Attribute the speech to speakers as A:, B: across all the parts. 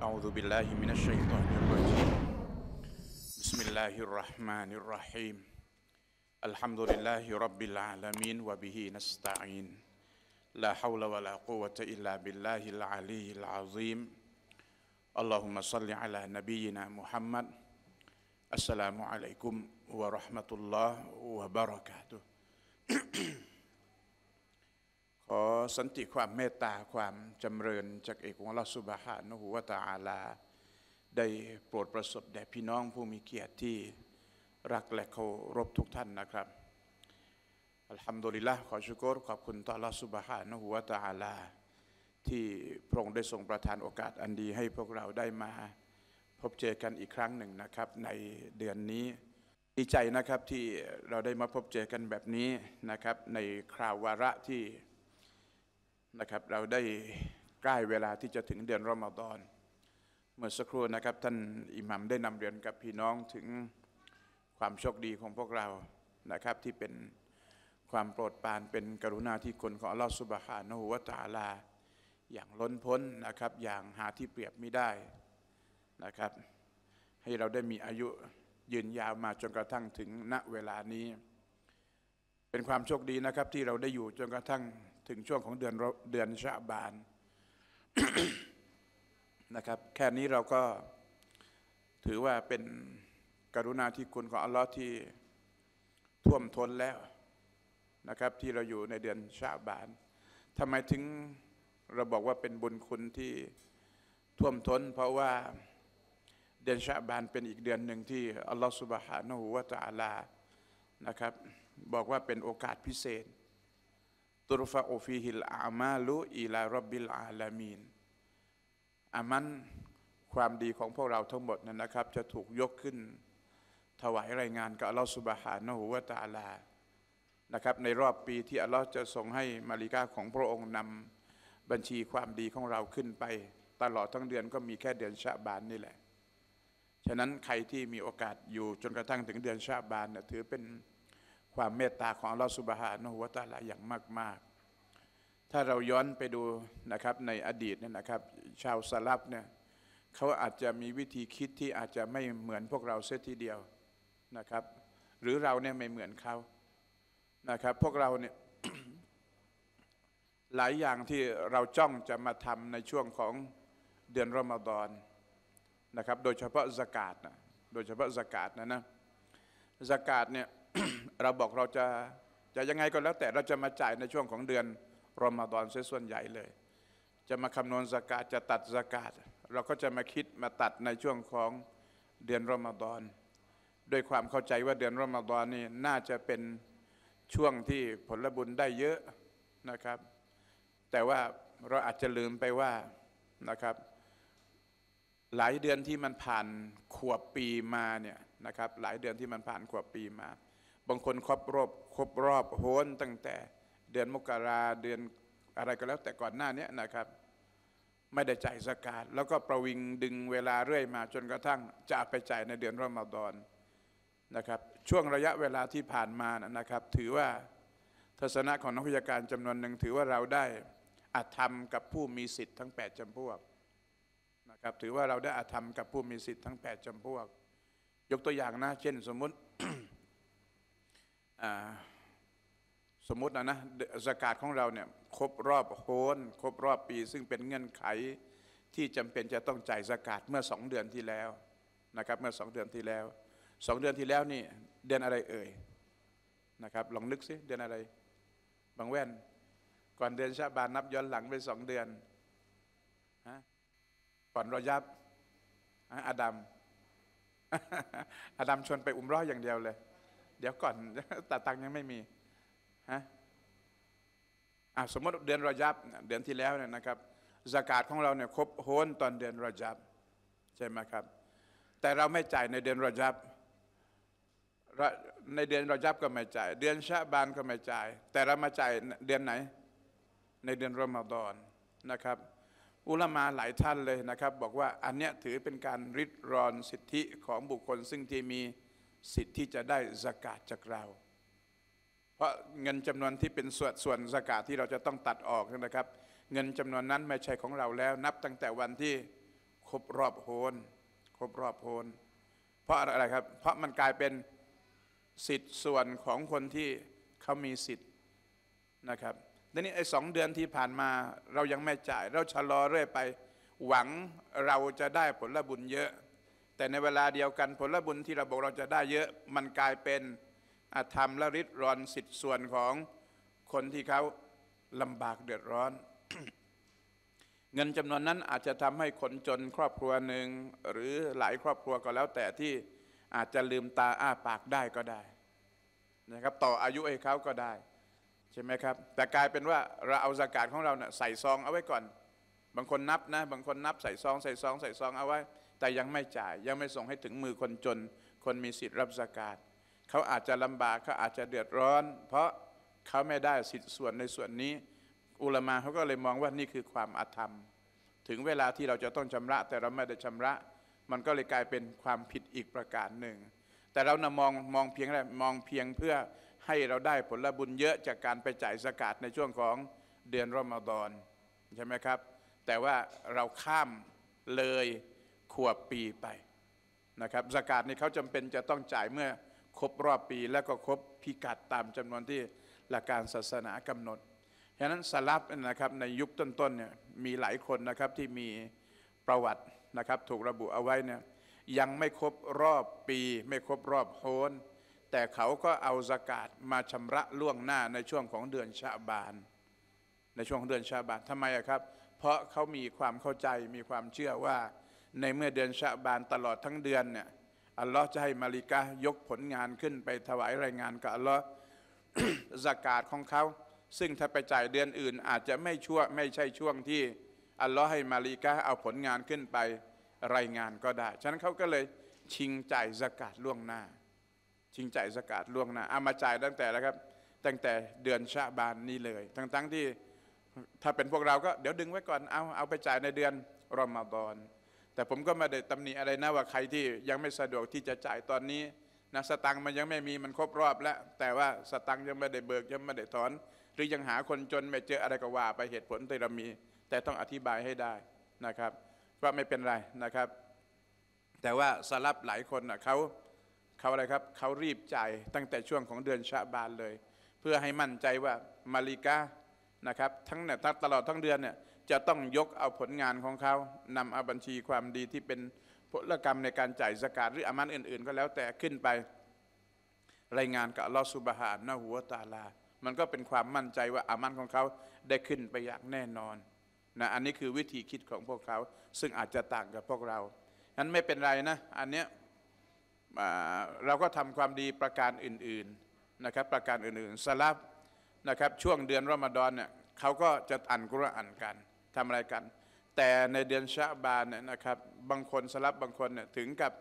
A: أعوذ بالله من الشيطان الرجيم بسم الله الرحمن الرحيم الحمد لله رب العالمين وبه نستعين لا حول ولا قوة إلا بالله العلي العظيم اللهم صل على نبينا محمد السلام عليكم ورحمة الله وبركاته ขอสันติความเมตตาความจำเริญจากเอกของลอสุบฮานุหุวตาอาลา ได้โปรดประสบแด่พี่น้องผู้มีเกียรติที่รักและเคารพทุกท่านนะครับอัลฮัมดุลิลละขอชุกรขอบคุณต่อลอสุบฮานุหุวตาอาลา ที่พระองค์ได้ทรงประทานโอกาสอันดี ให้พวกเราได้มาพบเจอกันอีกครั้งหนึ่งนะครับ ในเดือนนี้ดีใจนะครับที่เราได้มาพบเจอกันแบบนี้นะครับ ในคราววาระที่นะครับเราได้ใกล้เวลาที่จะถึงเดือนรอมฎอน เมื่อสักครู่นะครับท่านอิหมัมได้นำเรียนกับพี่น้องถึงความโชคดีของพวกเรานะครับ ที่เป็นความโปรดปรานเป็นกรุณาที่คนของอัลลอฮฺสุบฮานะฮุวะตาลา อย่างล้นพ้นนะครับ อย่างหาที่เปรียบไม่ได้นะครับ ให้เราได้มีอายุยืนยาวมาจนกระทั่งถึงณเวลานี้ เป็นความโชคดีนะครับที่เราได้อยู่จนกระทั่งถึงช่วงของเดือนเดือนชาบานนะครับแค่นี้เราก็ถือว่าเป็นกรุณาที่คุณของอัลลอฮ์ที่ท่วมท้นแล้วนะครับ ที่เราอยู่ในเดือนชาบานทำไมถึงเราบอกว่าเป็นบุญคุณที่ท่วมท้นเพราะว่าเดือนชาบานเป็นอีกเดือนหนึ่งที่อัลลอฮ์สุบฮานะฮูวะตะอาลานะครับ บอกว่าเป็นโอกาสพิเศษตุรฟะอฟีฮิลอามาลุอิลารบบิลอาลามีนอามันความดีของพวกเราทั้งหมดนั้นนะครับ จะถูกยกขึ้น ถวายรายงานกับอัลลอฮฺสุบฮานะฮูวะตาลานะครับในรอบปีที่อัลลอฮฺจะส่งให้มาริกาของพระองค์นำบัญชีความดีของเราขึ้นไป ตลอดทั้งเดือนก็มีแค่เดือนชาบานนี่แหละฉะนั้นใครที่มีโอกาสอยู่จนกระทั่งถึงเดือนชาบานเนี่ยถือเป็นความเมตตาของอัลลอฮฺสุบฮานุวตาลาอย่างมากๆ ถ้าเราย้อนไปดูนะครับในอดีตเนี่ยนะครับ ชาวสลับเนี่ยเขาอาจจะมีวิธีคิดที่อาจจะไม่เหมือน พวกเราเสียทีเดียวนะครับ หรือเราเนี่ยไม่เหมือนเขานะครับ พวกเราเนี่ยหลายอย่างที่เราจ้องจะมาทำในช่วงของเดือนรอมฎอนนะครับโดยเฉพาะสกาดนะโดยเฉพาะสกาดนะนะสกาดเนี่ยเราบอกเราจะจะยังไงก็แล้วแต่เราจะมาจ่ายในช่วงของเดือนรอมฎอนเสียส่วนใหญ่เลย จะมาคำนวณสกาดจะตัดสกาดเราก็จะมาคิดมาตัดในช่วงของเดือนรอมฎอนด้วยความเข้าใจว่าเดือนรอมฎอนนี่น่าจะเป็นช่วงที่ผลบุญได้เยอะนะครับ แต่ว่าเราอาจจะลืมไปว่านะครับ หลายเดือนที่มันผ่านขวบปีมาเนี่ยนะครับหลายเดือนที่มันผ่านขวบปีมาบางคนครบรอบครบรอบโหนตั้งแต่ เดือนมกราเดือนอะไรก็แล้ว แต่ก่อนหน้านี้นะครับ ไม่ได้จ่ายสกาดแล้วก็ประวิงดึงเวลาเรื่อยมาจนกระทั่ง จะไปจ่ายในเดือนรอมฎอนนะครับ ช่วงระยะเวลาที่ผ่านมานะครับ ถือว่า ทัศนะของนักวิชาการจำนวนหนึ่ง ถือว่าเราได้อาธรรมกับผู้มีสิทธิ์ทั้ง8จำพวกนะครับถือว่าเราได้อาธรรมกับผู้มีสิทธิ์ทั้ง8จำพวกยกตัวอย่างนะเช่น สมมุติสมมตินะนะสกาดของเราเนี่ยครบรอบโคนครบรอบปี ซึ่งเป็นเงื่อนไขที่จำเป็นจะต้องจ่ายสกาดเมื่อสองเดือนที่แล้วนะครับ เมื่อสองเดือนที่แล้วสองเดือนที่แล้วนี่เดือนอะไรเอ่ยนะครับลองนึกซิเดือนอะไร บางแว่น ก่อนเดือนชาบานนับย้อนหลังไปสองเดือนฮะก่อนรอยับอาดัมอาดัมชวนไปอุ้มร้อยอย่างเดียวเลยเดี๋ยวก่อนตตดตังยังไม่มีฮะสมมติเดือนรอยับเดือนที่แล้วเนี่ยนะครับสกาดของเราเนี่ยครบโหนตอนเดือนรอยับใช่ไหมครับ แต่เราไม่จ่ายในเดือนรอยับในเดือนรอยับก็ไม่จ่าย เดือนชะบานก็ไม่จ่าย แต่เรามาจ่ายเดือนไหน ในเดือนรอมฎอนนะครับ อุลามาหลายท่านเลยนะครับ บอกว่าอันเนี้ยถือเป็นการริดรอนสิทธิของบุคคลซึ่งที่มีสิทธิ์ที่จะได้สกาดจากเรา เพราะเงินจำนวนที่เป็นส่วนส่วนสกาดที่เราจะต้องตัดออกนะครับ เงินจำนวนนั้นไม่ใช่ของเราแล้ว นับตั้งแต่วันที่ครบรอบโหนครบรอบโหนเพราะอะไรครับ เพราะมันกลายเป็นสิทธิ์ส่วนของคนที่เขามีสิทธิ์นะครับดังนี้ไอ้สองเดือนที่ผ่านมาเรายังไม่จ่าย เราชะลอเรื่อยไป หวังเราจะได้ผลบุญเยอะแต่ในเวลาเดียวกันผลบุญที่เราบอกเราจะได้เยอะ มันกลายเป็นอาธรรมและริดรอนสิทธิส่วนของคนที่เขาลำบากเดือดร้อน เงินจำนวนนั้นอาจจะทำให้คนจนครอบครัวหนึ่งหรือหลายครอบครัวก็แล้ว แต่ที่อาจจะลืมตาอ้าปากได้ก็ได้ นะครับ ต่ออายุไอ้เขาก็ได้ใช่ไหมครับ แต่กลายเป็นว่าเราเอาสากาศของเราเนะ่ยใส่ซองเอาไว้ก่อน บางคนนับนะบางคนนับใส่ซองใส่ซองใส่ซองเอาไว้แต่ยังไม่จ่ายยังไม่ส่งให้ถึงมือคนจน คนมีสิทธิ์รับสกาดเขาอาจจะลำบากเขาอาจจะเดือดร้อน เพราะเขาไม่ได้สิทธิ์ส่วนในส่วนนี้อุลมาเขาก็เลยมองว่านี่คือความอาธรรม ถึงเวลาที่เราจะต้องชำระแต่เราไม่ได้ชำระ มันก็เลยกลายเป็นความผิดอีกประการหนึ่งแต่เรานะมองมองเพียงอะไรมองเพียงเพื่อให้เราได้ผลบุญเยอะจากการไปจ่ายสกาดในช่วงของเดือนรอมฎอนใช่ไหมครับ แต่ว่าเราข้ามเลยขวบปีไปนะครับสกาดนี่เขาจำเป็นจะต้องจ่ายเมื่อครบรอบปี และก็ครบพิกัดตามจำนวนที่หลักการศาสนากำหนดฉะนั้นสลับนะครับในยุคต้นๆเนี่ยมีหลายคนนะครับที่มีประวัตินะครับ ถูกระบุเอาไว้เนี่ยยังไม่ครบรอบปี ไม่ครบรอบโฮนแต่เขาก็เอาสกาดมาชำระล่วงหน้าในช่วงของเดือนชาบาน ในช่วงของเดือนชาบานทำไมครับ เพราะเขามีความเข้าใจมีความเชื่อว่าในเมื่อเดือนชะบานตลอดทั้งเดือนเนี่ย อัลลอฮ์จะให้มาริกะยกผลงานขึ้นไปถวายรายงานกับอัลลอฮ์สกาดของเขา ซึ่งถ้าไปจ่ายเดือนอื่น อาจจะไม่ชั่วไม่ใช่ช่วงที่ อัลลอฮ์ให้มาริกะเอาผลงานขึ้นไปรายงานก็ได้ ฉะนั้นเขาก็เลย ชิงจ่ายสกาดล่วงหน้า ชิงจ่ายสกาดล่วงหน้าเอามาจ่ายตั้งแต่แล้วครับ ตั้งแต่เดือนชะบานนี้เลย ทั้งทั้งที่ถ้าเป็นพวกเรา ก็เดี๋ยวดึงไว้ก่อน เอาเอาไปจ่ายในเดือนรอมฎอนแต่ผมก็ไม่ได้ตำหนิอะไรนะว่าใครที่ยังไม่สะดวกที่จะจ่ายตอนนี้นะสตังค์มันยังไม่มีมันครบรอบแล้วแต่ว่าสตังค์ยังไม่ได้เบิกยังไม่ได้ถอน หรือยังหาคนจนไม่เจออะไรก็ว่าไปเหตุผลที่เรามี แต่ต้องอธิบายให้ได้นะครับ ว่าไม่เป็นไรนะครับ แต่ว่าสลับหลายคนนะเขาเขาอะไรครับเขารีบจ่ายตั้งแต่ช่วงของเดือนชะบานเลย เพื่อให้มั่นใจว่ามาริกานะครับ ทั้งเนี่ยตลอดทั้งเดือนเนี่ยจะต้องยกเอาผลงานของเขานำเอาบัญชีความดีที่เป็นพลกรรมในการจ่ายสกาดหรืออามันอื่น ๆ ก็แล้วแต่ขึ้นไป รายงานกับลอสุบฮานะหัวตาลา มันก็เป็นความมั่นใจว่าอามันของเขาได้ขึ้นไปอย่างแน่นอนนะ อันนี้คือวิธีคิดของพวกเขา ซึ่งอาจจะต่างกับพวกเรานั้นไม่เป็นไรนะ อันเนี้ยเราก็ทำความดีประการอื่นๆนะครับ ประการอื่นๆสลับนะครับ ช่วงเดือนรอมฎอนเนี่ยเขาก็จะอ่านกุรอานกันทำอะไรกัน แต่ในเดือนชะบานเนี่ยนะครับบางคนสลับบางคนเนี่ยถึงกับ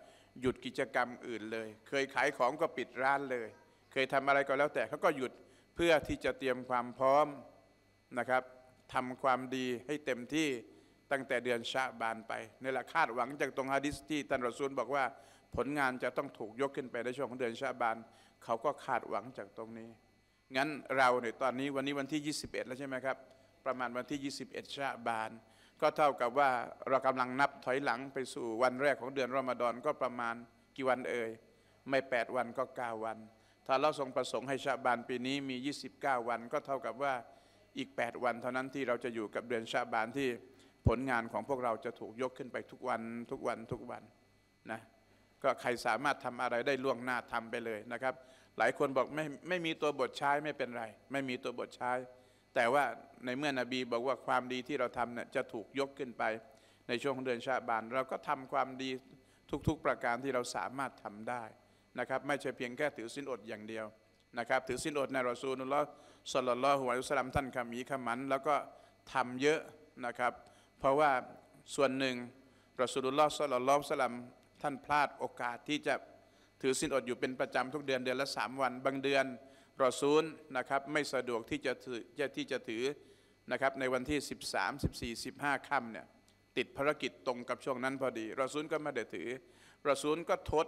A: หยุดกิจกรรมอื่นเลย เคยขายของก็ปิดร้านเลย เคยทำอะไรก็แล้วแต่เขาก็หยุดเพื่อที่จะเตรียมความพร้อมนะครับทำความดีให้เต็มที่ตั้งแต่เดือนชะบานไปนี่แหละคาดหวังจากตรงฮะดิษที่ท่านรอซูล บอกว่าผลงานจะต้องถูกยกขึ้นไปในช่วงของเดือนชาบานเขาก็คาดหวังจากตรงนี้งั้นเราในตอนนี้วันนี้วันที่ 21แล้วใช่ไหมครับประมาณวันที่ 21ชาบาน ก็เท่ากับว่าเรากำลังนับถอยหลังไปสู่วันแรกของเดือนรอมฎอนก็ประมาณกี่วันเอ่ยไม่ 8 วันก็ 9 วัน ถ้าเราทรงประสงค์ให้ชาบานปีนี้มี 29 วันก็เท่ากับว่าอีก 8 วัน เท่านั้นที่เราจะอยู่กับเดือนชาบานที่ผลงานของพวกเราจะถูกยกขึ้นไปทุกวันทุกวันทุกวันนะก็ใครสามารถทำอะไรได้ล่วงหน้าทำไปเลยนะครับ หลายคนบอกไม่ไม่มีตัวบทใช้ไม่เป็นไรไม่มีตัวบทใช้แต่ว่าในเมื่อนบีบอกว่าความดีที่เราทำเนี่ยจะถูกยกขึ้นไป ในช่วงของเดือนชาบานเราก็ทำความดีทุกๆประการที่เราสามารถทำได้นะครับ ไม่ใช่เพียงแค่ถือสินอดอย่างเดียวนะครับถือสินอดในรอซูลุลลอฮ์สลลัลลอฮุอะลัยฮิสลามท่านขมีขมันแล้วก็ทำเยอะนะครับ เพราะว่าส่วนหนึ่งรอซูลุลลอฮ์สลลัลลอฮุสลามท่านพลาดโอกาสที่จะถือสินอดอยู่เป็นประจำทุกเดือนเดือนละ3วันบางเดือนรอซูลนะครับไม่สะดวกที่จะถือที่จะถือนะครับในวันที่ 13 14 15ค่ำเนี่ยติดภารกิจตรงกับช่วงนั้นพอดีรอซูลก็ไม่ได้ถือรอซูลก็ทด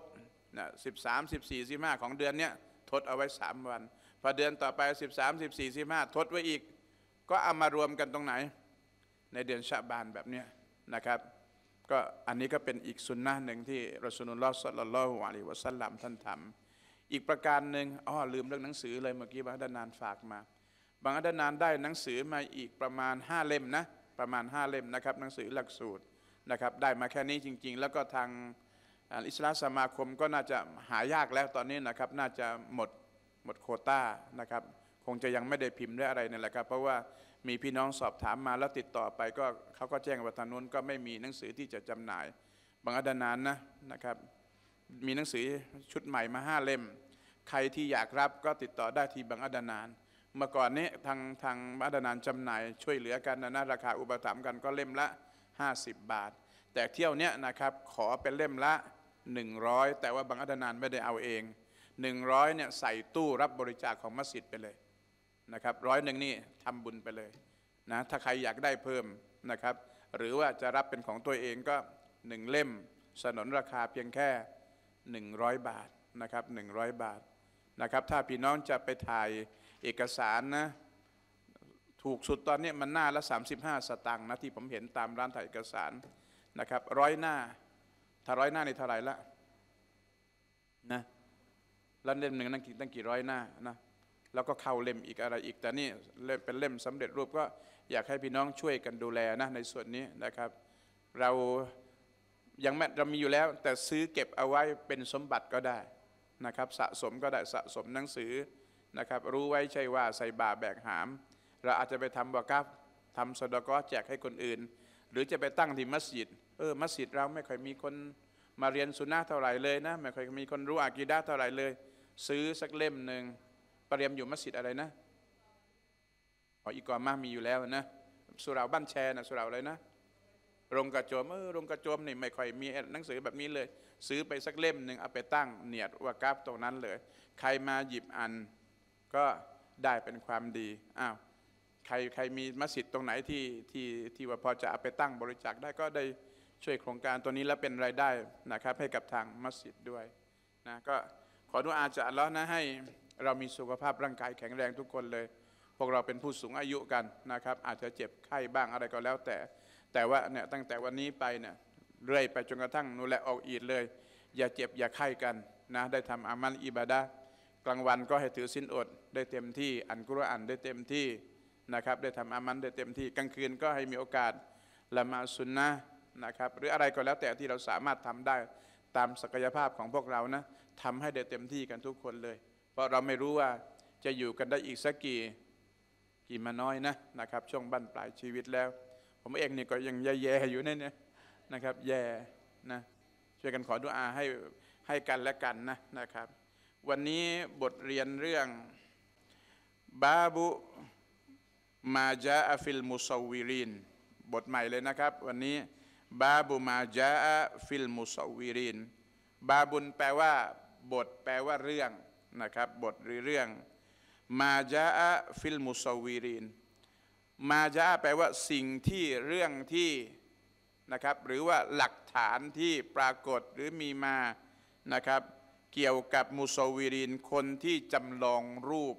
A: นะ13 14 15ของเดือนเนี้ยทดเอาไว้3วัน พอเดือนต่อไป 13 14 15ทดไว้อีก ก็เอามารวมกันตรงไหน ในเดือนชะบานแบบเนี้ยนะครับก็อันนี้ก็เป็นอีกสุนนะหนึ่งที่รซุนุลลอฮ์สัลลัลลอฮุอะลัยวะซัลลัมท่านทำอีกประการหนึ่งอ๋อลืมเรื่องหนังสือเลยเมื่อกี้บางอาจารย์ฝากมาบางอาจารย์ได้หนังสือมาอีกประมาณ 5 เล่มนะ ประมาณ 5 เล่มนะครับ หนังสือหลักสูตรนะครับ ได้มาแค่นี้จริง ๆ แล้วก็ทางอิสลามสมาคมก็น่าจะหายากแล้วตอนนี้นะครับ น่าจะหมดหมดโคต้านะครับ คงจะยังไม่ได้พิมพ์ได้อะไรนี่แหละครับ เพราะว่ามีพี่น้องสอบถามมาแล้วติดต่อไป ก็เขาก็แจ้งว่าทางนู้นก็ไม่มีหนังสือที่จะจำหน่ายบางอาดานานนะนะครับมีหนังสือชุดใหม่มาห้าเล่ม ใครที่อยากรับก็ติดต่อได้ที่บังอัดนาน เมื่อก่อนนี้ทางทางบังอัดนานจำหน่ายช่วยเหลือกันนะนะราคาอุปถัมภ์กันก็เล่มละ 50 บาท แต่เที่ยวนี้นะครับขอเป็นเล่มละ 100 แต่ว่าบังอัดนานไม่ได้เอาเอง 100เนี่ยใส่ตู้รับบริจาคของมัสยิดไปเลยนะครับร้อยหนึ่งนี่ทำบุญไปเลยนะ ถ้าใครอยากได้เพิ่มนะครับ หรือว่าจะรับเป็นของตัวเองก็หนึ่งเล่ม สนนราคาเพียงแค่100บาทนะครับ100 บาทนะครับ ถ้าพี่น้องจะไปถ่ายเอกสารนะถูกสุดตอนนี้มันหน้าละ 35 สตางค์นะที่ผมเห็นตามร้านถ่ายเอกสารนะครับร้อยหน้า ถ้าร้อยหน้าในเท่าไหร่ละนะร้านเล่มหนึ่งนั่งกี่ตั้งกี่ร้อยหน้านะแล้วก็เข้าเล่มอีกอะไรอีกแต่นี่เป็นเล่มสำเร็จรูปก็อยากให้พี่น้องช่วยกันดูแลนะในส่วนนี้นะครับ เราอย่างแมเรามีอยู่แล้วแต่ซื้อเก็บเอาไว้เป็นสมบัติก็ได้นะครับ สะสมก็ได้สะสมหนังสือนะครับ รู้ไว้ใช่ว่าใส่บาแบกหาม เราอาจจะไปทำบากับทำสดกอแจกให้คนอื่น หรือจะไปตั้งที่มัสยิด เออมัสยิดเรา ไม่ค่อยมีคนมาเรียนสุนนะเท่าไหร่เลยนะ ไม่ค่อยมีคนรู้อากีดาเท่าไหร่เลย ซื้อสักเล่มหนึ่งปรเรียมอยู่มัสยิดอะไรนะอ๋ออีกามามีอยู่แล้วนะสุราบ้านแชร์นะสุราอะไรนะรงกระโจมเออรงกระโจมนี่ไม่ค่อยมีหนังสือแบบนี้เลย ซื้อไปสักเล่มหนึ่งเอาไปตั้งเนียดว่ากราฟตรงนั้นเลย ใครมาหยิบอันก็ได้เป็นความดีอ้าวใครใครมีมัสยิดตรงไหนที่ที่ที่ว่าพอจะเอาไปตั้งบริจาคได้ก็ได้ช่วยโครงการตัวนี้และเป็นรายได้นะครับ ให้กับทางมัสยิดด้วยนะก็ขอดุอาจะแล้วนะให้เรามีสุขภาพร่างกายแข็งแรงทุกคนเลย พวกเราเป็นผู้สูงอายุกันนะครับ อาจจะเจ็บไข้บ้างอะไรก็แล้วแต่แต่ว่าเนี่ยตั้งแต่วันนี้ไปเนี่ยเรื่อยไปจนกระทั่งนูแลออกอีดเลย อย่าเจ็บอย่าไข้กันนะได้ทำอามัลอิบาดากลางวันก็ให้ถือสินอด ได้เต็มที่อ่านกุรอานได้เต็มที่นะครับ ได้ทำอามัลได้เต็มที่กลางคืนก็ให้มีโอกาสละมาสุนนะนะครับ หรืออะไรก็แล้วแต่ที่เราสามารถทำได้ตามศักยภาพของพวกเรานะทำให้ได้เต็มที่กันทุกคนเลย เพราะเราไม่รู้ว่าจะอยู่กันได้อีกสักกี่กี่มาน้อยนะนะครับ ช่วงบั้นปลายชีวิตแล้วผมเองนี่ก็ยังแย่ๆอยู่เนี่ยนะครับแย่นะช่วยกันขอดุอาให้ให้กันและกันนะนะครับวันนี้บทเรียนเรื่องบาบุมาจาฟิลมุสวิรินบทใหม่เลยนะครับวันนี้บาบุมาจาฟิลมุสวิรินบาบุนแปลว่า บทแปลว่าเรื่องนะครับบทหรือเรื่องมาจาฟิลมุสวิรินมาจะแปลว่าสิ่งที่เรื่องที่นะครับหรือว่าหลักฐานที่ปรากฏหรือมีมานะครับ เกี่ยวกับมุสวิรินคนที่จำลองรูป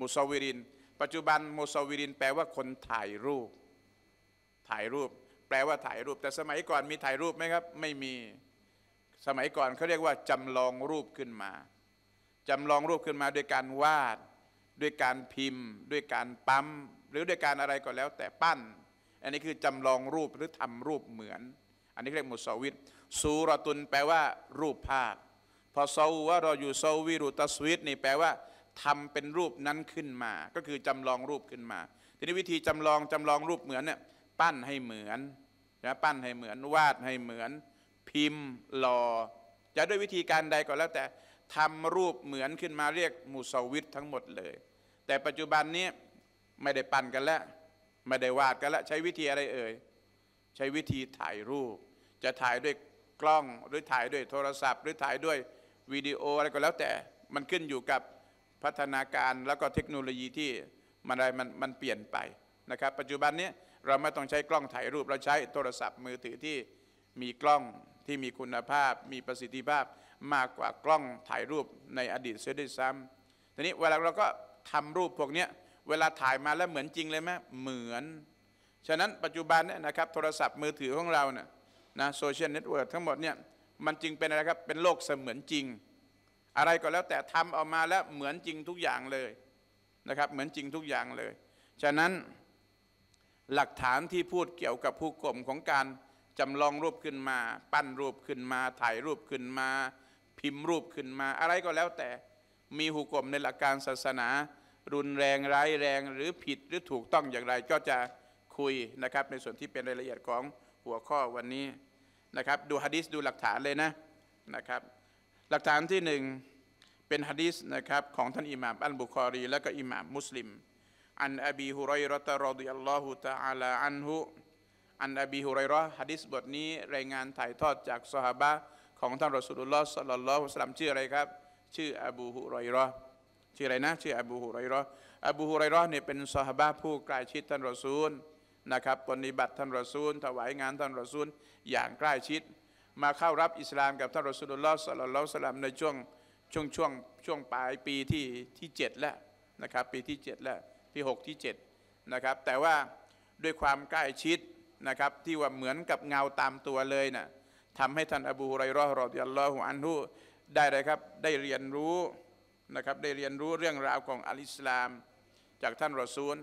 A: มุสวิริน ปัจจุบันมุสวิรินแปลว่าคนถ่ายรูป ถ่ายรูป แปลว่าถ่ายรูป แต่สมัยก่อนมีถ่ายรูปไหมครับ ไม่มี สมัยก่อนเขาเรียกว่าจำลองรูปขึ้นมาจำลองรูปขึ้นมาด้วยการวาดด้วยการพิมพ์ด้วยการปั๊มหรือด้วยการอะไรก็แล้วแต่ปั้น อันนี้คือจำลองรูปหรือทำรูปเหมือน อันนี้เรียกมุสวิตซูรตุนแปลว่า รูปภาพพอซาว่าเราอยู่ซาวิรุตสวิตนี่แปลว่า ทำเป็นรูปนั้นขึ้นมา ก็คือจำลองรูปขึ้นมา ทีนี้ วิธีจำลองจำลองรูปเหมือนเนี่ยปั้นให้เหมือนนะปั้นให้เหมือน วาดให้เหมือน พิมพ์หลอ่อ จะด้วยวิธีการใดก็แล้วแต่ทำรูปเหมือนขึ้นมาเรียกมุสวิตทั้งหมดเลย แต่ปัจจุบันนี้ไม่ได้ปั่นกันแล้ว ไม่ได้วาดกันแล้วใช้วิธีอะไรเอ่ยใช้วิธีถ่ายรูป จะถ่ายด้วยกล้องหรือถ่ายด้วยโทรศัพท์ หรือถ่ายด้วยวิดีโออะไรก็แล้วแต่มันขึ้นอยู่กับพัฒนาการแล้วก็เทคโนโลยีที่มันอะไรมันมันเปลี่ยนไปนะครับ ปัจจุบันนี้เราไม่ต้องใช้กล้องถ่ายรูปเราใช้โทรศัพท์มือถือที่มีกล้องที่มีคุณภาพ มีประสิทธิภาพ มากกว่ากล้องถ่ายรูปในอดีตเสียด้วยซ้ำทีนี้เวลาเราก็ทำรูปพวกนี้เวลาถ่ายมาแล้วเหมือนจริงเลยไหมเหมือน ฉะนั้นปัจจุบันเนี่ยนะครับโทรศัพท์มือถือของเราเนี่ยนะโซเชียลเน็ตเวิร์กทั้งหมดเนี่ยมันจึงเป็นอะไรครับเป็นโลกเสมือนจริง อะไรก็แล้วแต่ทำออกมาแล้วเหมือนจริงทุกอย่างเลยนะครับเหมือนจริงทุกอย่างเลย ฉะนั้นหลักฐานที่พูดเกี่ยวกับผู้กลมของการจำลองรูปขึ้นมา ปั้นรูปขึ้นมา ถ่ายรูปขึ้นมา พิมพ์รูปขึ้นมา อะไรก็แล้วแต่มีหุกกลมในหลักการศาสนารุนแรงร้ายแรงหรือผิดหรือถูกต้องอย่างไรก็จะคุยนะครับในส่วนที่เป็นรายละเอียดของหัวข้อวันนี้นะครับดูฮะดิษดูหลักฐานเลยนะนะครับหลักฐานที่หนึ่งเป็นฮะดิษนะครับของท่านอิหม่ามอัลบุคอรีและก็อิหม่ามมุสลิม อันอบีฮุไรรตะรอดิอัลลอฮุตะอาลาอันฮุอันอบีฮุไรรอฮะดิษบทนี้รายงานถ่ายทอดจากสาบะของท่านรอสุลลอฮ์สัลลัลลอฮุสลัมชื่ออะไรครับชื่ออบูฮุไรรอชื่ออะไรนะชื่ออบูฮุไรรออบูฮุไรรอเนี่ยเป็นสหบะผู้ใกล้ชิดท่านรอซูลนะครับปฏิบัติท่านรอซูล ถวายงานท่านรอซูล อย่างใกล้ชิด มาเข้ารับอิสลามกับท่านรอซูลุลลอฮ์สัลลัลลอฮุสลามในช่วงช่วงช่วงช่วงปลายปีที่ที่เจ็ดแล้วนะครับปีที่7แล้วที่6ที่7นะครับแต่ว่าด้วยความใกล้ชิดนะครับที่ว่าเหมือนกับเงาตามตัวเลยนะ่ะทำให้ท่านอบูฮุไรรอฮ์รอดิยัลลอฮุอันฮุได้เลยครับได้เรียนรู้นะครับได้เรียนรู้เรื่องราวของอัลอิสลาม จากท่านรอซูล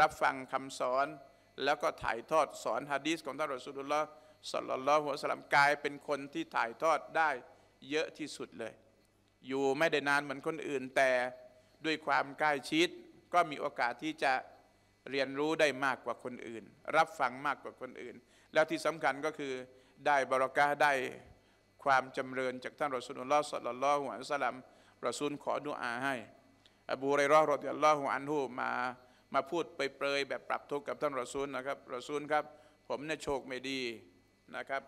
A: รับฟังคำสอนแล้วก็ถ่ายทอดสอนฮะดีสของท่านรอซูลุลลอฮ์สัลลัลลอฮุอะสลามกลาย เป็นคนที่ถ่ายทอดได้เยอะที่สุดเลย อยู่ไม่ได้นานเหมือนคนอื่น แต่ด้วยความใกล้ชิดก็มีโอกาสที่จะเรียนรู้ได้มากกว่าคนอื่น รับฟังมากกว่าคนอื่นแล้วที่สำคัญก็คือได้บารักะได้ความจำเริญจากท่านรอสุลลอฮ์สัลลัลลอฮุอะลัยฮิสลามรอซูลขอดุอาให้ อบูไรรอรอดิอัลลอฮุอันฮูมามาพูดไปเปรยแบบปรับทุกข์กับท่านรอซูลนะครับรอซูลครับ ผมเนี่ยโชคไม่ดีนะครับ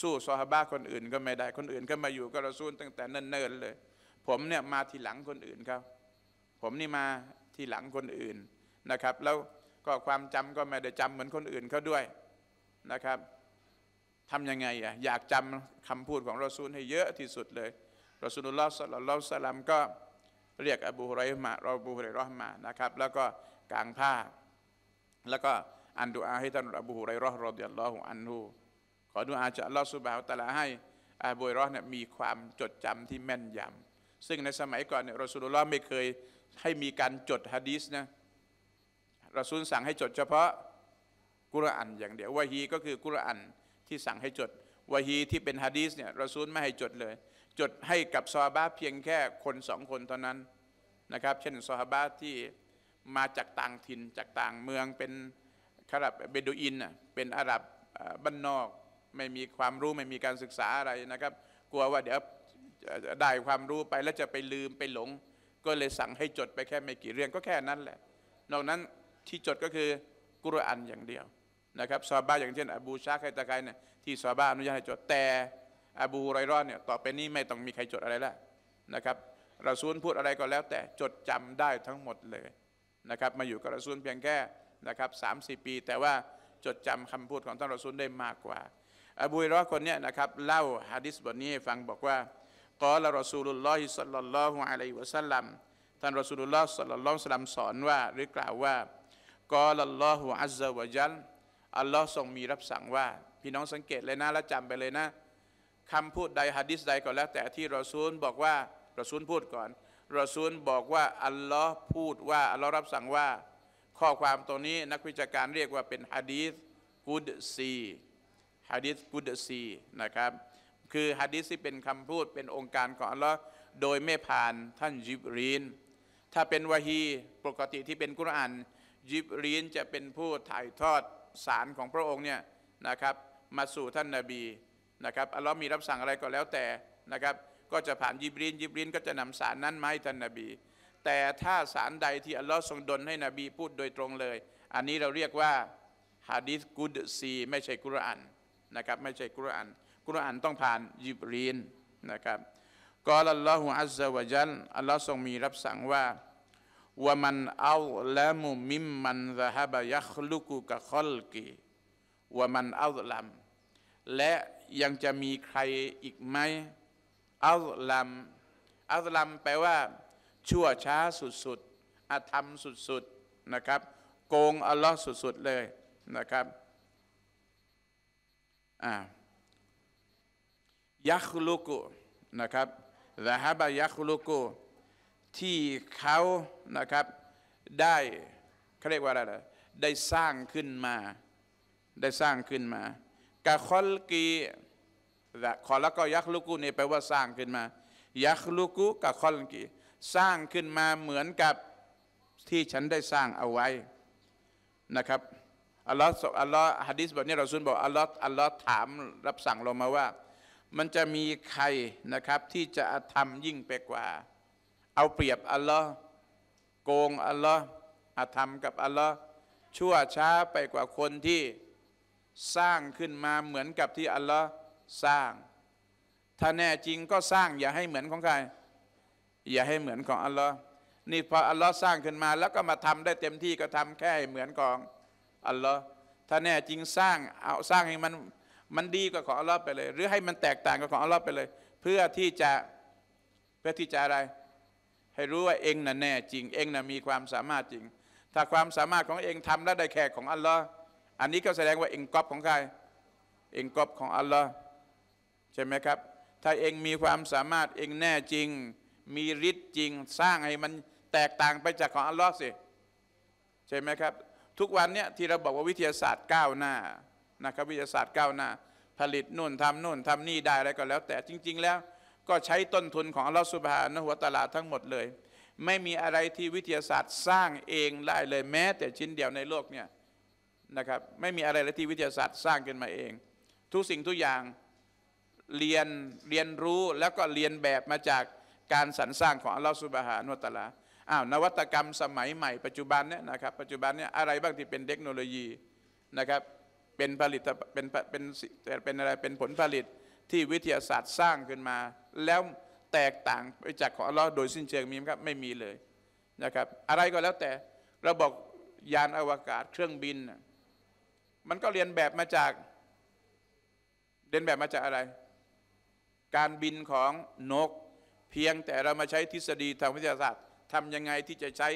A: สู้ซอฮาบะคนอื่น ก็ไม่ได้คนอื่น ก็มาอยู่กับรอซูลตั้งแต่เนิ่นๆเลย ผมเนี่ยมาทีหลังคนอื่นครับ ผมนี่มาทีหลังคนอื่นนะครับ แล้วก็ความจำก็ไม่ได้จำเหมือนคนอื่นเขาด้วยนะครับทำยังไงอ่ะอยากจำคำพูดของรอซูลให้เยอะที่สุดเลยรอสุนุลลอฮ์สัลลัลลอฮุสลัมก็เรียกอบูฮุไรมะรอบูฮุไรรอฮ์มานะครับ แล้วก็กางผ้า แล้วก็อันดูอาให้ท่านอบูฮุไรรอฮ์รอดิยัลลอฮุอันฮูขอดูอาจะอลอสุบะฮาวตะลาให้อาบูฮุไรรอฮ์เนี่ยมีความจดจำที่แม่นยำ ซึ่งในสมัยก่อนเนี่ยรอสุนุลลอฮ์ไม่เคยให้มีการจดฮะดีสนะรอซูลสั่งให้จดเฉพาะกุรอานอย่างเดียววะฮีก็คือกุรอานที่สั่งให้จดวะฮีที่เป็นฮะดีสเนี่ยรอซูลไม่ให้จดเลยจดให้กับซอฮาบะเพียงแค่คนสองคนเท่านั้นนะครับเช่นซอฮาบะที่มาจากต่างถิ่นจากต่างเมืองเป็นคารับเบดูอินเป็นอาหรับบ้านนอกไม่มีความรู้ไม่มีการศึกษาอะไรนะครับ กลัวว่าเดี๋ยวได้ความรู้ไปแล้วจะไปลืมไปหลง ก็เลยสั่งให้จดไปแค่ไม่กี่เรื่องก็แค่นั้นแหละนอกนั้นที่จดก็คือกุรอานอย่างเดียวนะครับซอบ้าอย่างเช่น อบูชาใครตะไครเนี่ยที่ซอบ้าอนุญาตให้จดแต่อบูฮุไรรอนเนี่ยต่อไปนี้ไม่ต้องมีใครจดอะไรแล้วนะครับระซูลพูดอะไรก็แล้ว แต่จดจำได้ทั้งหมดเลยนะครับมาอยู่กับระซูลเพียงแค่นะครับสามสี่ปี แต่ว่าจดจำคำพูดของท่านระซูลได้มากกว่า อบูฮุไรรอคนเนี้ยนะครับเล่าฮะดิษบทนี้ให้ฟังบอกว่ากอละระซูลุลลอฮิสัลลัลลอฮุอะลัยฮิวะสัลลัมท่านระซูลุลลอฮิสัลลัลลอฮุสลัมสอนว่าหรือกล่าวว่ากอละลอฮุอัลลอฮฺวะยัลอัลลอฮ์ทรงมีรับสั่งว่า พี่น้องสังเกตเลยนะและจำไปเลยนะคำพูดใดฮะดิษใดก็แล้ว แต่ที่รอซูลบอกว่ารอซูลพูดก่อนรอซูลบอกว่าอัลลอฮ์พูดว่าอัลลอฮ์รับสั่งว่า ข้อความตัวนี้นักวิชาการเรียกว่าเป็นฮะดิษกุดซีฮะดิษกุดซีนะครับคือฮะดิษที่เป็นคำพูดเป็นองค์การของอัลลอฮ์โดยไม่ผ่านท่านยิบรีนถ้าเป็นวะฮีปกติที่เป็นกุรอานยิบรีนจะเป็นผู้ถ่ายทอดสารของพระองค์เนี่ยนะครับ มาสู่ท่านนาบีนะครับอัลลอฮ์มีรับสั่งอะไรก็แล้วแต่นะครับก็จะผ่านยิบรินยิบรินก็จะนำสารนั้นมาให้ท่านนบี แต่ถ้าสารใด ที่อัลลอฮ์ทรงดลให้นบีพูดโดยตรงเลย อันนี้เราเรียกว่าฮะดิษกุดซีไม่ใช่กุรอานนะครับไม่ใช่กุรอานกุรอานต้องผ่านยิบรีนนะครับกอลัลลอฮุอัลลอฮฺวะจัลอัลลอฮ์ทรงมีรับสั่งว่าว่ามันเอาละมุมิมมันจะฮะบะยัคลุกุกะคอลกีว่ามันเอาละมและยังจะมีใครอีกไหมอัลลัมอัลลัมแปลว่า ชั่วช้าสุดๆอาธรรมสุดๆนะครับโกงอัลลอฮ์สุดๆเลยนะครับอ่ยักลุกุนะครับละฮับยักลุกุที่เขานะครับได้เขาเรียกว่าอะไรได้สร้างขึ้นมา ได้สร้างขึ้นมากาคอลกีคอละก็ยักลูกูนี่แปลว่าสร้างขึ้นมายักลูกูกาคอลกีสร้างขึ้นมาเหมือนกับที่ฉันได้สร้างเอาไว้นะครับอัลลอฮ์อัลลอฮ์ฮะดิษแบบนี้เราซุนบอกอัลลอฮ์อัลลอฮ์ถามรับสั่งลงมาว่า มันจะมีใครนะครับที่จะทำยิ่งไปกว่า เอาเปรียบอัลลอฮ์โกงอัลลอฮ์อาธรรมกับอัลลอฮ์ชั่วช้าไปกว่าคนที่สร้างขึ้นมาเหมือนกับที่อัลลอฮ์สร้าง ถ้าแน่จริงก็สร้างอย่าให้เหมือนของใคร อย่าให้เหมือนของอัลลอฮ์นี่พออัลลอฮ์สร้างขึ้นมา แล้วก็มาทำได้เต็มที่ก็ทำแค่เหมือนของอัลลอฮ์ถ้าแน่จริงสร้างเอาสร้างให้มันมันดีกว่าของอัลลอฮ์ไปเลยหรือให้มันแตกต่างกับของอัลลอฮ์ไปเลย เพื่อที่จะเพื่อที่จะอะไร ให้รู้ว่าเองน่ะแน่ จริงเองน่ะมีความสามารถจริง ถ้าความสามารถของเองทำแล้วได้แค่ของอัลลอฮ์อันนี้ก็แสดงว่าเองก๊อปของใคร เองก๊อปของอัลลอฮ์ใช่ไหมครับ ถ้าเองมีความสามารถเองแน่จริง มีฤทธิ์จริงสร้างให้มันแตกต่างไปจากของอัลลอฮ์สิใช่ไหมครับทุกวันเนี้ยที่เราบอกว่าวิทยาศาสตร์ก้าวหน้านะครับ วิทยาศาสตร์ก้าวหน้า ผลิตนู่นทำนู่นทำนี่ได้อะไรก็แล้ว แต่จริง ๆแล้วก็ใช้ต้นทุนของอัลลอฮ์สุบฮานะหัวตลาดทั้งหมดเลย ไม่มีอะไรที่วิทยาศาสตร์สร้างเองได้เลยแม้ แต่ชิ้นเดียวในโลกเนี่ยนะครับไม่มีอะไรเลยที่วิทยาศาสตร์สร้างขึ้นมาเอง ทุกสิ่งทุกอย่างเรียนเรียนรู้แล้วก็เรียนแบบมาจากการสรรสร้างของอัลลอฮฺสุบฮานุตะลาอ้าวนวัตกรรมสมัยใหม่ปัจจุบันเนี่ยนะครับปัจจุบันเนี่ยอะไรบ้างที่เป็นเทคโนโลยีนะครับเป็นผลิตเป็นเป็นเป็นอะไรเป็นผลผลิตที่วิทยาศาสตร์สร้างขึ้นมา แล้วแตกต่างไปจากของอัลลอฮ์โดยสิ้นเชิงมีไหมครับไม่มีเลยนะครับอะไรก็แล้วแต่เราบอกยานอวกาศเครื่องบินมันก็เรียนแบบมาจากเรียนแบบมาจากอะไร การบินของนก เพียงแต่เรามาใช้ทฤษฎีทางวิทยาศาสตร์ทำยังไงที่จะใช้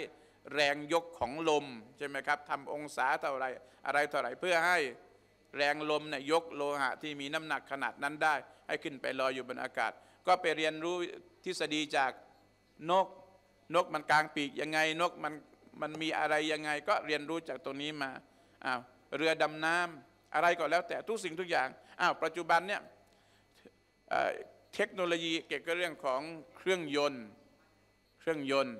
A: แรงยกของลมใช่ไหมครับทำองศาเท่าไรอะไรเท่าไรเพื่อให้แรงลมเนี่ยยกโลหะที่มีน้ำหนักขนาดนั้นได้ ให้ขึ้นไปลอยอยู่บนอากาศ ก็ไปเรียนรู้ทฤษฎีจากนกนกมันกลางปีกยังไงนกมันมันมีอะไรยังไง ก็เรียนรู้จากตรงนี้มาอ้าวเรือดำน้ำอะไรก็แล้ว แต่ทุกสิ่งทุกอย่างอ้าวปัจจุบันเนี่ยเทคโนโลยีเกี่ยวกับเรื่องของเครื่องยนต์ เครื่องยนต์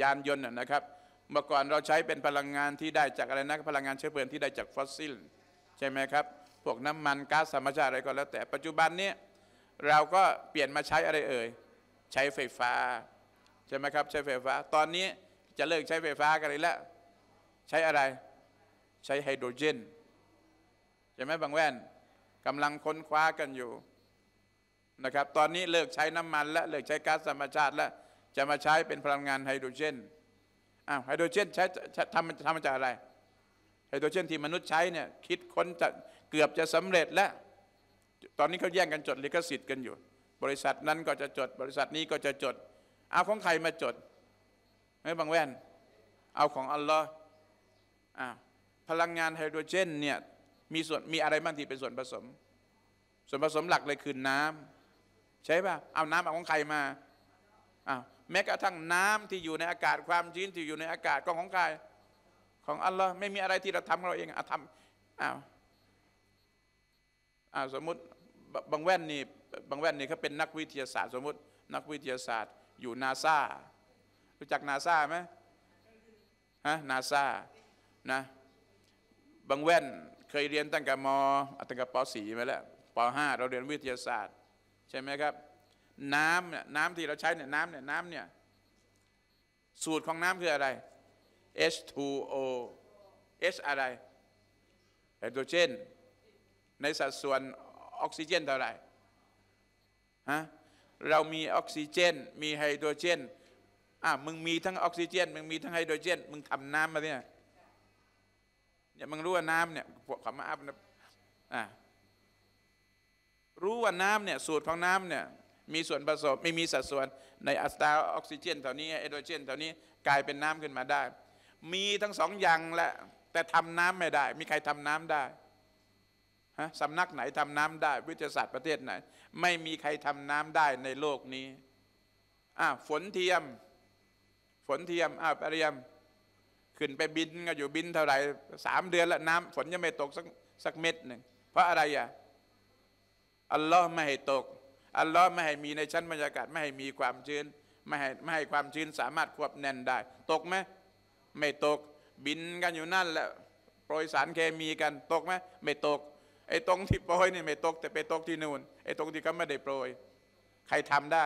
A: ยานยนต์นะครับ เมื่อก่อนเราใช้เป็นพลังงานที่ได้จากอะไรนะพลังงานเชื้อเพลิงที่ได้จากฟอสซิลใช่ไหมครับพวกน้ำมันก๊าซธรรมชาติอะไรก็แล้ว แต่ปัจจุบันนี้เราก็เปลี่ยนมาใช้อะไรเอ่ยใช้ไฟฟ้าใช่ไหมครับใช้ไฟฟ้า ตอนนี้จะเลิกใช้ไฟฟ้ากันเลยแล้วใช้อะไรใช้ไฮโดรเจนใช่ไหมบางแว่นกำลังค้นคว้ากันอยู่นะครับ ตอนนี้เลิกใช้น้ำมันและเลิกใช้ก๊าซธรรมชาติ แล้ว จะมาใช้เป็นพลังงานไฮโดรเจนอ้าวไฮโดรเจนใช้ทำทำมาจากอะไรไฮโดรเจนที่มนุษย์ใช้เนี่ย คิดค้นจะเกือบจะสำเร็จแล้ว ตอนนี้เขาแย่งกันจดลิขสิทธิ์กันอยู่ บริษัทนั้นก็จะจด บริษัทนี้ก็จะจดเอาของใครมาจด ไม่บางแว่น เอาของอัลลอฮ์อ้าวพลังงานไฮโดรเจนเนี่ยมีส่วนมีอะไรบ้างที่เป็นส่วนผสม ส่วนผสมหลักเลยคือน้ำ ใช่ป่ะเอาน้ำเอาของใครมาอ้าวแม้กระทั่งน้ำที่อยู่ในอากาศความชื้นที่อยู่ในอากาศก็ของใคร ของอัลลอฮ์ไม่มีอะไรที่เราทำเราเองอาทำอ้าวอ้าวสมมติบางแว่นนี่บางแว่นนี่เขาเป็นนักวิทยาศาสตร์สมมติ นักวิทยาศาสตร์อยู่นาซารู้จักนาซาไหมฮะนาซานะบางแว่นเคยเรียนตั้งแต่มตั้งแต่ป .4 มาแล้วป .5 เราเรียนวิทยาศาสตร์ใช่ไหมครับน้ำเนี่ยน้ำที่เราใช้เนี่ยน้ำเนี่ยน้ำเนี่ยสูตรของน้ำคืออะไร H2O H อะไรไฮโดรเจนในสัดส่วนออกซิเจนเท่าไหร่ฮะเรามีออกซิเจนมีไฮโดรเจนอ่ะมึงมีทั้งออกซิเจนมึงมีทั้งไฮโดรเจน มึงทำน้ำมาเนี่ยเนี่ยมึงรู้ว่าน้ำเนี่ยพวกขมาอับนะอ่ะรู้ว่าน้ำเนี่ยสูตรของน้ำเนี่ยมีส่วนผสมไม่มีสัดส่วน ในอัตราออกซิเจนเท่านี้ไอโดรเจน เท่านี้กลายเป็นน้ำขึ้นมาได้ มีทั้งสองอย่างแหละแต่ทำน้ำไม่ได้ มีใครทำน้ำได้ฮะสำนักไหนทำน้ำได้ วิทยาศาสตร์ประเทศไหนไม่มีใครทำน้ำได้ในโลกนี้อ่าฝนเทียม ฝนเทียมอ่าปริยมขึ้นไปบินก็อยู่บินเท่าไรสามเดือนละน้ำฝนยังไม่ตกสักสักเม็ดหนึ่งเพราะอะไรอ่ะอัลลอฮ์ไม่ให้ตกอัลลอฮ์ไม่ให้มีในชั้นบรรยากาศ ไม่ให้มีความชื้นไม่ให้ไม่ให้ความชื้นสามารถควบแน่นได้ ตกไหมไม่ตก บินกันอยู่นั่นแหละโปรยสารเคมีกันตกไหมไม่ตกไอ้ตรงที่โปรยนี่ไม่ตกแต่ไปตกที่นูน่นไอ้ตรงที่เขาไม่ได้โปรย ใครทำได้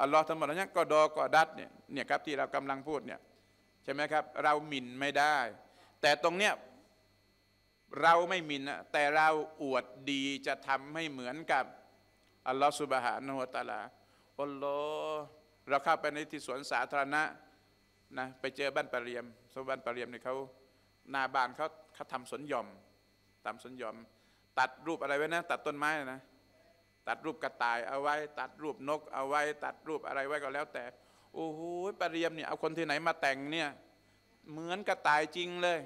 A: อัลลอฮ์ทำหมดแล้วเนี่ยก็ดอก็ดัดเนี่ยเนี่ยครับที่เรากำลังพูดเนี่ยใช่ไหมครับเราหมิ่นไม่ได้ แต่ตรงเนี้ยเราไม่หมิ่นนะแต่เราอวดดีจะทำให้เหมือนกับ อัลลอฮฺสุบฮานะฮุตะลาอัลลอฮ์เราเข้าไปในที่สวนสาธารณะนะไปเจอบ้านปะเรียมสวนบ้านปะเรียมเนี่ยเขาหน้าบ้านเขาเขาทำสวนหย่อมทำสวนหย่อม ตัดรูปอะไรไว้นะ ตัดต้นไม้นะ ตัดรูปกระต่ายเอาไว้ ตัดรูปนกเอาไว้ ตัดรูปอะไรไว้ก็แล้วแต่โอ้โหปารรียมเนี่ยเอาคนที่ไหนมาแต่งเนี่ย เหมือนกระต่ายจริงเลย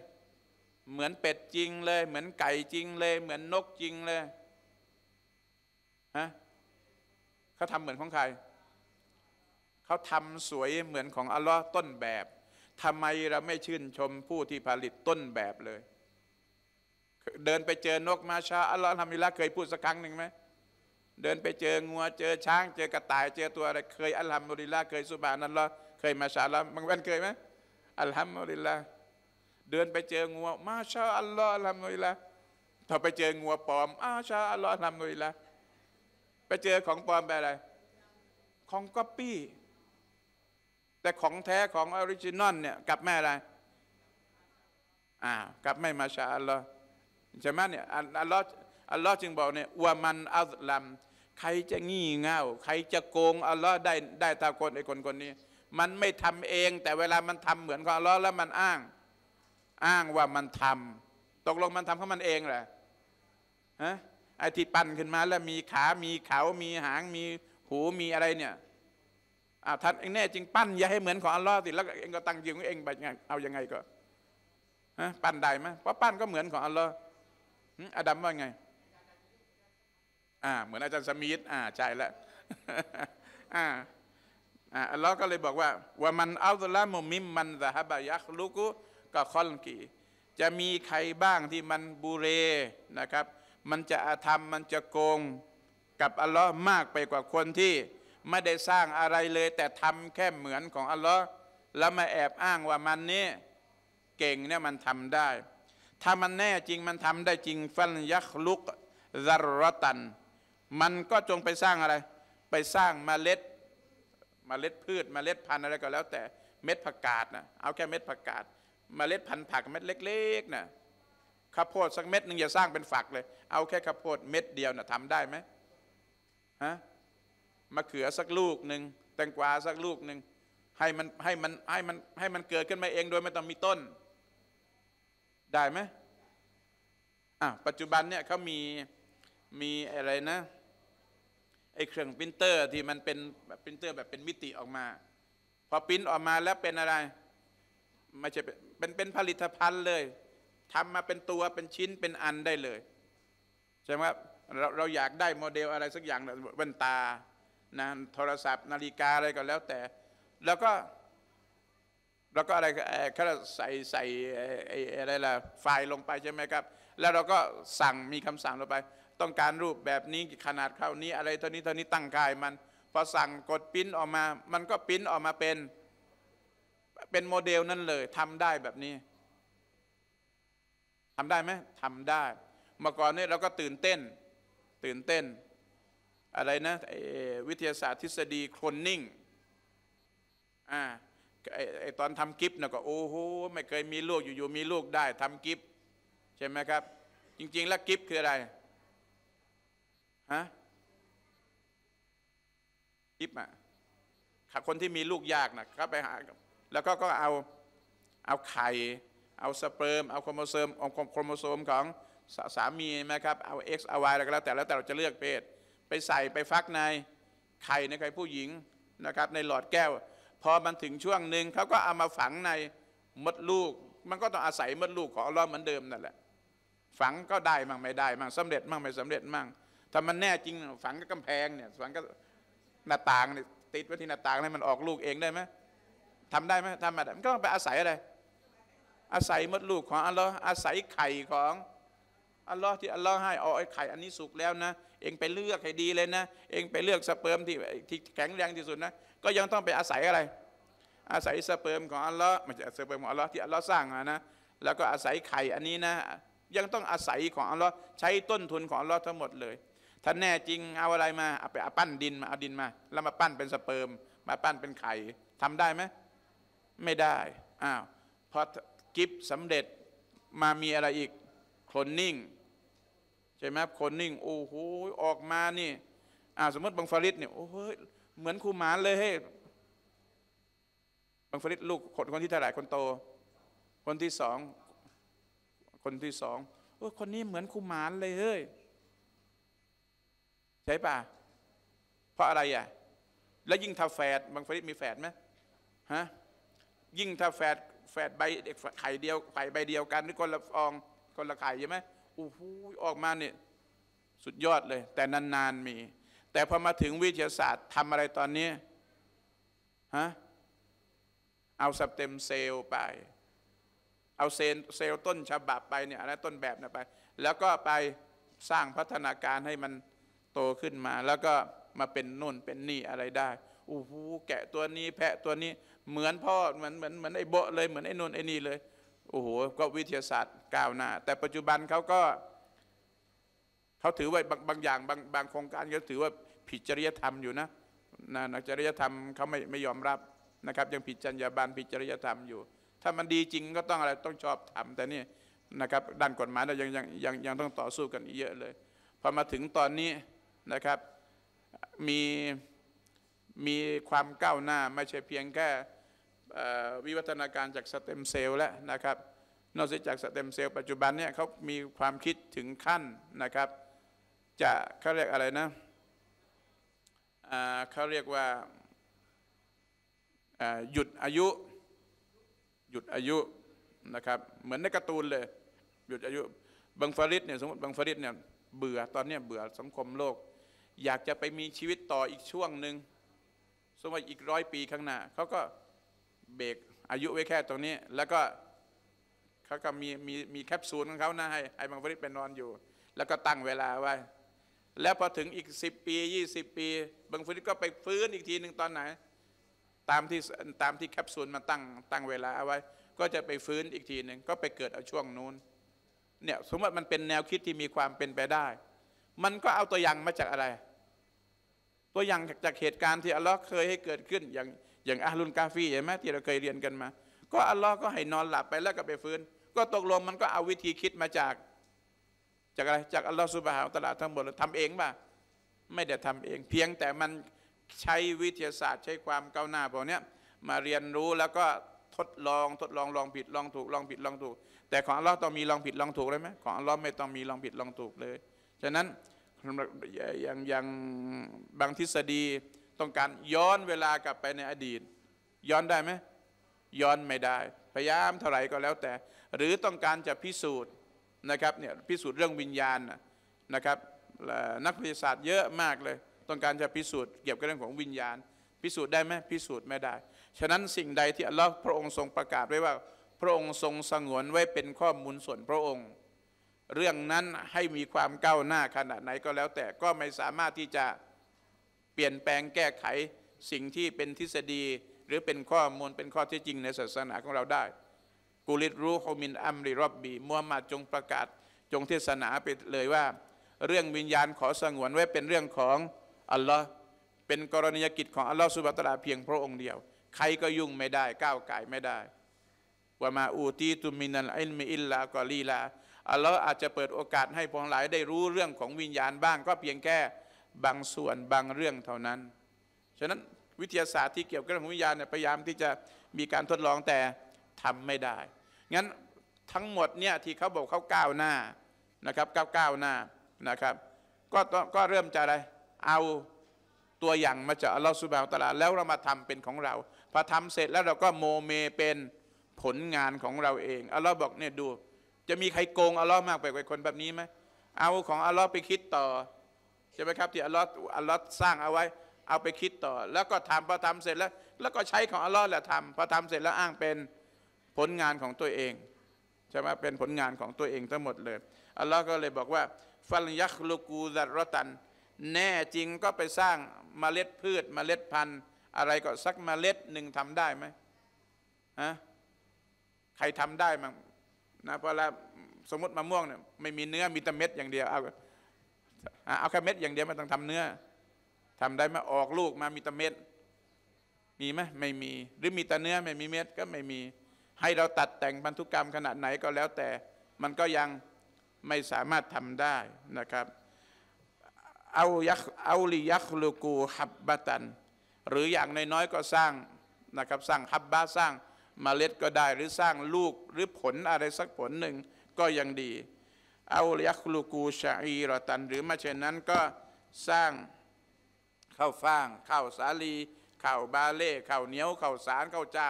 A: เหมือนเป็ดจริงเลย เหมือนไก่จริงเลย เหมือนนกจริงเลย ฮะเขาทำเหมือนของใคร เขาทำสวยเหมือนของอัลลอฮ์ต้นแบบ ทำไมเราไม่ชื่นชมผู้ที่ผลิตต้นแบบเลย เดินไปเจอนกมาชาอัลลอฮ์ทำมิละเคยพูดสักครั้งหนึ่งไหมเดินไปเจองัวเจอช้าง เจอกระต่าย เจอตัวอะไร เคยอัลฮัมดุลิลลาเคยสุบานัลลอฮ์เคยมาชาลาบางวันเคยไหมอัลฮัมดุลิลลาเดินไปเจองัวมาชาอัลลอฮ์อัลฮัมดุลิลลาถ้าไปเจองัวปลอมอาชาอัลลอฮ์อัลฮัมดุลิลลาไปเจอของปลอมไปอะไร ของก๊อปปี้ แต่ของแท้ของออริจินอลเนี่ยกลับแม่อะไร อ่า กลับไม่มาชาอัลลอฮ์ใช่ไหมเนี่ย อัลลอฮ์อัลลอฮ์จึงบอกเนี่ยว่ามันอัลลัมใครจะงี่เง่าใครจะโกงอัลลอฮ์ได้ได้ตาคนไอ้คนคนนี้ มันไม่ทำเอง แต่เวลามันทำเหมือนของอัลลอฮ์แล้วมันอ้าง อ้างว่ามันทำ ตกลงมันทำขอามันเองแหละฮะไอ้ที่ปั้นขึ้นมาแล้วมีขา มีเขามีหาง มีหู มีอะไรเนี่ยอาท่านเองแน่จริงปั้นอย่าให้เหมือนของอัลลอฮ์สิแล้วเองก็ตั้งยืนงเองไปไงเอายังไงก็ปั้นได้ไหมเพราะปั้นก็เหมือนของอัลลอฮ์อาดัมว่าไง่าเหมือนอาจารย์สมีธอ่าใช่แล้วอ่าอ่าอัลลอฮ์ก็เลยบอกว่าว่ามันอัลลอฮ์มุมิมมันซาฮบะยักลุกุก็คอนกีจะมีใครบ้างที่มันบูเรนะครับ มันจะอาธรรมมันจะโกงกับอัลลอฮ์มากไปกว่าคนที่ไม่ได้สร้างอะไรเลย แต่ทำแค่เหมือนของอัลลอฮ์แล้วมาแอบอ้างว่ามันนี่เก่งเนี่ยมันทำได้ ถ้ามันแน่จริงมันทำได้จริงฟันยักลุกซารตันมันก็จงไปสร้างอะไร ไปสร้างมเมล็ดมเมล็ดพืชมเมล็ดพันธุ์อะไรก็แล้วแต่เม็ดผักกาดนะเอาแค่เม็ดผักกาดมเมล็ดพันธุ์ผักเม็ดเล็ก ๆนะข้าวโพดสักเม็ดหนึ่งอย่าสร้างเป็นฝักเลย เอาแค่ข้าวโพดเม็ดเดียวนะทำได้ไหมฮะมะเขือสักลูกหนึ่งแตงกวาสักลูกหนึ่งให้มันให้มันให้มันให้มันเกิดขึ้นมาเองโดยไม่ต้องมีต้น ได้ไหมอ่ะปัจจุบันเนี่ยเขามีมีอะไรนะอ้เครื่องพิมพ์เตอร์ที่มันเป็นพิมพ์เตอร์แบบเป็นมิติออกมา พอพิมพ์ออกมาแล้วเป็นอะไรไม่ใช่เป็นเป็นผลิตภัณฑ์เลย ทำมาเป็นตัวเป็นชิ้นเป็นอันได้เลยใช่ไหมครับเราเราอยากได้โมเดลอะไรสักอย่างแว่นตานะโทรศัพท์นาฬิกาอะไรก็แล้วแต่ แล้วก็เราก็อะไรเขาใส่ใส่อะไรล่ะไฟล์ลงไปใช่ไหมครับ แล้วเราก็สั่งมีคำสั่งลงไปต้องการรูปแบบนี้ขนาดเท่านี้อะไรเท่านี้เท่านี้ตั้งกายมัน พอสั่งกดปิ้นออกมา มันก็ปิ้นออกมาเป็น เป็นโมเดลนั่นเลยทำได้แบบนี้ทำได้ไหมทำได้ เมื่อก่อนนี่เราก็ตื่นเต้น ตื่นเต้น อะไรนะ วิทยาศาสตร์ทฤษฎีโคลนนิ่งอ่าไอตอนทำกิฟต์นะก็โอ้โหไม่เคยมีลูกอยู่ๆมีลูกได้ทำกิฟต์ใช่ไหมครับ จริงๆแล้วกิฟต์คืออะไรฮะคลิปอ่ะคนที่มีลูกยากนะรับไปหา แล้วก็ก็เอาเอาไข่เอาสเปิร์มเอาโครโมโซมเอาโครโมโซมของสสามีนะครับเอา X เอา Y อะไรก็แล้วแต่แล้วแต่เราจะเลือกเพศ ไปใส่ไปฟักในไข่ใน ไข่ ผู้หญิงนะครับในหลอดแก้ว พอมันถึงช่วงหนึ่งเขาก็เอามาฝังในมดลูก มันก็ต้องอาศัยมดลูกของอลอมเหมือนเดิมนั่นแหละฝังก็ได้มั่งไม่ได้มั่งสำเร็จมั่งไม่สำเร็จมั่งถ้ามันแน่จริงฝังกับกำแพงเนี่ยฝังกับหน้าต่างเนี่ยติดไว้ที่หน้าต่างให้มันออกลูกเองได้ไหมทำได้ไหมทำมาได้มันก็ต้องไปอาศัยอะไร อาศัยมดลูกของอัลลอฮ์อาศัยไข่ของอัลลอฮ์ที่อัลลอฮ์ให้ออกไอ้ไข่อันนี้สุกแล้วนะเองไปเลือกให้ดีเลยนะ เองไปเลือกสเปิร์มที่ที่แข็งแรงที่สุดนะก็ยังต้องไปอาศัยอะไร อาศัยสเปิร์มของอัลลอฮ์มันจะสเปิร์มของอัลลอฮ์ที่อัลลอฮ์สร้างมานะแล้วก็อาศัยไข่อันนี้นะยังต้องอาศัยของอัลลอฮ์ใช้ต้นทุนของอัลลอฮ์ทั้งหมดเลยถ้าแน่จริงเอาอะไรมาเอาไปเอาปั้นดินมาเอาดินมาแล้วมาปั้นเป็นสเปิร์มมาปั้นเป็นไข่ทำได้ไหมไม่ได้อ้าวพอกิฟสำเร็จมามีอะไรอีกโคลนนิ่งใช่ไหมโคลนนิ่งโอ้โหออกมานี่อ้าวสมมติบังฟาริดเนี่ยโอ้โหเหมือนครูหมาเลยเฮ้บังฟริดลูกคนคนที่เท่าไหร่คนโตคนที่สองคนที่สองโอ้คนนี้เหมือนคุมาเลยเฮ้ยช่ปะเพราะอะไรอ่ะ แล้วยิ่งถ้าแฝด บางฟริตมีแฝดไหมฮะ ยิ่งถ้าแฝด แฝดใบเด็ก ไข่เดียว ไข่ใบเดียวกันหรือคนละฟอง คนละไข่ใช่ไหมโอ้โหออกมาเนี่ยสุดยอดเลย แต่นานๆมี แต่พอมาถึงวิทยาศาสตร์ทำอะไรตอนนี้ ฮะ เอาสเต็มเซลล์ไป เอาเซลล์เซลล์ต้นฉบับไปเนี่ยอะไรต้นแบบนยไป แล้วก็ไปสร้างพัฒนาการให้มันโตขึ้นมาแล้วก็มาเป็นนุ่นเป็นนี่อะไรได้โอ้โหแกะตัวนี้ แพะตัวนี้เหมือนพ่อเหมือนเหมือนเหมือนไอ้โบเลยเหมือนไอ้นุ่นไอ้นี่เลยโอ้โหก็วิทยาศาสตร์ก้าวหน้าแต่ปัจจุบันเขาก็เขาถือว่าบางอย่างบางบางโครงการเขาถือว่าผิดจริยธรรมอยู่นะนะจริยธรรมเขาไม่ไม่ยอมรับนะครับ ยังผิดจรรยาบรรณผิดจริยธรรมอยู่ ถ้ามันดีจริงก็ต้องอะไรต้องชอบทำแต่นี่นะครับด้านกฎหมายเรายังยังยังยังต้องต่อสู้กันเยอะเลยพอมาถึงตอนนี้นะครับมีมีความก้าวหน้าไม่ใช่เพียงแค่วิวัฒนาการจากสเต็มเซลล์แล้วนะครับนอกจากสเต็มเซลล์ปัจจุบันเนี่ยเขามีความคิดถึงขั้นนะครับจะเขาเรียกอะไรนะเขาเรียกว่าหยุดอายุหยุดอายุนะครับเหมือนในการ์ตูนเลยหยุดอายุบังฟาริดเนี่ยสมมติบังฟาริดเนี่ยเบื่อตอนนี้เบื่อสังคมโลกอยากจะไปมีชีวิตต่ออีกช่วงหนึ่งสมมติอีกร้อยปีข้างหน้าเขาก็เบรกอายุไว้แค่ตรงนี้ แล้วก็เขาก็มีมีมีแคปซูลของเขานะให้ไอ้บางฟริตเป็นนอนอยู่ แล้วก็ตั้งเวลาไว้ แล้วพอถึงอีกสิบปียี่สิบปีบางฟริตก็ไปฟื้นอีกทีหนึ่งตอนไหนตามที่ตามที่แคปซูลมาตั้ง ตั้งเวลาเอาไว้ ก็จะไปฟื้นอีกทีหนึ่งก็ไปเกิดเอาช่วงนู้นเนี่ยสมมติมันเป็นแนวคิดที่มีความเป็นไปได้ มันก็เอาตัวอย่างมาจากอะไรตัวอย่างจากเหตุการณ์ที่อัลลอฮ์เคยให้เกิดขึ้น อย่างอย่างอาลุนกาฟีใช่ไหมที่เราเคยเรียนกันมา ก็อัลลอฮ์ก็ให้นอนหลับไปแล้วก็ไปฟื้น ก็ตกลงมันก็เอาวิธีคิดมาจาก จากอะไรจากอัลลอฮ์สุบฮาวตลาดทั้งหมดทำเองป่ะไม่ได้ทำเอง เพียงแต่มันใช้วิทยาศาสตร์ใช้ความก้าวหน้าพวกนี้มาเรียนรู้แล้วก็ทดลองทดลองลองผิดลองถูกลองผิดลองถูก แต่ของอัลลอฮ์ต้องมีลองผิดลองถูกเลยไหมของอัลลอฮ์ไม่ต้องมีลองผิดลองถูกเลยฉะนั้นอย่างอย่างบางทฤษฎีต้องการย้อนเวลากลับไปในอดีต ย้อนได้ไหมย้อนไม่ได้ พยายามเท่าไหร่ก็แล้วแต่ หรือต้องการจะพิสูจน์นะครับเนี่ยพิสูจน์เรื่องวิญญาณนะครับนักวิทยาศาสตร์เยอะมากเลย ต้องการจะพิสูจน์เกี่ยวกับเรื่องของวิญญาณ พิสูจน์ได้ไหมพิสูจน์ไม่ได้ ฉะนั้นสิ่งใดที่อัลลอฮ์พระองค์ทรงประกาศไว้ว่า พระองค์ทรงสงวนไว้เป็นข้อมูลส่วนพระองค์เรื่องนั้นให้มีความก้าวหน้าขนาดไหนก็แล้วแต่ก็ไม่สามารถที่จะเปลี่ยนแปลงแก้ไขสิ่งที่เป็นทฤษฎีหรือเป็นข้อมูลเป็นข้อเท็จจริงในศาสนาของเราได้กุลิตรู้ฮมินอัมริรอบบีมฮัมมัดจงประกาศจงเทศนาไปเลยว่า เรื่องวิญญาณขอสงวนไว้เป็นเรื่องของอัลลอฮ์เป็นกรณียกิจของอัลลอฮ์สุบตลาเพียงพระองค์เดียวใครก็ยุ่งไม่ได้ก้าวไก่ไม่ได้ว่ามาอูตีตุมินันอินมิอิลลากอลีลาัลฮ์อาจจะเปิดโอกาสให้พวงหลายได้รู้เรื่องของวิญญาณบ้าง ก็เพียงแค่บางส่วนบางเรื่องเท่านั้นฉะนั้นวิทยาศาสตร์ที่เกี่ยวกับเรื่องวิญญาณเนี่ยพยายามที่จะมีการทดลองแต่ทำไม่ได้งั้นทั้งหมดเนี่ยที่เขาบอกเขาก้าวหน้านะครับก้าวก้าวหน้านะครับก็ก็เริ่มจากอะไรเอาตัวอย่างมาจากอัลลอฮ์สุบานตะลาแล้วเรามาทำเป็นของเราพอทำเสร็จแล้วเราก็โมเมเป็นผลงานของเราเองอัลลอฮ์บอกเนี่ยดูจะมีใครโกงอัลลอฮ์มากไปกว่าคนแบบนี้ไหมเอาของอัลลอฮ์ไปคิดต่อใช่ไหมครับที่อัลลอฮ์อัลลอฮ์สร้างเอาไว้ เอาไปคิดต่อ แล้วก็ทำพอทำเสร็จแล้ว แล้วก็ใช้ของอัลลอฮ์แหละทำพอทำเสร็จแล้วอ้างเป็นผลงานของตัวเองใช่ไหมเป็นผลงานของตัวเอง ทั้งหมดเลยอัลลอฮ์ก็เลยบอกว่าฟัลยักลูกูดัรตัน แน่จริงก็ไปสร้างเมล็ดพืช เมล็ดพันธุ์ อะไรก็สักเมล็ดหนึ่งทำได้ไหมฮะใครทำได้มั้งนะเพราะละสมมติมะม่วงเนี่ยไม่มีเนื้อมีแต่เม็ดอย่างเดียวเอาเอาแค่เม็ดอย่างเดียวไม่ต้องทำเนื้อ ทำได้ไหมออกลูกมามีแต่เม็ดมีไหมไม่มีหรือมีแต่เนื้อไม่มีเม็ดก็ไม่มี ให้เราตัดแต่งพันธุกรรมขนาดไหนก็แล้วแต่ มันก็ยังไม่สามารถทำได้นะครับเอายักเอาลียักลูกูฮับบะตันหรืออย่างน้อยๆก็สร้างนะครับสร้างฮับบะสร้างมาเล็ดก็ได้หรือสร้างลูกหรือผลอะไรสักผลหนึ่งก็ยังดี เอายคกลูกูชาอีรตันหรือมาเช่นนั้นก็สร้างข้าวฟ่าง ข้าวสาลีข้าวบาเล่ข้าวเหนียวข้าวสารข้าวเจ้า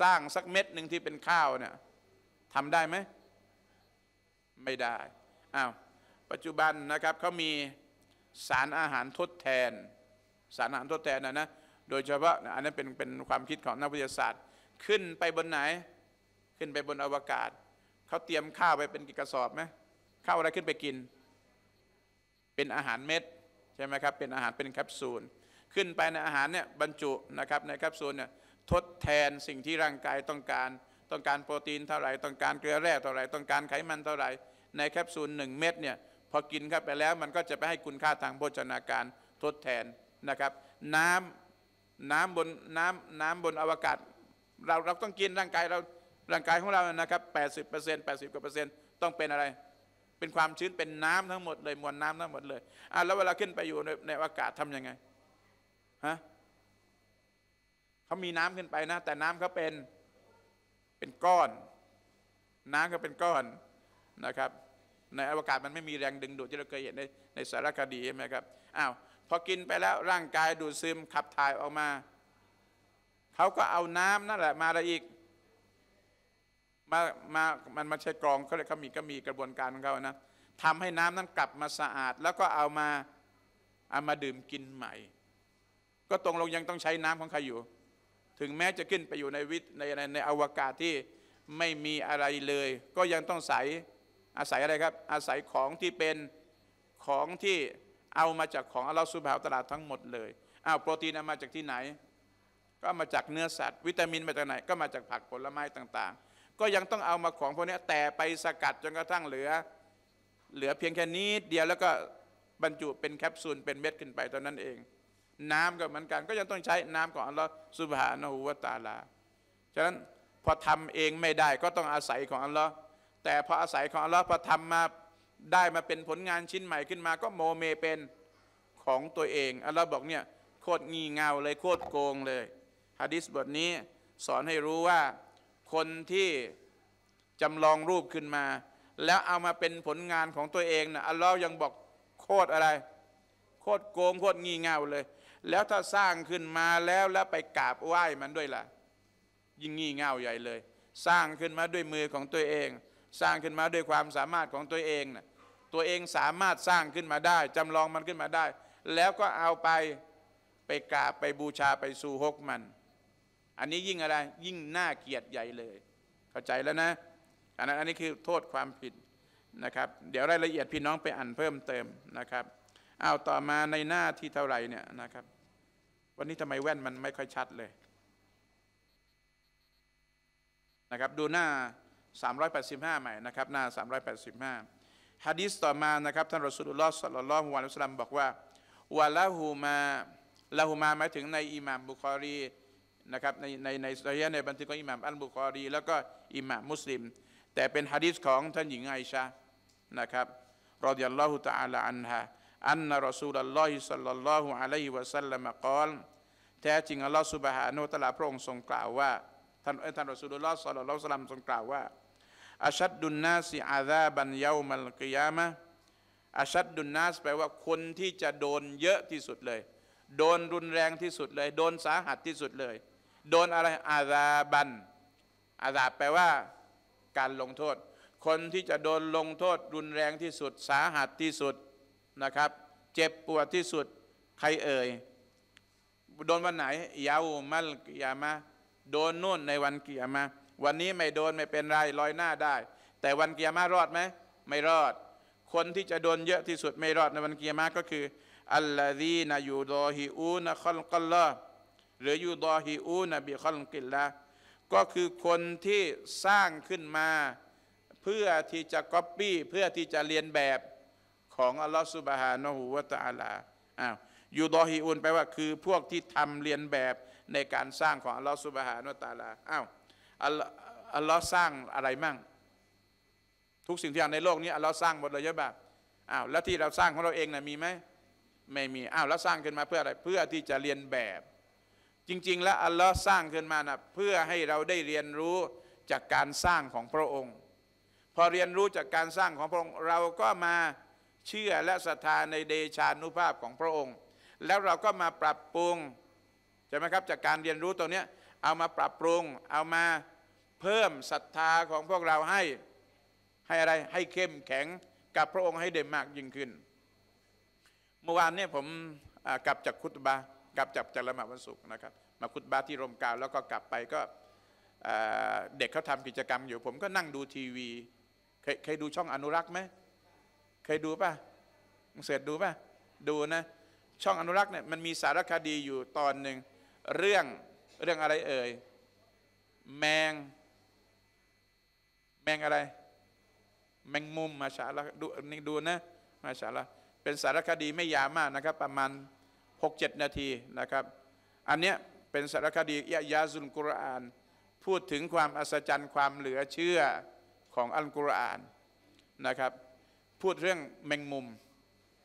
A: สร้างสักเม็ดหนึ่งที่เป็นข้าวเนี่ยทำได้ไหม ไม่ได้ อ้าวปัจจุบันนะครับเขามีสารอาหารทดแทน สารอาหารทดแทนนะนะโดยเฉพาะอันนั้นเป็นเป็นความคิดของนักวิทยาศาสตร์ขึ้นไปบนไหนขึ้นไปบนอวกาศเขาเตรียมข้าวไปเป็นกี่กระสอบไหมข้าวอะไรขึ้นไปกิน เป็นอาหารเม็ดใช่ไหมครับเป็นอาหารเป็นแคปซูลขึ้นไปในอาหารเนี่ยบรรจุนะครับในแคปซูลเนี่ยทดแทนสิ่งที่ร่างกายต้องการ ต้องการโปรตีนเท่าไหร่ต้องการเกลือแร่เท่าไหร่ต้องการไขมันเท่าไหร่ในแคปซูล1เม็ดเนี่ยพอกินเข้าไปแล้วมันก็จะไปให้คุณค่าทางโภชนาการ ทดแทนนะครับน้ำน้ำบนน้ำน้ำบนอวกาศเราเราต้องกินร่างกายเราร่างกายของเรานะครับแปดสิกว่าเปอร์เซ็นต์ต้องเป็นอะไร เป็นความชื้นเป็นน้ำทั้งหมดเลยมวลน้ำทั้งหมดเลย อ่ะแล้วเวลาขึ้นไปอยู่ในในอากาศทํำยังไงฮะเขามีน้ำขึ้นไปนะ แต่น้ำเขาเป็นเป็นก้อน น้ำก็เป็นก้อนนะครับ ในอวกาศมันไม่มีแรงดึงดูดที่เราเคยเห็นในในสารคดีใช่ไหมครับ อ้าวพอกินไปแล้วร่างกายดูดซึมขับถ่ายออกมาเขาก็เอาน้ำนั่นแหละ มาอะไรอีกมามามัน มาใช้กรองเขาเลยเขามีก็มีกระบวนการของเขานะทำให้น้ำนั้นกลับมาสะอาดแล้วก็เอามาเอามาดื่มกินใหม่ ก็ตรงลงยังต้องใช้น้ำของใครอยู่ ถึงแม้จะขึ้นไปอยู่ในวิทในในในอวกาศที่ไม่มีอะไรเลย ก็ยังต้องใสอาศัยอะไรครับ อาศัยของที่เป็นของที่เอามาจากของอัลลอฮฺสุบฮาวตลาดทั้งหมดเลยอ้าวโปรตีนเอามาจากที่ไหนก็มาจากเนื้อสัตว์ วิตามินมาจากไหนก็มาจากผักผลไม้ต่างๆ ก็ยังต้องเอามาของพวกนี้แต่ไปสกัดจนกระทั่งเหลือ เหลือเพียงแค่นี้เดียวแล้วก็บรรจุเป็นแคปซูลเป็นเม็ดขึ้นไปเท่านั้นเอง น้ำก็เหมือนกันก็ยังต้องใช้น้ำของอัลลอฮ์สุบฮานะฮูวาตาลาฉะนั้นพอทำเองไม่ได้ก็ต้องอาศัยของอัลลอฮ์แต่พออาศัยของอัลลอฮ์พอทำมาได้มาเป็นผลงานชิ้นใหม่ขึ้นมา ก็โมเมเป็นของตัวเองอัลลอฮ์บอกเนี่ยโคตรงี่เง่าเลยโคตรโกงเลยฮะดิษบทนี้สอนให้รู้ว่า คนที่จำลองรูปขึ้นมา แล้วเอามาเป็นผลงานของตัวเองนะอัลลอฮ์ยังบอกโคตรอะไรโคตรโกงโคตรงี่เง่าเลย แล้วถ้าสร้างขึ้นมาแล้วแล้วไปกราบไหว้มันด้วยล่ะ ยิ่งงี่เง่าใหญ่เลย สร้างขึ้นมาด้วยมือของตัวเอง สร้างขึ้นมาด้วยความสามารถของตัวเองนะตัวเองสามารถสร้างขึ้นมาได้จำลองมันขึ้นมาได้ แล้วก็เอาไปไปกราบไปบูชาไปสู่ฮกมันอันนี้ยิ่งอะไรยิ่งน่าเกลียดใหญ่เลย เข้าใจแล้วนะอันนั้นอันนี้คือโทษความผิดนะครับ เดี๋ยวรายละเอียดพี่น้องไปอ่านเพิ่มเติมนะครับอ้าวต่อมาในหน้าที่เท่าไหร่เนี่ยนะครับ วันนี้ทำไมแว่นมันไม่ค่อยชัดเลยนะครับดูหน้า 385 ใหม่นะครับหน้า385ฮะดิษต่อมานะครับท่านรอสุลลอฮ์สัลลัลลอฮุวะลัยฮิสลัมบอกว่าวะละหูมาละหูมาหมายถึงในอิหม่ามบุคอรีนะครับในในในสยในบันทึกของอิหม่ามอัลบุคอรีแล้วก็อิหม่ามมุสลิม แต่เป็นฮะดิษของท่านหญิงไอชานะครับรอดิยัลลอฮุตะอาลาอันฮะอันนรอสูลัลลอฮิสัลลัลลอฮุอะลัยฮิวะสัลลัมกอลแท้จริงอัลลอฮ์สุบฮานุตะลาพระองค์ทรงกล่าวว่า ท่านท่านรอสูลุลลอฮ์สัลลัลลอฮุสลลัมทรงกล่าวว่าอัชัดดุนนาสิอาซาบันเยามัลกิยามะอัชัดดุนนาสแปลว่าคนที่จะโดนเยอะที่สุดเลย โดนรุนแรงที่สุดเลย โดนสาหัสที่สุดเลยโดนอะไรอาซาบันอาซาแปลว่า การลงโทษ คนที่จะโดนลงโทษรุนแรงที่สุดสาหัสที่สุดนะครับ เจ็บปวดที่สุด ใครเอ่ยโดนวันไหนยาวมัลกิยามะโดนนู่นในวันกิยามะวันนี้ไม่โดนไม่เป็นไรลอยหน้าได้ แต่วันกิยามะรอดไหมไม่รอด คนที่จะโดนเยอะที่สุดไม่รอดในวันกิยามะก็คืออัลลอฮีนายูโดฮิอูนะคอลกัลลอหรือยูดอฮิอูนบีคอลกิลละก็คือคนที่สร้างขึ้นมา เพื่อที่จะก๊อปปี้เพื่อที่จะเรียนแบบของอัลลอฮฺสุบฮานะฮูวะตะอาลาอ้าวยูดอฮิอูนแปลว่าคือพวกที่ทำเรียนแบบในการสร้างของอัลลอฮฺสุบฮานะตะอาลาอ้าวอัลลอฮ์สร้างอะไรมั่งทุกสิ่งที่อย่างในโลกนี้อัลลอฮ์สร้างหมดเลยใช่ปะอ้าวแล้วที่เราสร้างของเราเองนะ่ะมีไหมไม่มีอ้าวแล้วสร้างขึ้นมาเพื่ออะไรเพื่อที่จะเรียนแบบจริงๆ แล้วอัลลอฮ์สร้างขึ้นมานะเพื่อให้เราได้เรียนรู้จากการสร้างของพระองค์ พอเรียนรู้จากการสร้างของพระองค์ เราก็มาเชื่อและศรัทธาในเดชานุภาพของพระองค์ แล้วเราก็มาปรับปรุงใช่ไหมครับจากการเรียนรู้ตรงนี้เอามาปรับปรุงเอามาเพิ่มศรัทธาของพวกเราให้ให้อะไรให้เข้มแข็งกับพระองค์ให้เด่นมากยิ่งขึ้นเมื่อวานเนี่ยผมกลับจากคุตบากลับจับจาละหมาดวันศุกร์นะครับมาคุตบาที่รมกาวแล้วก็กลับไปก็เด็กเขาทำกิจกรรมอยู่ผมก็นั่งดูทีวี เคยเคยดูช่องอนุรักษ์ไหมเคยดูป่ะมึงเสร็จดูป่ะ ดูนะช่องอนุรักษ์เนี่ยมันมีสารคดีอยู่ตอนหนึ่งเรื่องเรื่องอะไรเอ่ยแมง แมงอะไร แมงมุมมาชาละดูนี่ดูนะมาชาละเป็นสารคดีไม่ยาวมากนะครับประมาณ6-7นาทีนะครับอันเนี้ยเป็นสารคดียะยาซุลกุรอาน พูดถึงความอัศจรรย์ความเหลือเชื่อของอัลกุรอานนะครับ พูดเรื่องแมงมุม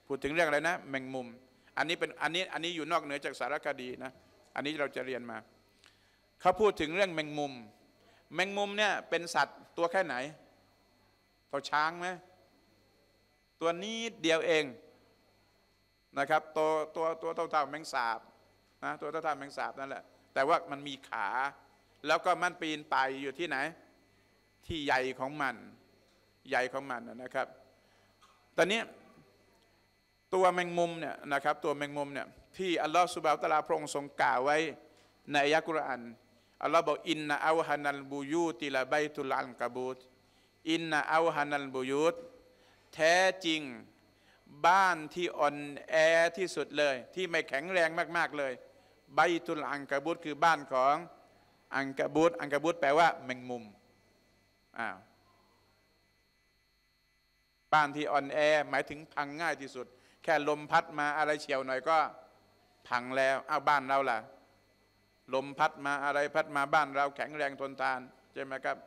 A: พูดถึงเรื่องอะไรนะแมงมุมอันนี้เป็นอันนี้อันนี้อยู่นอกเหนือจากสารคดีนะอันนี้เราจะเรียนมา เขาพูดถึงเรื่องแมงมุม แมงมุมเนี่ยเป็นสัตว์ตัวแค่ไหนตัวช้างไหมตัวนี้เดียวเองนะครับตัวตัวตัวเท่าเท่าแมงสาบนะตัวเท่าเท่าแมงสาบนั่นแหละแต่ว่ามันมีขา แล้วก็มันปีนไปอยู่ที่ไหน ที่ใหญ่ของมันใหญ่ของมันนะครับตอนนี้ตัวแมงมุมเนี่ยนะครับตัวแมงมุมเนี่ยที่อัลลอฮฺสุบะตลาพระองค์ทรงกล่าวไว้ในอัลกุรอานอัลลอฮฺบอกอินนาอัลฮันัลบุยูติลาใบตุลอันกบูต อินนาอัลฮันัลบุยูตแท้จริงบ้านที่อ่อนแอที่สุดเลย ที่ไม่แข็งแรงมากๆเลยใบตุลอังกบุตรคือบ้านของอังกบุตรอังกบุตรแปลว่าแมงมุมอ้าวบ้านที่อ่อนแอหมายถึงพังง่ายที่สุด แค่ลมพัดมาอะไรเฉียวหน่อยก็พังแล้วอ้าวบ้านเราล่ะ ลมพัดมาอะไรพัดมาบ้าน เราแข็งแรงทนทานใช่ไหมครับ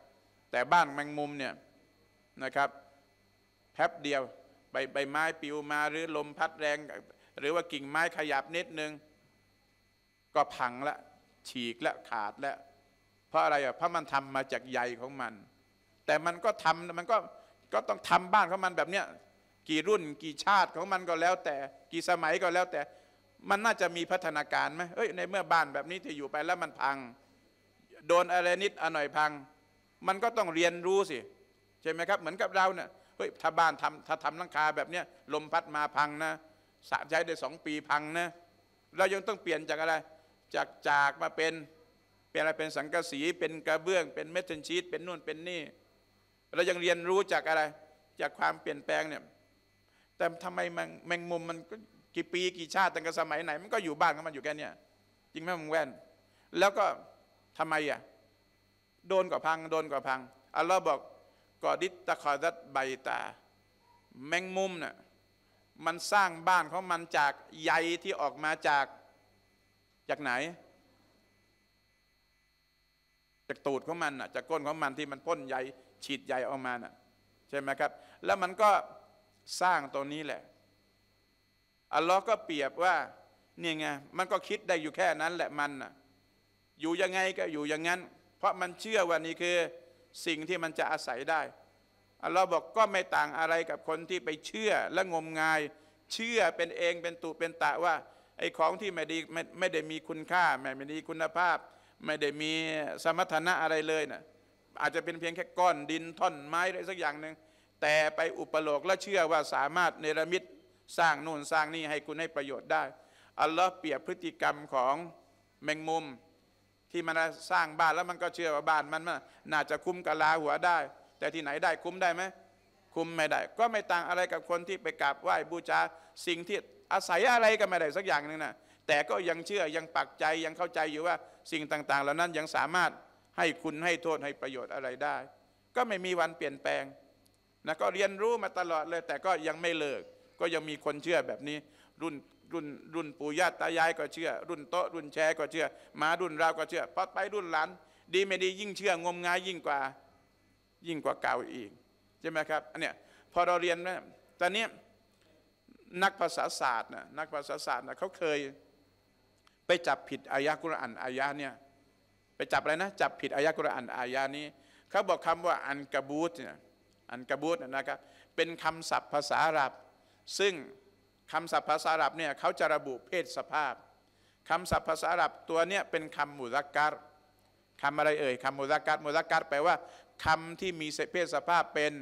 A: แต่บ้านแมงมุมเนี่ยนะครับแป๊บเดียวใบใบไม้ปิวมาหรือลมพัดแรง หรือว่ากิ่งไม้ขยับนิดนึง ก็พังละฉีกและขาดแล้วเพราะอะไรอ่ะเพราะมันทำมาจากใยของมัน แต่มันก็ทำมันก็ก็ต้องทำบ้านของมันแบบเนี้ยกี่รุ่นกี่ชาติของมันก็แล้ว แต่กี่สมัยก็แล้วแต่ มันน่าจะมีพัฒนาการไหมเอ้ยในเมื่อบ้านแบบนี้ที่อยู่ไปแล้วมันพัง โดนอะไรนิดอหน่อยพัง มันก็ต้องเรียนรู้สิใช่ไหมครับเหมือนกับเราเนี่ยฮ้ยถ้าบ้านทำถ้าทำลังคาแบบเนี้ยลมพัดมาพังนะสะใช้ได้สองปีพังนะเรายังต้องเปลี่ยนจากอะไร จากจากมาเป็น เป็นอะไรเป็นสังกะสีเป็นกระเบื้องเป็นเมทัลชีตเป็นนู่นเป็นนี่เรายังเรียนรู้จากอะไร จากความเปลี่ยนแปลงเนี่ยแต่ทำไมแมงมุมมันกี่ปีกี่ชาติตั้งแต่สมัยไหน มันก็อยู่บ้านของมันอยู่แค่เนี้ยจริงไหมมึงแว่น แล้วก็ทำไมอ่ะโดนก่อพังโดนก่อพังอัลลอฮ์บอกกอดิตตะคอดัตใบตา แมงมุมน่ะมันสร้างบ้านของมันจากใยที่ออกมาจาก จากไหนจากตูดของมันน่ะจากก้นของมันที่มันพ่นใยฉีดใยออกมาน่ะใช่ไหมครับ แล้วมันก็สร้างตัวนี้แหละอัลลอฮ์ก็เปรียบว่าเนี่ยไง มันก็คิดได้อยู่แค่นั้นแหละมันน่ะอยู่ยังไงก็อยู่อย่างนั้น เพราะมันเชื่อว่านี่คือสิ่งที่มันจะอาศัยได้ อัลลอฮ์บอกก็ไม่ต่างอะไรกับคนที่ไปเชื่อและงมงาย เชื่อเป็นเองเป็นตุเป็นตะว่า ไอ้ของที่ไม่ดีไม่ไม่ได้มีคุณค่า ไม่ไม่มีคุณภาพ ไม่ได้มีสมรรถนะอะไรเลยนะ่ะอาจจะเป็นเพียงแค่ก้อนดินท่อนไม้อะไรสักอย่างหนึ่ง แต่ไปอุปโลกและเชื่อว่าสามารถเนรมิตสร้างนู่นสร้างนี่ให้คุณให้ประโยชน์ได้ อัลลอฮ์เปรียบพฤติกรรมของแมงมุมที่มันสร้างบ้านแล้วมันก็เชื่อว่าบ้านมันน่าจะคุ้มกะลาหัวได้ แต่ที่ไหนได้คุ้มได้ไหมคุ้มไม่ได้ ก็ไม่ต่างอะไรกับคนที่ไปกราบไหว้บูชาสิ่งที่อาศัยอะไรก็ไม่ได้สักอย่างหนึ่งนะแต่ก็ยังเชื่อยังปักใจยังเข้าใจอยู่ว่า สิ่งต่างๆ เหล่านั้นยังสามารถให้คุณให้โทษให้ประโยชน์อะไรได้ ก็ไม่มีวันเปลี่ยนแปลงนะก็เรียนรู้มาตลอดเลย แต่ก็ยังไม่เลิกก็ยังมีคนเชื่อแบบนี้ รุ่นรุ่นรุ่นปู่ย่าตายายก็เชื่อ รุ่นโต๊ะรุ่นแชร์ก็เชื่อ มารุ่นเราก็เชื่อพอไปรุ่นหลานดีไม่ดียิ่งเชื่อ งมงายยิ่งกว่า ยิ่งกว่าเก่าอีกใช่ไหมครับอันเนี้ยพอเราเรียนนะตอนนี้นักภาษาศาสตร์นะนักภาษาศาสตร์นะเขาเคย ไปจับผิดอายะกุรอานอายะเนี่ยไปจับอะไรนะ จับผิดอายะกุรอานอายะนี้เขาบอกคำว่าอันกะบูดเนี่ยอันกะบูดนะครับ เป็นคำศัพท์ภาษาอาหรับ ซึ่งคำศัพท์ภาษาอาหรับเนี่ยเขาจะระบุเพศสภาพ คำศัพท์ภาษาอาหรับตัวเนี่ยเป็นคำมุรักกัดคำอะไรเอ่ยคำมุรักกัดมุรักกัดแปลว่าคำที่มีเพศสภาพเป็น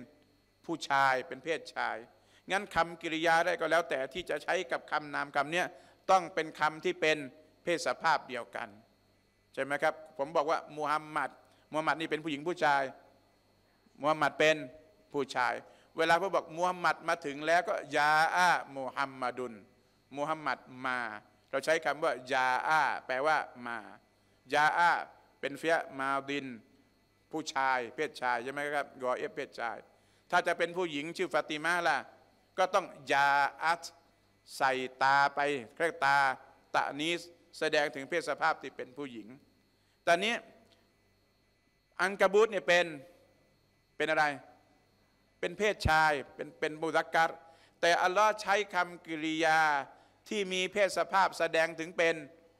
A: ผู้ชายเป็นเพศชาย งั้นคำกริยาได้ก็แล้ว แต่ที่จะใช้กับคำนามคำเนี้ยต้องเป็นคำที่เป็นเพศสภาพเดียวกันใช่ไหมครับ ผมบอกว่ามูฮัมหมัดมูฮัมหมัดนี่เป็นผู้หญิงผู้ชายมูฮัมหมัดเป็นผู้ชายเวลาพระบอกมูฮัมหมัดมาถึงแล้วก็ ยาอามูฮัมมัดุนมูฮัมหมัดมา เราใช้คำว่า ยาอาแปลว่ามา ยาอาเป็นเฟียมาดิน ผู้ชายเพศชายใช่ไหมครับกอเอฟเพศชาย ถ้าจะเป็นผู้หญิงชื่อฟาติมาล่ะก็ต้องยาอัตใส่ตาไปเรียกตา ตะนี้ แสดงถึงเพศสภาพที่เป็นผู้หญิง ตอนนี้ อังกบูตเนี่ยเป็นเป็นอะไรเป็นเพศชายเป็นเป็นบุซักัรแต่อัลลอฮ์ใช้คำกิริยาที่มีเพศสภาพแสดงถึงเป็น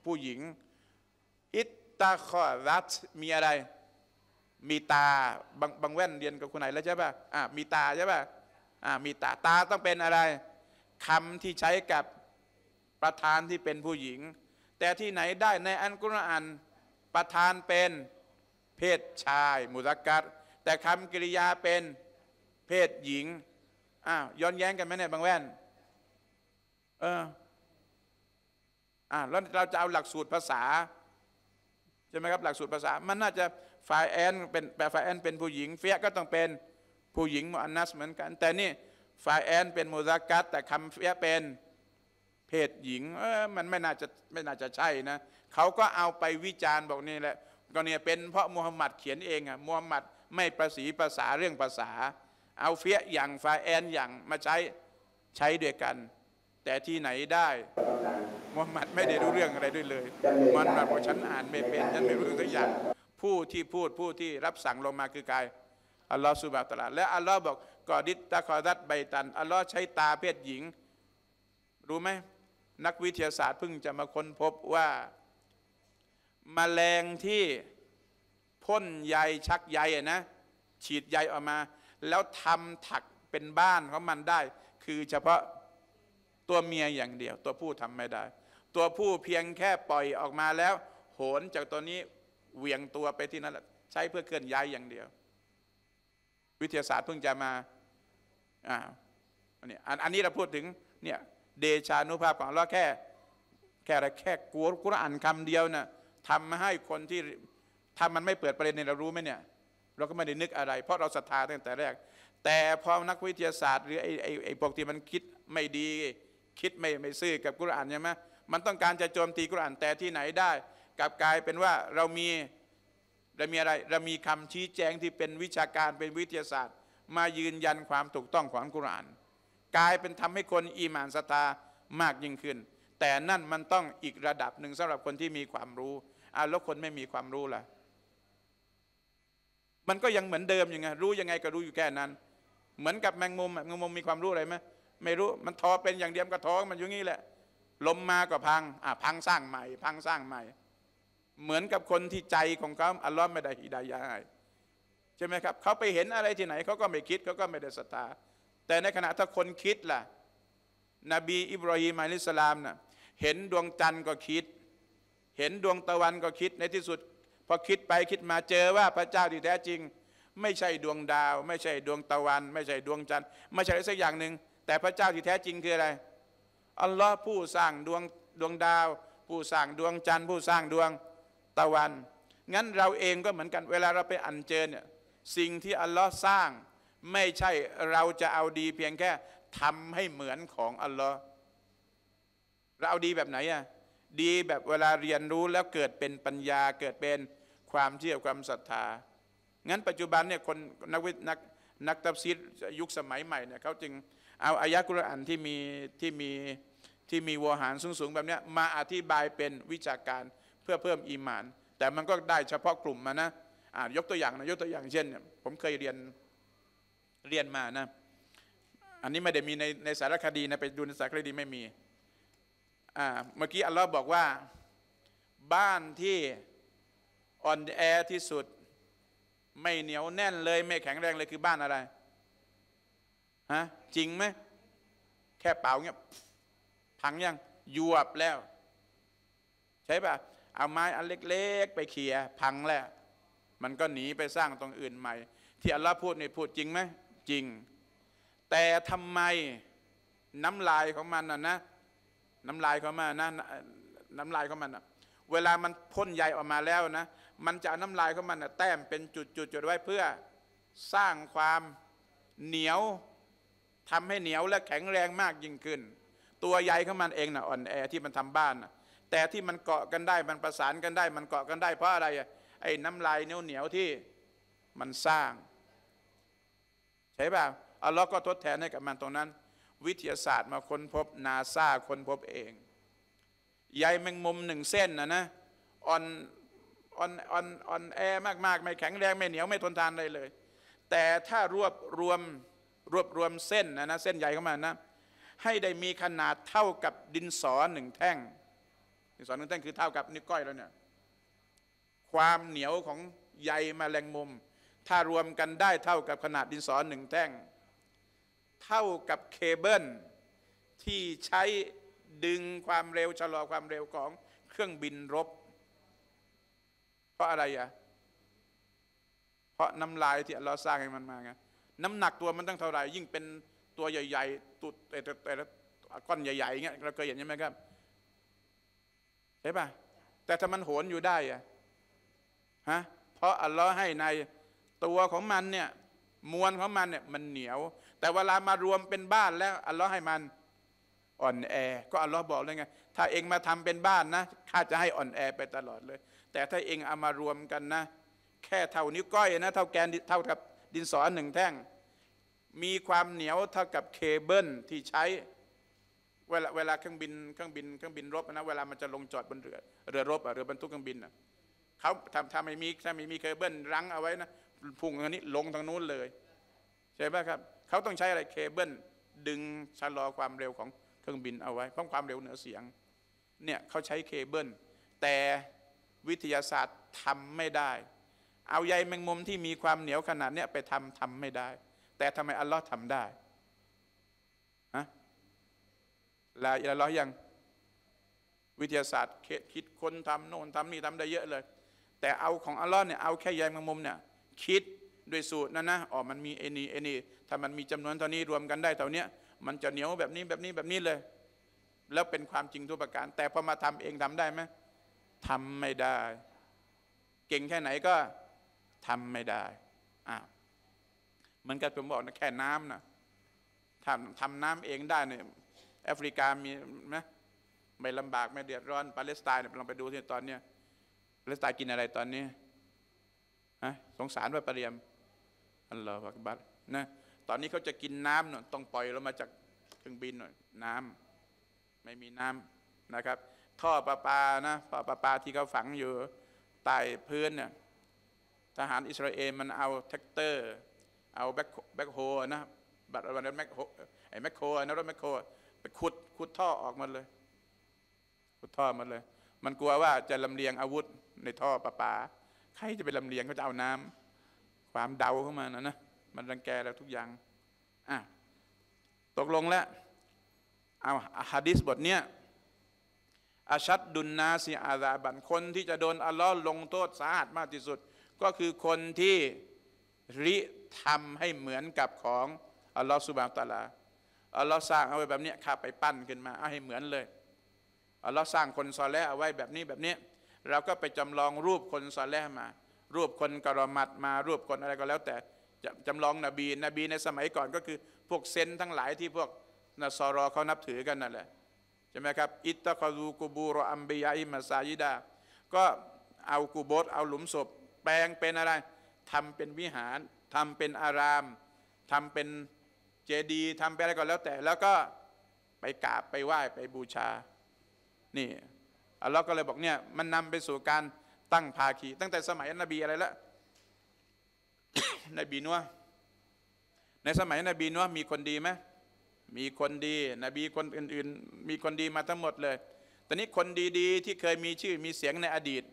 A: ผู้หญิง อิตตาคอรัตมีอะไรมีตาบางบางแว่นเรียนกับคนไหนแล้วใช่ป่ะอ่ามีตาใช่ป่ะอ่ามีตาตาต้องเป็นอะไรคำที่ใช้กับประธานที่เป็นผู้หญิง แต่ที่ไหนได้ในอันกุรอานประธานเป็นเพศชาย มุสักกัดแต่คำกิริยาเป็นเพศหญิงอ้าวย้อนแย้งกันไหมเนี่ยบางแว่น เออ อ่าแล้วเราจะเอาหลักสูตรภาษาใช่ไหมครับหลักสูตรภาษา มันน่าจะฝ่ายแอนเป็นแปลฝ่ายแอนเป็นผู้หญิง เฟียก็ต้องเป็นผู้หญิงมอันนัสเหมือนกันแต่นี่ฝ่ายแอนเป็นมูซากัสแต่คำเฟียเป็น เพศหญิงเออ มันไม่น่าจะไม่น่าจะใช่นะเขาก็เอาไปวิจารณ์บอกนี่แหละก็เนี่ยเป็นเพราะมูฮัมหมัดเขียนเองอะมูฮัมหมัดไม่ประสีภาษาเรื่องภาษาเอาเฟียอย่างฟาแอนอย่างมาใช้ใช้ด้วยกัน แต่ที่ไหนได้มุฮัมมัดไม่ได้รู้เรื่องอะไรด้วยเลยมันมับอกฉันอ่านไม่เป็นฉันไม่รู้เรื่องทุกอย่างผู้ที่พูดผู้ที่รับสั่งลงมาคือกายอัลลอฮ์สุบะตลาและอัลลอฮ์บอก กอดิตตะคอรัตใบตันอัลลอฮ์ใช้ตาเพศหญิง รู้ไหมนักวิทยาศาสตร์เพิ่งจะมาค้นพบว่า แมลงที่พ่นใยชักใยนะ ฉีดใยออกมาแล้วทำถักเป็นบ้านของมันได้ คือเฉพาะตัวเมียอย่างเดียว ตัวผู้ทำไม่ได้ ตัวผู้เพียงแค่ปล่อยออกมาแล้ว โหนจากตัวนี้เหวี่ยงตัวไปที่นั่นใช้เพื่อเคลื่อนย้ายอย่างเดียว วิทยาศาสตร์เพิ่งจะมาอ่าอันนี้อันนี้เราพูดถึงเนี่ยเดชานุภาพของเราแค่ แค่แค่กลัวกุรอ่านคำเดียวนะ่ะทำให้คนที่ทำมันไม่เปิดประเด็นเนี่ยเรารู้ไหมเนี่ยเราก็ไม่ได้นึกอะไร เพราะเราศรัทธาตั้งแต่แรก แต่พอนักวิทยาศาสตร์หรือไอ้ไอ้ไอ้พวกที่มันคิดไม่ดีคิดไม่ไม่ซื่อกับกุรอานใช่ไหมมันต้องการจะโจมตีกุรอานแต่ที่ไหนได้กลับกลายเป็นว่าเรามีเรามีอะไร เรามีคำชี้แจงที่เป็นวิชาการเป็นวิทยาศาสตร์ มายืนยันความถูกต้องของกุรอาน กลายเป็นทำให้คนอีหมานศรัทธามากยิ่งขึ้น แต่นั่นมันต้องอีกระดับหนึ่งสำหรับคนที่มีความรู้อ่ะแล้วคนไม่มีความรู้ล่ะมันก็ยังเหมือนเดิมอยู่ไง รู้ยังไงก็รู้อยู่แค่นั้น เหมือนกับแมงมุมแมงมุมมีความรู้อะไรไหมไม่รู้มันทอเป็นอย่างเดียวก็ท้อง มันอยู่งี้แหละ ลมมาก็พัง อ่ะพังสร้างใหม่ พังสร้างใหม่ เหมือนกับคนที่ใจของเขาอัลลอฮ์ไม่ได้ฮิดายาใหใช่ไหมครับ เขาไปเห็นอะไรที่ไหนเขาก็ไม่คิดเขาก็ไม่ได้ศรัทธาแต่ในขณะถ้าคนคิดล่ะ นบี อิบราฮิมอะลิสลามน่ะเห็นดวงจันทร์ก็คิด เห็นดวงตะวันก็คิดในที่สุดพอคิดไปคิดมาเจอว่าพระเจ้าที่แท้จริง ไม่ใช่ดวงดาว ไม่ใช่ดวงตะวัน ไม่ใช่ดวงจันทร์ไม่ใช่สักอย่างหนึ่งแต่พระเจ้าที่แท้จริงคืออะไร อัลลอฮ์ผู้สร้างดวงดวงดาว ผู้สร้างดวงจันทร์ผู้สร้างดวงตะวันงั้นเราเองก็เหมือนกันเวลาเราไปอัญเชิญเนี่ยสิ่งที่อัลลอฮ์สร้างไม่ใช่เราจะเอาดีเพียงแค่ทำให้เหมือนของอัลลอฮ์เราเอาดีแบบไหนอ่ะดีแบบเวลาเรียนรู้แล้วเกิดเป็นปัญญาเกิดเป็นความเชื่อความศรัทธางั้น ปัจจุบันเนี่ยคนนักวินักนักตับซีดยุคสมัยใหม่เนี่ยเขาจึงเอาอายะกุรอานที่มีที่มีที่มีวัวหารสูงสูงแบบนี้มาอธิบายเป็นวิชาการเพื่อเพิ่มอิมาน แต่มันก็ได้เฉพาะกลุ่มมานะอ่ายกตัวอย่างนะยกตัวอย่างเช่นผมเคยเรียนเรียนมานะอันนี้ไม่ได้มีในในสารคดีนะไปดูในสารคดีไม่มีอ่าเมื่อกี้อัลลอฮ์บอกว่าบ้านที่อ่อนแอที่สุด ไม่เหนียวแน่นเลยไม่แข็งแรงเลยคือบ้านอะไรฮะจริงไหมแค่เป่าเงี้ยพังยังยวบแล้ว ใช่ปะเอาไม้อันเล็กๆไปเขี่ยพังแล้ว มันก็หนีไปสร้างตรงอื่นใหม่ ที่อัลลอฮ์พูดนี่พูดจริงไหมจริง แต่ทำไมน้ำลายของมันน่ะนะน้ำลายของมันนะน้ำลายของมันนะเวลามันพ่นใยออกมาแล้วนะมันจะน้ำลายของมันนะแต้มเป็นจุดๆจุดไว้เพื่อสร้างความเหนียวทำให้เหนียวและแข็งแรงมากยิ่งขึ้น ตัวใหญ่ของมันเองนะอ่อนแอที่มันทำบ้านนะแต่ที่มันเกาะกันได้มันประสานกันได้ มันเกาะกันได้เพราะอะไรไอ้น้ำลายเหนียวเหนียวที่มันสร้าง ใช่ป่ะอัลลอฮ์ก็ทดแทนให้กับมันตรงนั้น วิทยาศาสตร์มาค้นพบนาซาค้นพบเองใยแมงมุมหนึ่งเส้นนะนะอ่อนอ่อนอ่อนอ่อนแอมากๆไม่แข็งแรงไม่เหนียวไม่ทนทานอะไรเลย แต่ถ้ารวบรวมรวบรวมเส้นนะนะเส้นใหญ่เข้ามานะให้ได้มีขนาดเท่ากับดินสอหนึ่งแท่งดินสอหนึ่งแท่งคือเท่ากับนิ้วก้อยแล้วเนี่ยความเหนียวของใยมแมลงมุม ถ้ารวมกันได้เท่ากับขนาดดินสอหนึ่งแท่งเท่ากับเคเบิลที่ใช้ดึงความเร็วชะลอความเร็วของเครื่องบินรบราะอะไรอ่ะเพราะน้ำลายที่เราสร้างให้มันมาไง น้ำหนักตัวมันตั้งเท่าไหร่ ยิ่งเป็นตัวใหญ่ๆตุ่แต่ละก้อนใหญ่ๆ เงี้ย เราเคยเห็นใช่ไหมครับเห็นป่ะแต่ถ้ามันโหนอยู่ได้อะฮะ เพราะอัลลอฮ์ให้ใน ตัวของมันเนี่ย มวลของมันเนี่ยมันเหนียว แต่เวลามารวมเป็นบ้านแล้วอัลลอฮ์ให้มัน อ่อนแอ ก็อัลลอฮ์บอกเลยไง ถ้าเองมาทำเป็นบ้านนะ ข้าจะให้อ่อนแอไปตลอดเลยแต่ถ้าเองเอามารวมกันนะ แค่เท่านิ้วก้อยนะ เท่าแกนเท่ากับดินสอหนึ่งแท่ง มีความเหนียวเท่ากับเคเบิลที่ใช้เวลาเวลาเครื่องบินเครื่องบินเครื่องบินรบนะเวลามันจะลงจอดบนเรือเรือรบอะเรือบรรทุกเครื่องบินอะเขาทำทำไม่มีถ้าไม่มีเคเบิลรั้งเอาไว้นะพุ่งอันนี้ลงทางนู้นเลยใช่ไหมครับเขาต้องใช้อะไรเคเบิลดึงชะลอความเร็วของเครื่องบินเอาไว้เพราะความเร็วเหนือเสียงเนี่ยเขาใช้เคเบิลแต่วิทยาศาสตร์ทำไม่ได้ เอาใยแมงมุมที่มีความเหนียวขนาดเนี้ยไปทำทำไม่ได้ แต่ทำไมอัลลอฮ์ทำได้ ฮะลาอิลลอฮ์ยังวิทยาศาสตร์คิดค้นทำโน่นทำนี่ทำได้เยอะเลย แต่เอาของอัลลอฮ์เนี่ยเอาแค่ใยแมงมุมเนี่ยคิดด้วยสูตรนั่นนะอ๋อมันมีเอนีเอนีถ้ามันมีจำนวนเท่านี้รวมกันได้เท่านี้มันจะเหนียวแบบนี้แบบนี้แบบนี้เลย แล้วเป็นความจริงทุกประการ แต่พอมาทำเองทำได้ไหมทำไม่ได้ เก่งแค่ไหนก็ ทำไม่ได้อ่ามันก็ผมบอกนะแค่น้ำนะทำทำน้ำเองได้เนี่ยแอฟริกามีนะไม่ลำบากไม่เดือดร้อนปาเลสไตน์เนี่ยลองไปดูที่ตอนเนี้ยปาเลสไตน์กินอะไรตอนนี้ฮะสงสารว่าปรเรียมอัลลอฮฺบัตนะตอนนี้เขาจะกินน้ำเนอยต้องปล่อยลงมาจากเครื่องบินหน่อยน้ำไม่มีน้ำนะครับท่อประปานะท่อประปาที่เขาฝังอยู่ใต้พื้นเนี่ยทหารอิสราเอลมันเอาแท็กเตอร์เอาแบ็คแบโฮนะบัตรวันนั้นแม็กโฮไอ้แม็กโฮนะรถแม็กโฮไปขุดขุดท่อออกมาเลย ขุดท่อมาเลย มันกลัวว่าจะลำเลียงอาวุธในท่อประปาใครจะไปลำเลียงเขาจะเอาน้ำ ความเดาเข้ามานะนะมันรังแกเราทุกอย่างอ่ะตกลงแล้วเอาฮะดิษบทเนี้ยอาชัดดุนนาสีอาซาบันคนที่จะโดนอัลลอฮ์ลงโทษสาหัสมากที่สุด ก็คือคนที่ริทำให้เหมือนกับของอัลลอฮ์สุบานตะลาอัลลอฮ์สร้างเอาไว้แบบนี้ข้าไปปั้นขึ้นมาเอาให้เหมือนเลยอัลลอฮ์สร้างคน ซอแลเอาไว้แบบนี้แบบนี้ เราก็ไปจำลองรูปคน ซอแลมา รูปคนกรมัดมารูปคนอะไรก็แล้วแต่จำลองนบีนบีในสมัยก่อนก็คือพวกเซนทั้งหลายที่พวกนสรอเขานับถือกันนั่นแหละใช่ไหมครับอิตตะคารูกูบูรอัมบียาอิมาซายิดาก็เอากูโบสเอาหลุมศพแปลงเป็นอะไร ทำเป็นวิหาร ทำเป็นอาราม ทำเป็นเจดีย์ทำเป็นอะไรก็แล้วแต่ แล้วก็ไปกราบไปไหว้ไปบูชา นี่อัลลอฮ์ก็เลยบอกเนี่ยมันนำไปสู่การตั้งภาคี ตั้งแต่สมัยนบีอะไรละนบีนัวในสมัยนบีนัวมีคนดีไหมมีคนดีนบีคนอื่น ๆ มีคนดีมาทั้งหมดเลยตอนนี้คนดีๆ ที่เคยมีชื่อมีเสียงในอดีต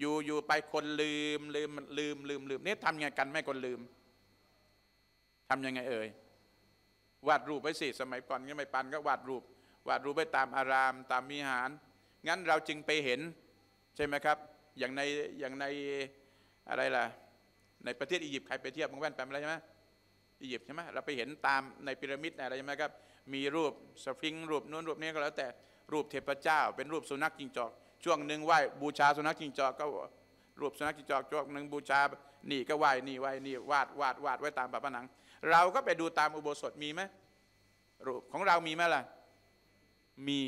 A: อยู่อยู่ไปคนลืมลืมลืมลืมลืมนี่ทำยังไงกันไม่คนลืมทำยังไงเอ่ยวาดรูปไว้สิสมัยก่อนก็ไม่ปันก็วาดรูป วาดรูปไปตามอาราม ตามมีหารงั้นเราจึงไปเห็น ใช่ไหมครับ อย่างในอย่างในอะไรล่ะในประเทศอียิปต์ใครไปเทียบมึงแว่นแปมาอะไรใช่ไหมอียิปต์ใช่ไหมเราไปเห็นตามในพีระมิดอะไรใช่ไหมครับมีรูปสฟิงรูปนู้นรูปนี้ก็แล้วแต่รูปเทพเจ้าเป็นรูปสุนัขจิงจอกช่วงหนึ่งไหวบูชา สุนัขจิงจอกก็รูปสุนัขจิงจอกช่วงหนึ่งบูชานี่ก็ไหวนี่ไหวนี่วาดวาดวาดไว้ตามปะผนังเราก็ไปดูตามอุโบสถมีไหมรูปของเรามีไหมล่ะมี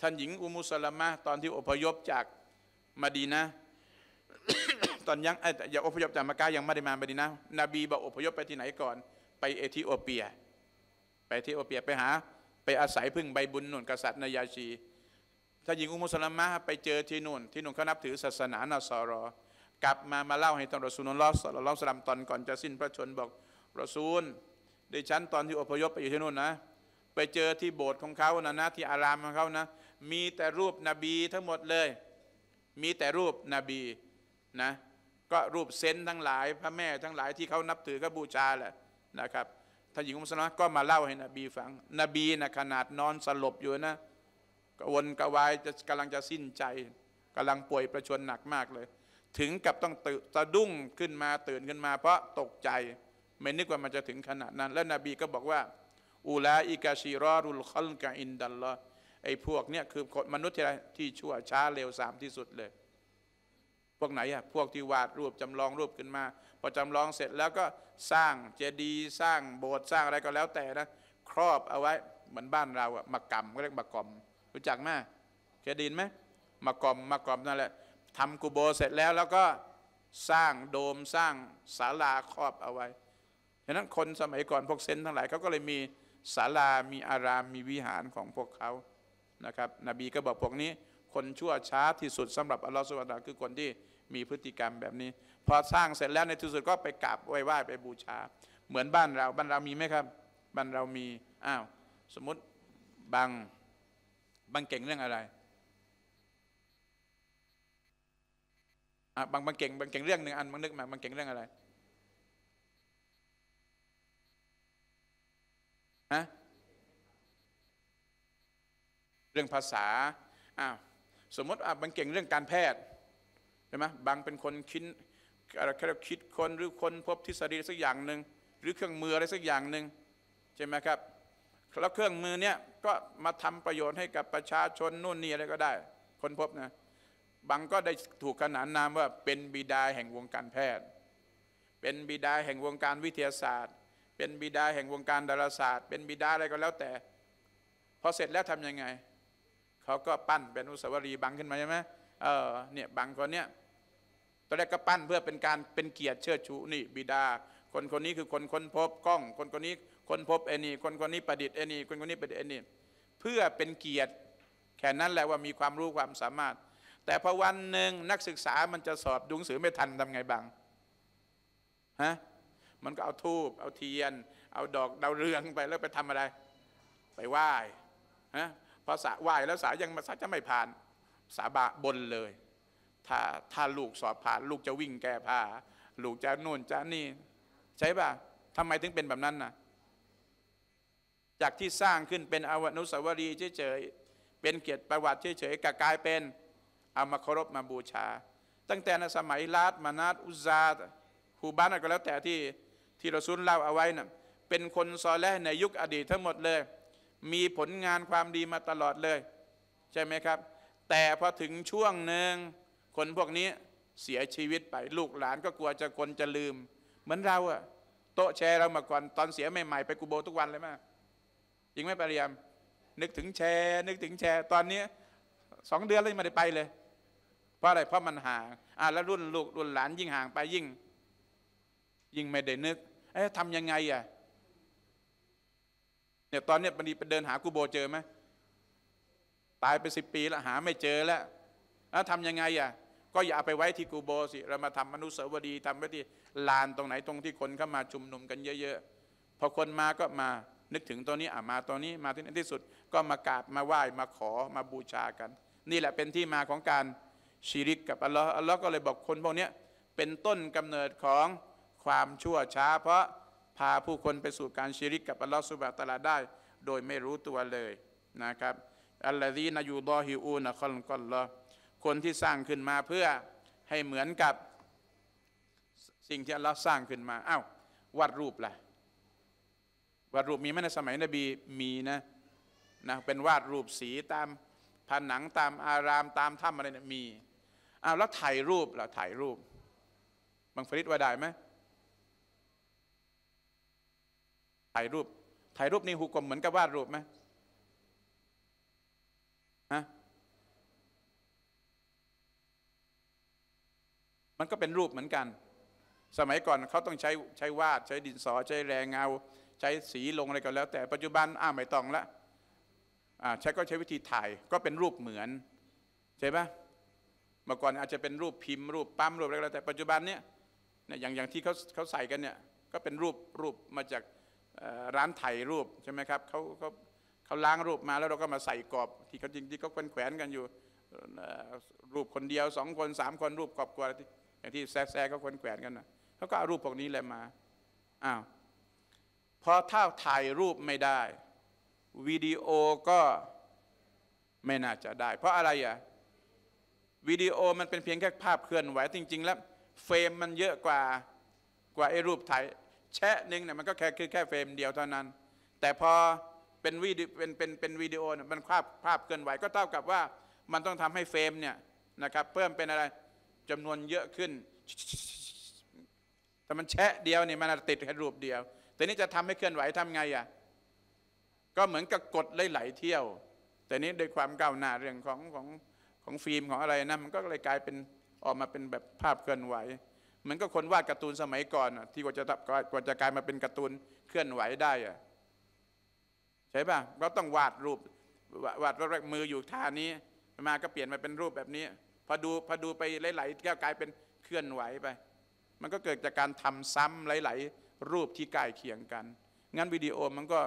A: ท่านหญิงอุมุสลามะตอนที่อพยพจากมาดีนะตอนยังอย่าอพยพจากมักกะยังไม่ได้มามาดีนะนบีบอกอพยพไปที่ไหนก่อนไปเอธิโอเปีย ไปเอธิโอเปีย ไปหา ไปอาศัยพึ่งใบบุญนุนกษัตริย์นายาชีถ้าหญิงอุมุสลามะไปเจอที่นุ่น ที่นุ่นเขานับถือศาสนานาซารอ กลับมามาเล่าให้ตอนรอซูลลอสลลอสลัมตอน ก่อนจะสิ้นพระชนบอกรอซูลดิฉันตอนที่อพยพไปอยู่ที่นุ่นนะ ไปเจอที่โบสถ์ของเขานะนะที่อารามของเขานะ มีแต่รูปนบีทั้งหมดเลย มีแต่รูปนบีนะ ก็รูปเซนทั้งหลาย พระแม่ทั้งหลายที่เขานับถือก็บูชาแหละนะครับท่านหญิงอุสลิมก็มาเล่าให้นบีฟัง นบีนะขนาดนอนสลบอยู่นะ กวนกวายจะกำลังจะสิ้นใจกำลังป่วยประชวรหนักมากเลย ถึงกับต้องตื่นสะดุ้งขึ้นมาตื่นขึ้นมา เพราะตกใจ ไม่นึกว่ามันจะถึงขนาดนั้น แล้วนบีก็บอกว่า อูลาอิกาชีรอรุลคอลกาอินดัลลอ ไอ้พวกเนี่ยคือมนุษย์ที่ที่ชั่วช้าเร็วสามที่สุดเลย พวกไหนอะพวกที่วาดรูปจำลองรูปขึ้นมาพอจำลองเสร็จแล้วก็สร้างเจดีย์สร้างโบสถ์สร้างอะไรก็แล้วแต่นะครอบเอาไว้ เหมือนบ้านเราอะมะกำก็เรียกมะกอม รู้จักไหมเยดินไหมมะกอมมะกอมนั่นแหละทำกุโบเสร็จแล้วแล้วก็สร้างโดมสร้างศาลาครอบเอาไว้ฉะนั้นคนสมัยก่อนพวกเซนทั้งหลายเขาก็เลยมีศาลามีอารามมีวิหารของพวกเขานะครับ นบีก็บอกพวกนี้คนชั่วช้าที่สุดสำหรับอัลลอฮฺสุบานคือคนที่มีพฤติกรรมแบบนี้พอสร้างเสร็จแล้วในที่สุดก็ไปกราบไหว้ไปบูชาเหมือนบ้านเราบ้านเรามีไหมครับบ้านเรามีอ้าวสมมติบางบางเก่งเรื่องอะไรอ่ะบางบางเก่ง บางเก่งเรื่องหนึ่งอันบางนึกมาบางเก่งเรื่องอะไรฮะเรื่องภาษาอ้าวสมมติอ่ะบางเก่งเรื่องการแพทย์ใช่ไหมบางเป็นคนคิดเขาเรียกคิดคนหรือคนพบทฤษฎีสักอย่างหนึ่งหรือเครื่องมืออะไรสักอย่างหนึ่งใช่ไหมครับแล้วเครื่องมือเนี่ยก็มาทำประโยชน์ให้กับประชาชนนู่นนี่อะไรก็ได้ คนพบนะบางก็ได้ถูกขนานนามว่าเป็นบิดาแห่งวงการแพทย์ เป็นบิดาแห่งวงการวิทยาศาสตร์ เป็นบิดาแห่งวงการดาราศาสตร์ เป็นบิดาอะไรก็แล้วแต่พอเสร็จแล้วทํำยังไงเขาก็ปั้นเป็นอุสาวรีบังขึ้นมาใช่ไหมเออเนี่ยบังคนเนี้ยตอนแรกก็ปั้นเพื่อเป็นการเป็นเกียรติเชิดชูนี่ บิดา คนคนนี้คือคนคนพบกล้อง คนคนนี้คนพบไอ้นี่คนคนนี้ประดิษฐ์ไอ้นี่คนคนนี้ประดิษฐ์ไอ้นี่เพื่อเป็นเกียรติแค่นั้นแหละว่ามีความรู้ความสามารถ แต่พอวันหนึ่งนักศึกษามันจะสอบดุงสือไม่ทันทำไงบ้างฮะมันก็เอาทูบเอาเทียน เอาดอกดาวเรืองไปแล้วไปทำอะไร ไปไหว้ฮะพอสาไหว้แล้วสายังมาสาจะไม่ผ่านสาบะบนเลยถ้าถ้าลูกสอบผ่านลูกจะวิ่งแก้ผ้าลูกจะนู่นจะนี่ใช่ปะทำไมถึงเป็นแบบนั้นนะ จากที่สร้างขึ้นเป็นอวนุสาวรีย์เฉยๆเป็นเกียรติประวัติเฉยๆกกลายเป็นเอามาเคารพมาบูชา ตั้งแต่ในสมัยลาดมานาตอุซาฮูบานก็แล้วแต่ที่ที่เราซุนเล่าเอาไว้นะ่ะเป็นคนซอแลในยุคอดีต ทั้งหมดเลย มีผลงานความดีมาตลอดเลย ใช่ไหมครับ แต่พอถึงช่วงหนึ่งคนพวกนี้เสียชีวิตไปลูกหลานก็กลัวจะคนจะลืม เหมือนเราอะโต๊ะแชร์เรามาก่อนตอนเสียใหม่ๆไปกูโบทุกวันเลยมั้ยยิงไม่ปริยามนึกถึงแชร์นึกถึงแชร์ตอนนี้สองเดือนเลยไม่ได้ไปเลย เพราะอะไรเพราะมันห่างอ่ะแล้วรุ่นลูกรุ่นหลาน ยิ่งห่างไปยิ่ง ยิ่งไม่ได้นึกเอ๊ะทำยังไงอะเนี่ยตอนนี้บันดีไปเดินหากูโบเจอไหมตายไปสิบปีแล้วหาไม่เจอแล้วแล้วทำยังไงอ่ะก็อย่าไปไว้ที่กูโบสิเรามาทำมนุษยวดีทำไว้ที่ลานตรงไหนตรงที่คนเข้ามาชุมนุมกันเยอะๆพอคนมาก็มานึกถึงตัวนี้อ่ะมาตัวนี้มาที่น่ที่สุด ก็มากราบมาไหว้มาขอมาบูชากัน นี่แหละเป็นที่มาของการชีริกกับอัลลอฮ์อัลลอฮ์ก็เลยบอกคนพวกนี้เป็นต้นกำเนิดของความชั่วช้า เพราะพาผู้คนไปสู่การชีริกกับอัลลอฮ์สุบะตะลาได้ โดยไม่รู้ตัวเลยนะครับ อัลลอฮีนายูดอฮิอูนะคอลกอลลอคนที่สร้างขึ้นมาเพื่อให้เหมือนกับสิ่งที่เราสร้างขึ้นมาอา้าววัดรูปล่ะวาดรูปมีไหมในสมัยนบี มีนะ นะ เป็นวาดรูปสีตามผนังตามอารามตามถ้ำอะไรนะมีอ้าวแล้วถ่ายรูปล่ะถ่ายรูป บางฟริตว่าได้ไหมถ่ายรูปถ่ายรูปนี่หุกกลมเหมือนกับวาดรูปไหมมันก็เป็นรูปเหมือนกัน สมัยก่อนเขาต้องใช้ใช้วาดใช้ดินสอใช้แรงเงา ใช้สีลงอะไรก็แล้ว แต่ปัจจุบันอ้าไม่ต้องละอ่าใช้ก็ใช้วิธีถ่ายก็เป็นรูปเหมือนใช่ไหมเมื่อก่อนอาจจะเป็นรูปพิมพ์รูปปั้มรูปอะไรก็แล้วแต่ปัจจุบันเนี้ยอย่างอย่างที่เขาเขาใส่กันเนี่ยก็เป็นรูปรูปมาจากร้านถ่ายรูปใช่ไหมครับเขาเขาเขาล้างรูปมาแล้วเราก็มาใส่กรอบ ที่เขาจริงที่เขาแขวนกันอยู่รูปคนเดียวสองคนสามคนรูปกรอบกว่าอางที่แซ่แซ่ก็ควนแกวนกันนะเขาก็เอารูปพวกนี้แหละมาอ้าวพอถ้าถ่ายรูปไม่ได้วิดีโอก็ไม่น่าจะได้ เพราะอะไรอ่ะวิดีโอมันเป็นเพียงแค่ภาพเคลื่อนไหวจริง ๆ แล้วเฟรมมันเยอะกว่ากว่าไอ้รูปถ่ายแชะนึงเนี่ยมันก็แค่คือแค่เฟรมเดียวเท่านั้น แต่พอเป็นวิดีเป็นเป็นเป็นวิดีโอเนี่ยมันภาพภาพเคลื่อนไหวก็เท่ากับว่ามันต้องทำให้เฟรมเนี่ยนะครับเพิ่มเป็นอะไรจำนวนเยอะขึ้น แต่มันแชะเดียวเนี่ยมันติดแค่รูปเดียว แต่นี้จะทำให้เคลื่อนไหวทำไงอ่ะ ก็เหมือนกับกดไหลๆเที่ยว แต่นี้ด้วยความก้าวหน้าเรื่องของของของฟิล์มของอะไรนะมันก็เลยกลายเป็นออกมาเป็นแบบภาพเคลื่อนไหว เหมือนกับคนวาดการ์ตูนสมัยก่อนที่กว่าจะกว่าจะกลายมาเป็นการ์ตูนเคลื่อนไหวได้อ่ะใช่ป่ะก็ต้องวาดรูป วาดแรกมืออยู่ท่านี้ มา ก็เปลี่ยนมาเป็นรูปแบบนี้พอดูพอดูไปหลายๆก็กลายเป็นเคลื่อนไหวไป มันก็เกิดจากการทำซ้ำหลายๆรูปที่ใกล้เคียงกันงั้นวิดีโอมันก็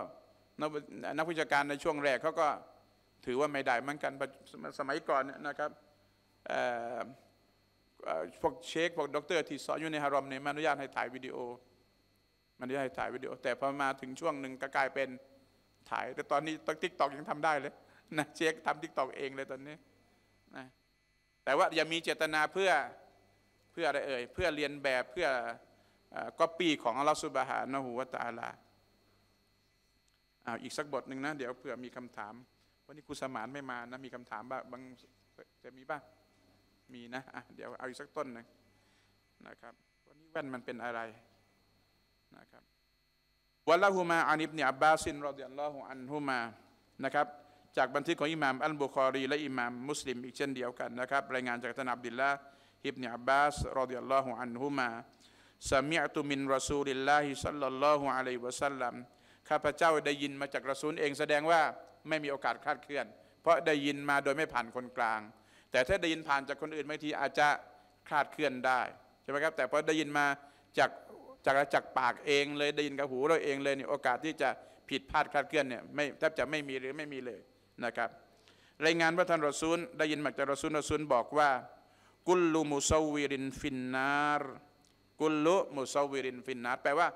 A: นักวิชาการในช่วงแรกเขาก็ถือว่าไม่ได้ เหมือนกันสมัยก่อนนะครับพวกเชคพวกด็อกเตอร์ที่สอนอยู่ในฮารอมเนี่ยมันอนุญาตให้ถ่ายวิดีโอ มันอนุญาตให้ถ่ายวิดีโอแต่พอมาถึงช่วงหนึ่งก็กลายเป็นถ่าย แต่ตอนนี้ติ๊กตอกยังทำได้เลยนะเชคทำติ๊กตอกเองเลยตอนนี้นะแต่ว่าอย่ามีเจตนาเพื่อเพื่ออะไรเอ่ยเพื่อเรียนแบบเพื่อก๊อปปี้ของอัลลอฮฺสุบฮานะฮูวาตาลาอาอีกสักบทหนึ่งนะเดี๋ยวเผื่อมีคำถาม วันนี้ครูสมานไม่มานะมีคำถามบ้างบางจะมีบ้างมีนะอ่ะเดี๋ยวเอาอีกสักต้นหนึ่งนะครับ วันนี้แว่นมันเป็นอะไรนะครับวะละหูมาอานิบเนียบบาซินรอดิยัลลอฮุอันฮุมานะครับจากบันทึกของอิหม่ามอัลบุคอรีและอิหม่ามมุสลิมอีกเช่นเดียวกันนะครับรายงานจากท่านอับดุลลาฮิบเนอับบาสรอดิยัลลอฮุอันฮุมาสมิอตุมินรอซูลิลลาฮิสัลลัลลอฮุอะลัยวะสัลลัม ข้าพเจ้าได้ยินมาจากรอซูลเองแสดงว่าไม่มีโอกาสคลาดเคลื่อน เพราะได้ยินมาโดยไม่ผ่านคนกลาง แต่ถ้าได้ยินผ่านจากคนอื่นบางทีอาจจะคลาดเคลื่อนได้ใช่ไหมครับ แต่พอได้ยินมาจากจากจากปากเองเลยได้ยินกับหูเราเองเลยเนี่ยโอกาสที่จะผิดพลาดคลาดเคลื่อนเนี่ยไม่แทบจะไม่มีหรือไม่มีเลยนะครับรายงานว่าท่านรอซูลได้ยินมาจากรอซูลรอซูลบอกว่า กุลลุมุซาวิริน ฟินนาร กุลลุมุซาวิริน ฟินนารแปลว่า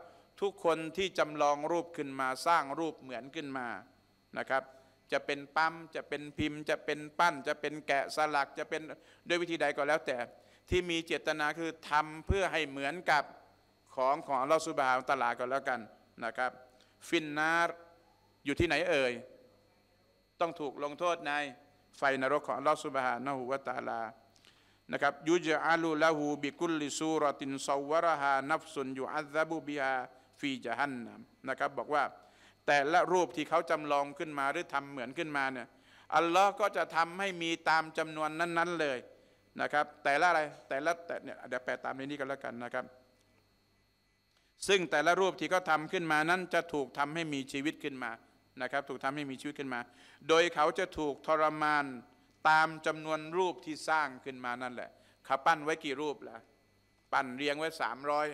A: ทุกคนที่จำลองรูปขึ้นมาสร้างรูปเหมือนขึ้นมานะครับ จะเป็นปั๊มจะเป็นพิมพ์จะเป็นปั้นจะเป็นแกะสลักจะเป็นด้วยวิธีใดก็แล้วแต่ ที่มีเจตนาคือทำเพื่อให้เหมือนกับของของลอสุบาตลาก็แล้วกันนะครับ ฟินนาร์อยู่ที่ไหนเอ่ยต้องถูกลงโทษในไฟนรกของอัลลอฮฺสุบฮานะฮูวาตาลา นะครับยุจอาลูละหูบิคุลิซูรตินซาวรหานับสุนอยู่อัลบูบิฮาฟีจะฮันนำนะครับ บอกว่าแต่ละรูปที่เขาจำลองขึ้นมาหรือทำเหมือนขึ้นมาเนี่ยอัลลอฮ์ก็จะทำให้มีตามจำนวนนั้น ๆ เลยนะครับแต่ละอะไรแต่ละแต่เนี่ยเดี๋ยวแปลตามในนี้กันแล้วกันนะครับ ซึ่งแต่ละรูปที่เขาทาขึ้นมานั้นจะถูกทำให้มีชีวิตขึ้นมานะครับถูกทำให้มีชีวิตขึ้นมา โดยเขาจะถูกทรมานตามจำนวนรูปที่สร้างขึ้นมานั่นแหละเขาปั้นไว้กี่รูปล่ะปั้นเรียงไว้สามร้อย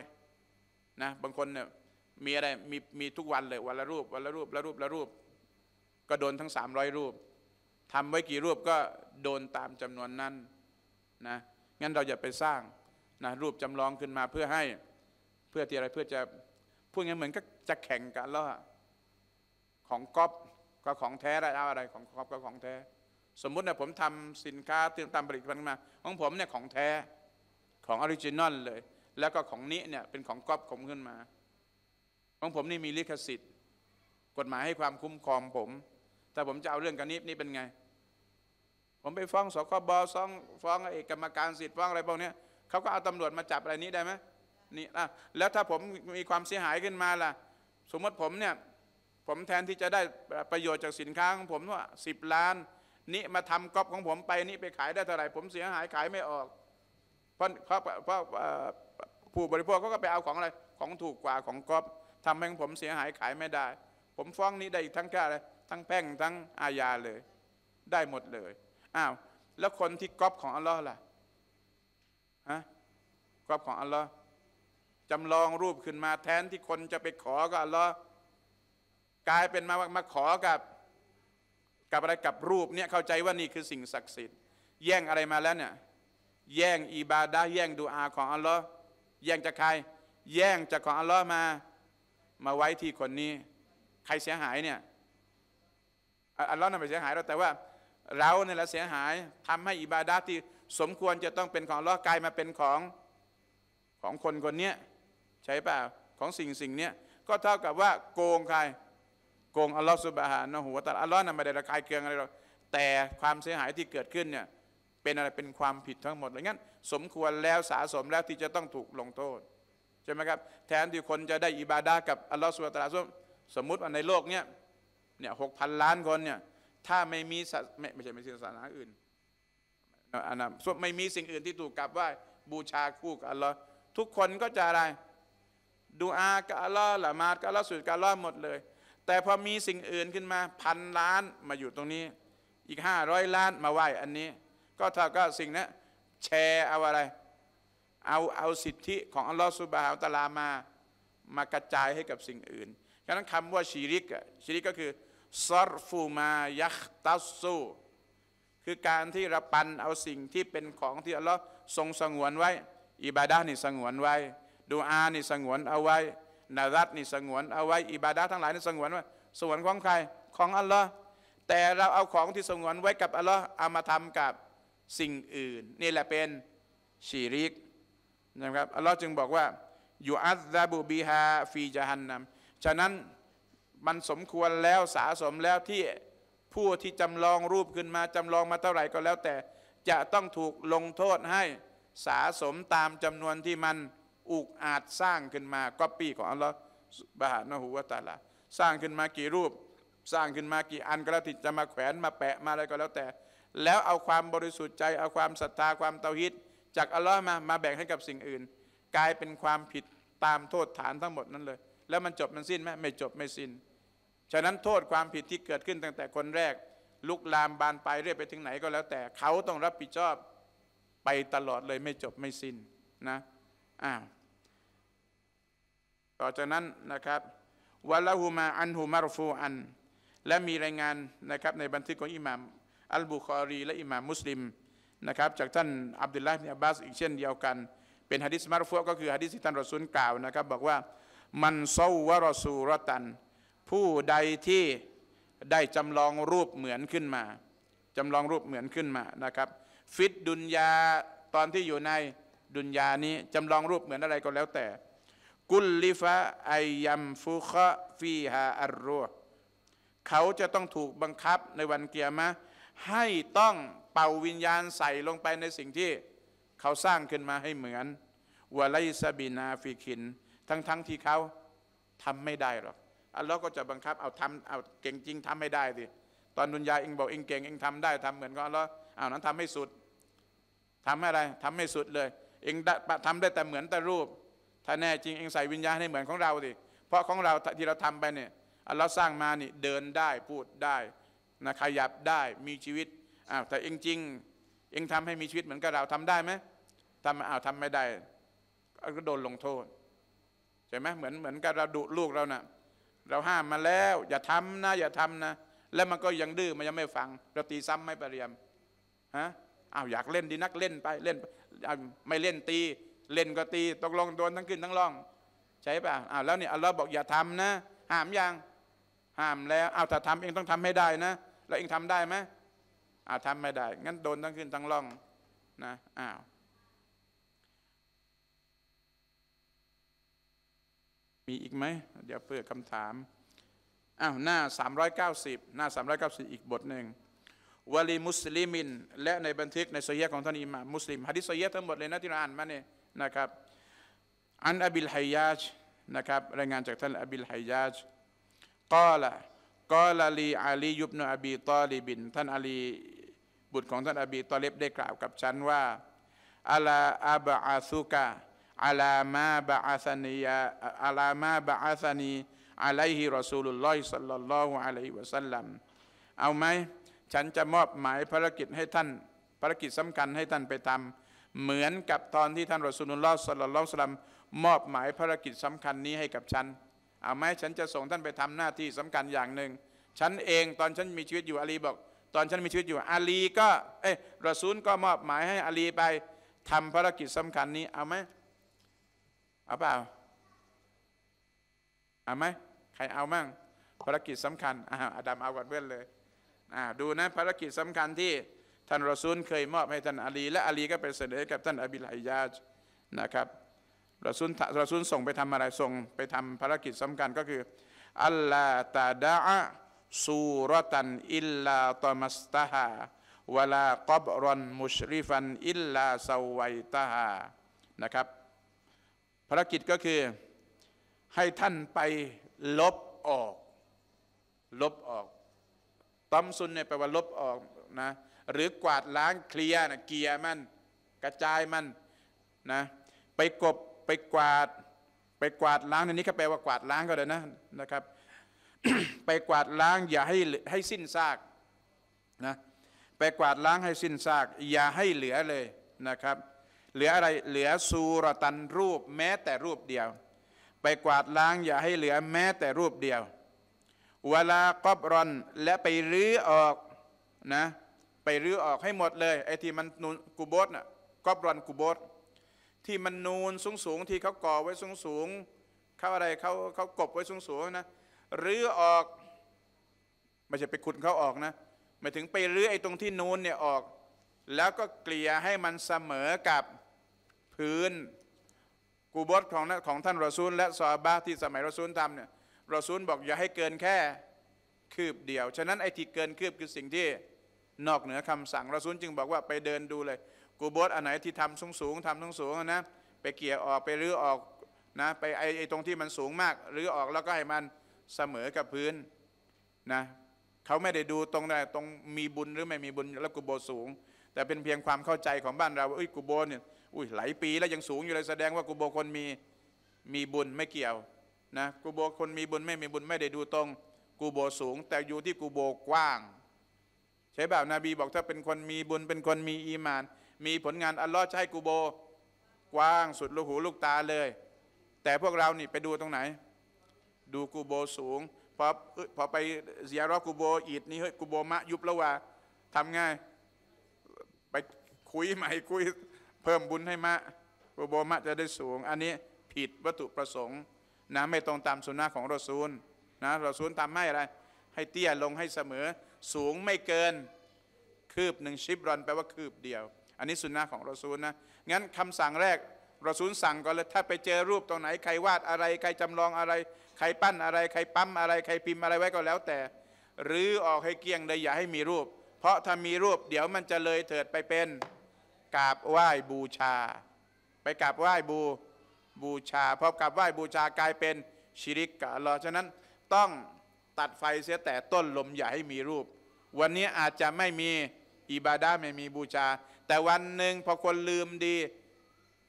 A: นะบางคนเนี่ยมีอะไรมีมีทุกวันเลยวันละรูปวันละรูปละรูปละรูป ก็โดนทั้งสามร้อยรูปทำไว้กี่รูปก็โดนตามจำนวนนั้นนะงั้นเราอย่าไปสร้างนะรูปจำลองขึ้นมาเพื่อให้ เพื่อที่อะไรเพื่อจะพูดงั้นเหมือนก็จะแข่งกันแล้วของก๊อปก็ของแท้ได้เอาอะไรของก๊อปก็ของแท้ สมมุติเนี่ยผมทำสินค้าเตรียมตามผลิตภัณฑ์มาของผมเนี่ยของแท้ของออริจินอลเลย แล้วก็ของนี้เนี่ยเป็นของก๊อปผมขึ้นมาของผมนี่มีลิขสิทธิ์ กฎหมายให้ความคุ้มครองผม แต่ผมจะเอาเรื่องกันนิ้นี่เป็นไง ผมไปฟ้องสคบฟ้องฟ้องเอกกรรมการสิทธิ์ฟ้องอะไรพวกนี้เขาก็เอาตำรวจมาจับอะไรนี้ได้ไหมนี่อ่ะแล้วถ้าผมมีความเสียหายขึ้นมาล่ะ สมมติผมเนี่ยผมแทนที่จะได้ประโยชน์จากสินค้าของผมว่าสิบล้านนี่มาทำก๊อปของผมไปนี่ไปขายได้เท่าไหร่ผมเสียหายขายไม่ออก เพราะเพราะเพราะผู้บริโภคเขาก็ไปเอาของอะไร ของถูกกว่าของก๊อปทำให้ผมเสียหายขายไม่ได้ ผมฟ้องนี้ได้อีกทั้งก่าเลยทั้งแพ่งทั้งอาญาเลย ได้หมดเลยอ้าวแล้วคนที่ก๊อปของอัลลอฮ์ล่ะฮะก๊อปของอัลลอฮ์จำลองรูปขึ้นมาแทนที่คนจะไปขอก็อัลลอฮ์กลายเป็นมามาขอกับ กับอะไรกับรูปเนี่ยเข้าใจว่านี่คือสิ่งศักดิ์สิทธิ์แย่งอะไรมาแล้วเนี่ยแย่งอิบาดาแย่งดูอาของอัลลอฮ์แย่งจากใคร แย่งจากของอัลลอฮ์มา มาไว้ที่คนนี้ ใครเสียหายเนี่ยอัลลอฮ์น่ไม่เสียหายเราแต่ว่า เราเนี่ยแหละเสียหาย ทำให้อิบาดาที่สมควรจะต้องเป็นของอัลลอฮ์กลายมาเป็นของของคนคนนี้ใช่เปล่าของสิ่งสิ่งนี้ก็เท่ากับว่าโกงใครกงอัลลอฮฺสุบฮานะหัวตาอัลลอฮ์นั้นไม่ได้ระคายเคืองอะไรหรอกแต่ความเสียหายที่เกิดขึ้นเนี่ยเป็นอะไรเป็นความผิดทั้งหมด่างนั้นสมควรแล้วสาสมแล้วที่จะต้องถูกลงโทษใช่ไหมครับแทนที่คนจะได้อิบาดากับอัลลอฮฺสุบฮานะสมมุติว่าในโลกเนี่ยเนี่ยหกพันล้านคนเนี่ยถ้าไม่มีไม่ไม่ใช่ไม่ใช่ศาสนาอื่นอันนั้นไม่มีสิ่งอื่นที่ถูกกลับว่าบูชาคู่กับอัลลอฮ์ทุกคนก็จะอะไรดูอากับอัลลอฮ์ละมาดกับอัลลอฮ์สุดกับอัลลอฮ์หมดเลยแต่พอมีสิ่งอื่นขึ้นมาพันล้านมาอยู่ตรงนี้ อีกห้าร้อยล้านมาไหวอันนี้ ก็เท่ากับสิ่งนี้แชร์เอาอะไร เอาเอาสิทธิของอัลลอฮฺสุบฮัลตะลามา มากระจายให้กับสิ่งอื่นฉะนั้นคำว่าชีริกชีริกก็คือซอรฟูมายักตัสูคือการที่เราปัน เอาสิ่งที่เป็นของที่อัลลอฮ์ทรงสงวนไว้ อิบาดานี่สงวนไว้ ดูอานี่สงวนเอาไว้นารัตนี่สงวนเอาไว้อิบาดะทั้งหลายนี่สงวนว่าสงวนของใครของอัลลอฮ์แต่เราเอาของที่สงวนไว้กับอัลลอฮ์เอามาทำกับสิ่งอื่น นี่แหละเป็นชีริกนะครับอัลลอฮ์จึงบอกว่าอยู่อัลลาบูบีฮาฟีจฮันนัมฉะนั้นมันสมควรแล้วสะสมแล้วที่ผู้ที่จำลองรูปขึ้นมาจำลองมาเท่าไหร่ก็แล้วแต่จะต้องถูกลงโทษให้สะสมตามจำนวนที่มันอุกอาจสร้างขึ้นมาก็ปี้ของอัลลอฮฺบาฮานะฮูวาตาลาสร้างขึ้นมากี่รูป สร้างขึ้นมากี่อันก็แล้วติจะมาแขวนมาแปะมาอะไรก็แล้วแต่ แล้วเอาความบริสุทธิ์ใจเอาความศรัทธาความเตาฮิตจากอัลลอฮ์มามาแบ่งให้กับสิ่งอื่น กลายเป็นความผิดตามโทษฐานทั้งหมดนั้นเลย แล้วมันจบมันสิ้นไหมไม่จบไม่สิ้นฉะนั้นโทษความผิดที่เกิดขึ้นตั้งแต่คนแรกลุกลามบานปลายเรื่อยไปถึงไหนก็แล้ว แต่เขาต้องรับผิดชอบไปตลอดเลยไม่จบไม่สิ้นนะอ้าวต่อจากนั้นนะครับวะละหูมาอันหูมารฟูอัน และมีรายงานนะครับในบันทึกของอิหม่ามอัลบุคอรี และอิหม่ามมุสลิมนะครับจากท่านอับดุลลาห์เนอับบาสอีกเช่นเดียวกัน เป็นฮะดิษมารฟูก็คือฮะดิษที่ท่านรอซูลกล่าวนะครับบอกว่ามันซาวะรอซูรตัน ผู้ใดที่ได้จำลองรูปเหมือนขึ้นมาจำลองรูปเหมือนขึ้นมานะครับ ฟิตดุนยาตอนที่อยู่ในดุนยานี้จำลองรูปเหมือนอะไรก็แล้วแต่กุลลิฟะไอยัมฟุคะฟีฮาอัรรูเขาจะต้องถูกบังคับในวันเกียรมะให้ต้องเป่าวิญญาณใส่ลงไปในสิ่งที่เขาสร้างขึ้นมาให้เหมือนวะไลซาบินาฟิคิน ทั้งๆทที่เขาทำไม่ได้หรอกอัลลอฮ์ก็จะบังคับเอาทำเอาเก่งจริงทำไม่ได้สิตอนดุนยาเองบอกเองเก่งเองทำได้ทำเหมือนกันอัลลอฮ์เอานั้นทำไม่สุด ทำอะไรทำไม่สุดเลยเองทำได้แต่เหมือนแต่รูปถ้าแน่ จริง เองใส่วิญญาณให้เหมือนของเราสิเพราะของเราที่เราทำไปเนี่ยเราสร้างมานี่เดินได้พูดได้นะขยับได้มีชีวิตอ้าวแต่เองจริง เองทำให้มีชีวิตเหมือนกับเราทำได้ไหมทำอ้าวทำไม่ได้ ก็โดนลงโทษ ใช่ไหมเหมือนเหมือนกับเราดุลูกเรานะ่ะเราห้ามมาแล้วอย่าทำนะ อย่าทำนะ แล้วมันก็ยังดื้อมันยังไม่ฟัง เราตีซ้ำไม่ปรเรียมฮะอ้าวอยากเล่นดีนักเล่นไปเล่นไม่เล่นตีเล่นก็ตี ตกลงโดนทั้งขึ้น ทั้งล่อง ใช่ป่ะอ้าว แล้วเนี่ยอัลลอฮ์บอกอย่าทำนะ ห้ามยังห้ามแล้ว อ้าว ถ้าทำเองต้องทำให้ได้นะ แล้วเองทำได้ไหมอ้าวทำไม่ได้ งั้นโดนทั้งขึ้นทั้งล่องนะ อ้าว มีอีกไหมเดี๋ยวเปิดคคำถาม อ้าว หน้า 390หน้า 390 อีกบทหนึ่งวลีมุสลิมิน และในบันทึกในสยะของท่านอิมามมุสลิมฮะดิษสยะทั้งหมดเลยนะที่เราอ่านมาเนี่ยนะครับอันอบิลไฮยาจนะครับรายงานจากท่านอบิลไฮยาจกอละกอลาลีอาลียุบนอบีตอลีบินท่านอาลีบุตรของท่านอบีตอเลบได้กล่าวกับฉันว่าอาลาอาบะอาซุกะอาลามาบาอาสนีอาลามาบาอาสนีอะลัฮิรอซูลุลลอฮิสัลลัลลอฮุอะลัยฮิวะสัลลัมเอาไหมฉันจะมอบหมายภารกิจให้ท่านภารกิจสำคัญให้ท่านไปทำเหมือนกับตอนที่ท่านรอสุนุลลอฮ์สัลลัลลอฮุสลัมมอบหมายภารกิจสำคัญนี้ให้กับฉันเอาไหมฉันจะส่งท่านไปทำหน้าที่สำคัญอย่างหนึ่งฉันเองตอนฉันมีชีวิตอยู่อาลีบอก ตอนฉันมีชีวิตอยู่อาลีก็เอ้รอซูลก็มอบหมายให้อาลีไปทำภารกิจสำคัญนี้ เอาไหมเอาเปล่าเอาไหมใครเอามั่งภารกิจสำคัญอ้าวอดัมเอาก่อนเพื่อนเลยอ้าวดูนะภารกิจสำคัญที่ท่านรอซูลเคยมอบให้ท่านอาลี และอาลีก็ไปเสนอกับท่าน อบิลไฮยาจนะครับรอซูลรอซูลส่งไปทำอะไร ส่งไปทำภารกิจสำคัญก็คืออัลลาตาดะสุรตันอิลลาตอมัสตาฮาวลากบรอนมุชริฟันอิลลาสวัยตาฮานะครับภารกิจก็คือ ให้ท่านไปลบออก ลบออกตอมซุนเนี่ยแปลว่าลบออกนะหรือกวาดล้างเคลียร์นะเกียร์มันกระจายมันนะ ไปกบไปกวาดไปกวาดล้างในนี้ก็แปลว่ากวาดล้างก็เลยนะนะครับ ไปกวาดล้างอย่าให้ให้สิ้นซากนะ ไปกวาดล้างให้สิ้นซาก อย่าให้เหลือเลยนะครับ เหลืออะไรเหลือสูรตันรูปแม้แต่รูปเดียว ไปกวาดล้างอย่าให้เหลือแม้แต่รูปเดียวเวลากอบรอน และไปรื้อออกนะไปรื้อออกให้หมดเลยไอ้ที่มันนูนกูโบสน่ะกอบรอนกูโบสที่มันนูนสูงสูงที่เขาก่อไว้สูงสูงเขาอะไรเขาเขากบไว้สูงสูงนะรื้อออกไม่ใช่ไปขุดเขาออกนะหมายถึงไปรื้อไอ้ตรงที่นูนเนี่ยออก แล้วก็เกลี่ยให้มันเสมอกับพื้นกูบ์ของของท่านรอซูลและซอบาที่สมัยรอซูลทำเนี่ยรอซูลบอกอย่าให้เกินแค่คืบเดียวฉะนั้นไอ้ที่เกินคืบคือสิ่งที่นอกเหนือคำสั่งเราซุนจึงบอกว่าไปเดินดูเลยกูโบสอันไหนที่ทำสูงๆทำสูงๆนะไปเกี่ยออกไปรื้อออกนะไปไอ้ตรงที่มันสูงมากรื้อออกแล้วก็ให้มันเสมอกับพื้นนะเขาไม่ได้ดูตรงไหนตรงมีบุญหรือไม่มีบุญแล้วกูโบสูง แต่เป็นเพียงความเข้าใจของบ้านเราว่าอุ้ยกูโบสเนี่ยอุ้ยหลายปีแล้วยังสูงอยู่เลยแสดงว่ากูโบคนมีมีบุญไม่เกี่ยวนะกูโบคนมีบุญไม่มีบุญไม่ได้ดูตรงกูโบสูง แต่อยู่ที่กูโบกว้างช่บ่าวนาบีบอกถ้าเป็นคนมีบุญเป็นคนมีอีมาน มีผลงานอัลลอฮ์ใช้กูโบ กว้างสุดลูกหูลูกตาเลย แต่พวกเรานี่ไปดูตรงไหน ดูกูโบสูง พอพอไปเสียรอกูโบอีดนี่เฮ้ยกูโบมะยุบแล้วว่าทำง่ายไปคุยใหม่คุยเพิ่มบุญให้มะกูโบมะจะได้สูง อันนี้ผิดวัตถุประสงค์นะไม่ตรงตามสุนนะของรอซูลนะรอซูลทำให้อะไร ให้เตี้ยลงให้เสมอสูงไม่เกินคืบหนึ่งชิบรอนแปลว่าคืบเดียว อันนี้สุนนะของรอซูลนะงั้นคำสั่งแรกรอซูลสั่งก่อนเลยถ้าไปเจอรูปตรงไหนใครวาดอะไรใครจำลองอะไรใครปั้นอะไรใครปั๊มอะไรใครพิมพ์อะไรไว้ก็แล้วแต่หรือออกให้เกี้ยงเลยอย่าให้มีรูป เพราะถ้ามีรูปเดี๋ยวมันจะเลยเถิดไปเป็นกราบไหว้บูชา ไปกราบไหว้บูบูชาพอกราบไหว้บูชากลายเป็นชิริกกะลอฉะนั้นต้องตัดไฟเสียแต่ต้นลมอย่าให้มีรูป วันนี้อาจจะไม่มีอิบาดาไม่มีบูชา แต่วันหนึ่งพอคนลืมดี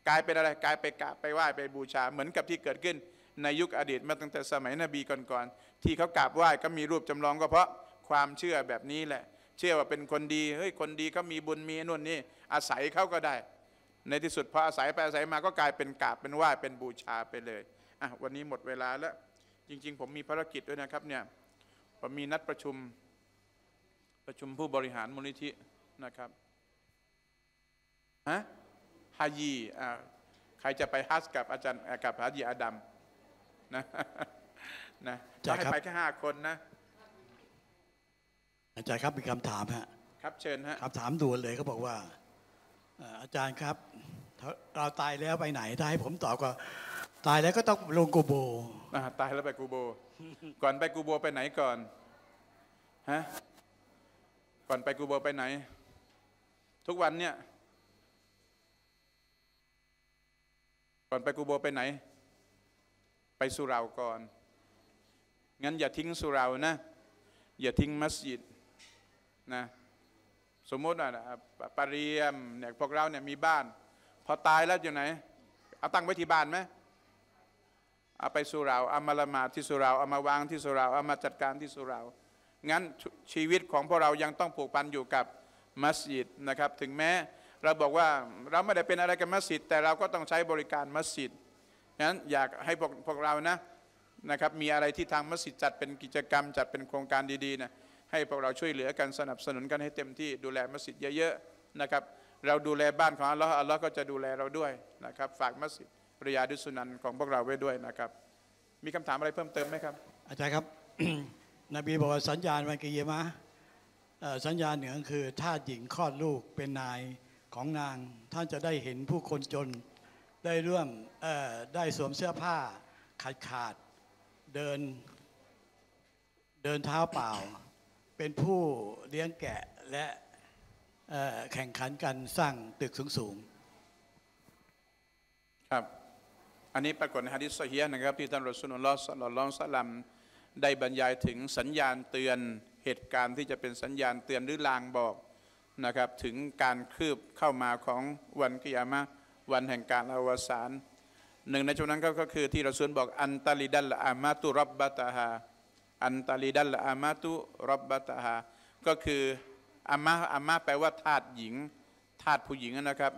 A: กลายเป็นอะไรกลายไปกราบไปไหว้ไปบูชาเหมือนกับที่เกิดขึ้นในยุคอดีตมาตั้งแต่สมัยนบีก่อนๆที่เขากราบไหว้ก็มีรูปจำลองก็เพราะความเชื่อแบบนี้แหละ เชื่อว่าเป็นคนดีเฮ้ยคนดีเขามีบุญมีนู่นนี่อาศัยเขาก็ได้ ในที่สุดพออาศัยไปอาศัยมาก็กลายเป็นกราบเป็นไหว้เป็นบูชาไปเลยอ่ะวันนี้หมดเวลาแล้วจริงๆผมมีภารกิจด้วยนะครับเนี่ยผมมีนัดประชุมประชุมผู้บริหารมูลนิธินะครับฮะฮายีอ่าใครจะไปฮัสกับ อาจารย์กับฮายีอาดัมนะนะจะให้ไปแค่ห้าคนนะ
B: อาจารย์ครับมีคำถามฮะครับเชิญฮะครับถามด่วนเลยเขาบอกว่าอาจารย์ครับเราตายแล้วไปไหนถ้าให้ผมตอบก็ตายแล้วก็ต้องลงกูโบ
A: ตายแล้วไปกูโบ ก่อนไปกูโบ ไปไหนก่อน ฮะ ก่อนไปกูโบไปไหน ทุกวันเนี่ย ก่อนไปกูโบไปไหน ไปสุราก่อน งั้นอย่าทิ้งสุรานะ อย่าทิ้งมัสยิดนะ สมมติว่าปารียมเนี่ยพวกเราเนี่ยมีบ้าน พอตายแล้วอยู่ไหน เอาตั้งไว้ที่บ้านไหมเอาไปสุราเอามาละหมาดที่สุราเอามาวางที่สุราเอามาจัดการที่สุรางั้นชีวิตของพวกเรายังต้องผูกพันอยู่กับมัสยิดนะครับถึงแม้เราบอกว่าเราไม่ได้เป็นอะไรกับมัสยิดแต่เราก็ต้องใช้บริการมัสยิดงั้นอยากให้พวกพวกเรานะนะครับมีอะไรที่ทางมัสยิดจัดเป็นกิจกรรม จัดเป็นโครงการดีๆนะให้พวกเราช่วยเหลือกันสนับสนุนกันให้เต็มที่ดูแลมัสยิดเยอะๆนะครับเราดูแลบ้านของอัลลอฮ์อัลลอฮ์ก็จะดูแลเราด้วยนะครับฝากมัสยิดปริยาดุสุนันของพวกเราไว้ด้วยนะครับ มีคำถามอะไรเพิ่มเติมไหมครับ
B: อาจารย์ครับ นบีบอกว่าสัญญาณวันกิยมะ สัญญาณหนือคือทาหญิงคลอดลูกเป็นนายของนาง ท่านจะได้เห็นผู้คนจนได้ร่วมได้สวมเสื้อผ้าขาดขาดเดินเดินเท้าเปล่า เป็นผู้เลี้ยงแกะและแข่งขันกันสร้างตึกสูง
A: ๆครับอันนี้ปรากฏในฮะดิษเฮียนะครับที่ท่านรอสุลลอสลลลลอสลัมได้บรรยายถึงสัญญาณเตือนเหตุการณ์ที่จะเป็นสัญญาณเตือนหรือลางบอกนะครับถึงการคืบเข้ามาของวันกิยามะวันแห่งการอวสานหนึ่งในช่วงนั้นก็คือที่เราสวนบอก อันตาลิดัลอามาตุรับบัตาฮาอันตาลิดัลอามาตุรับบัตาฮาก็คืออามาอามาแปลว่าทาสหญิง ทาสผู้หญิงนะครับ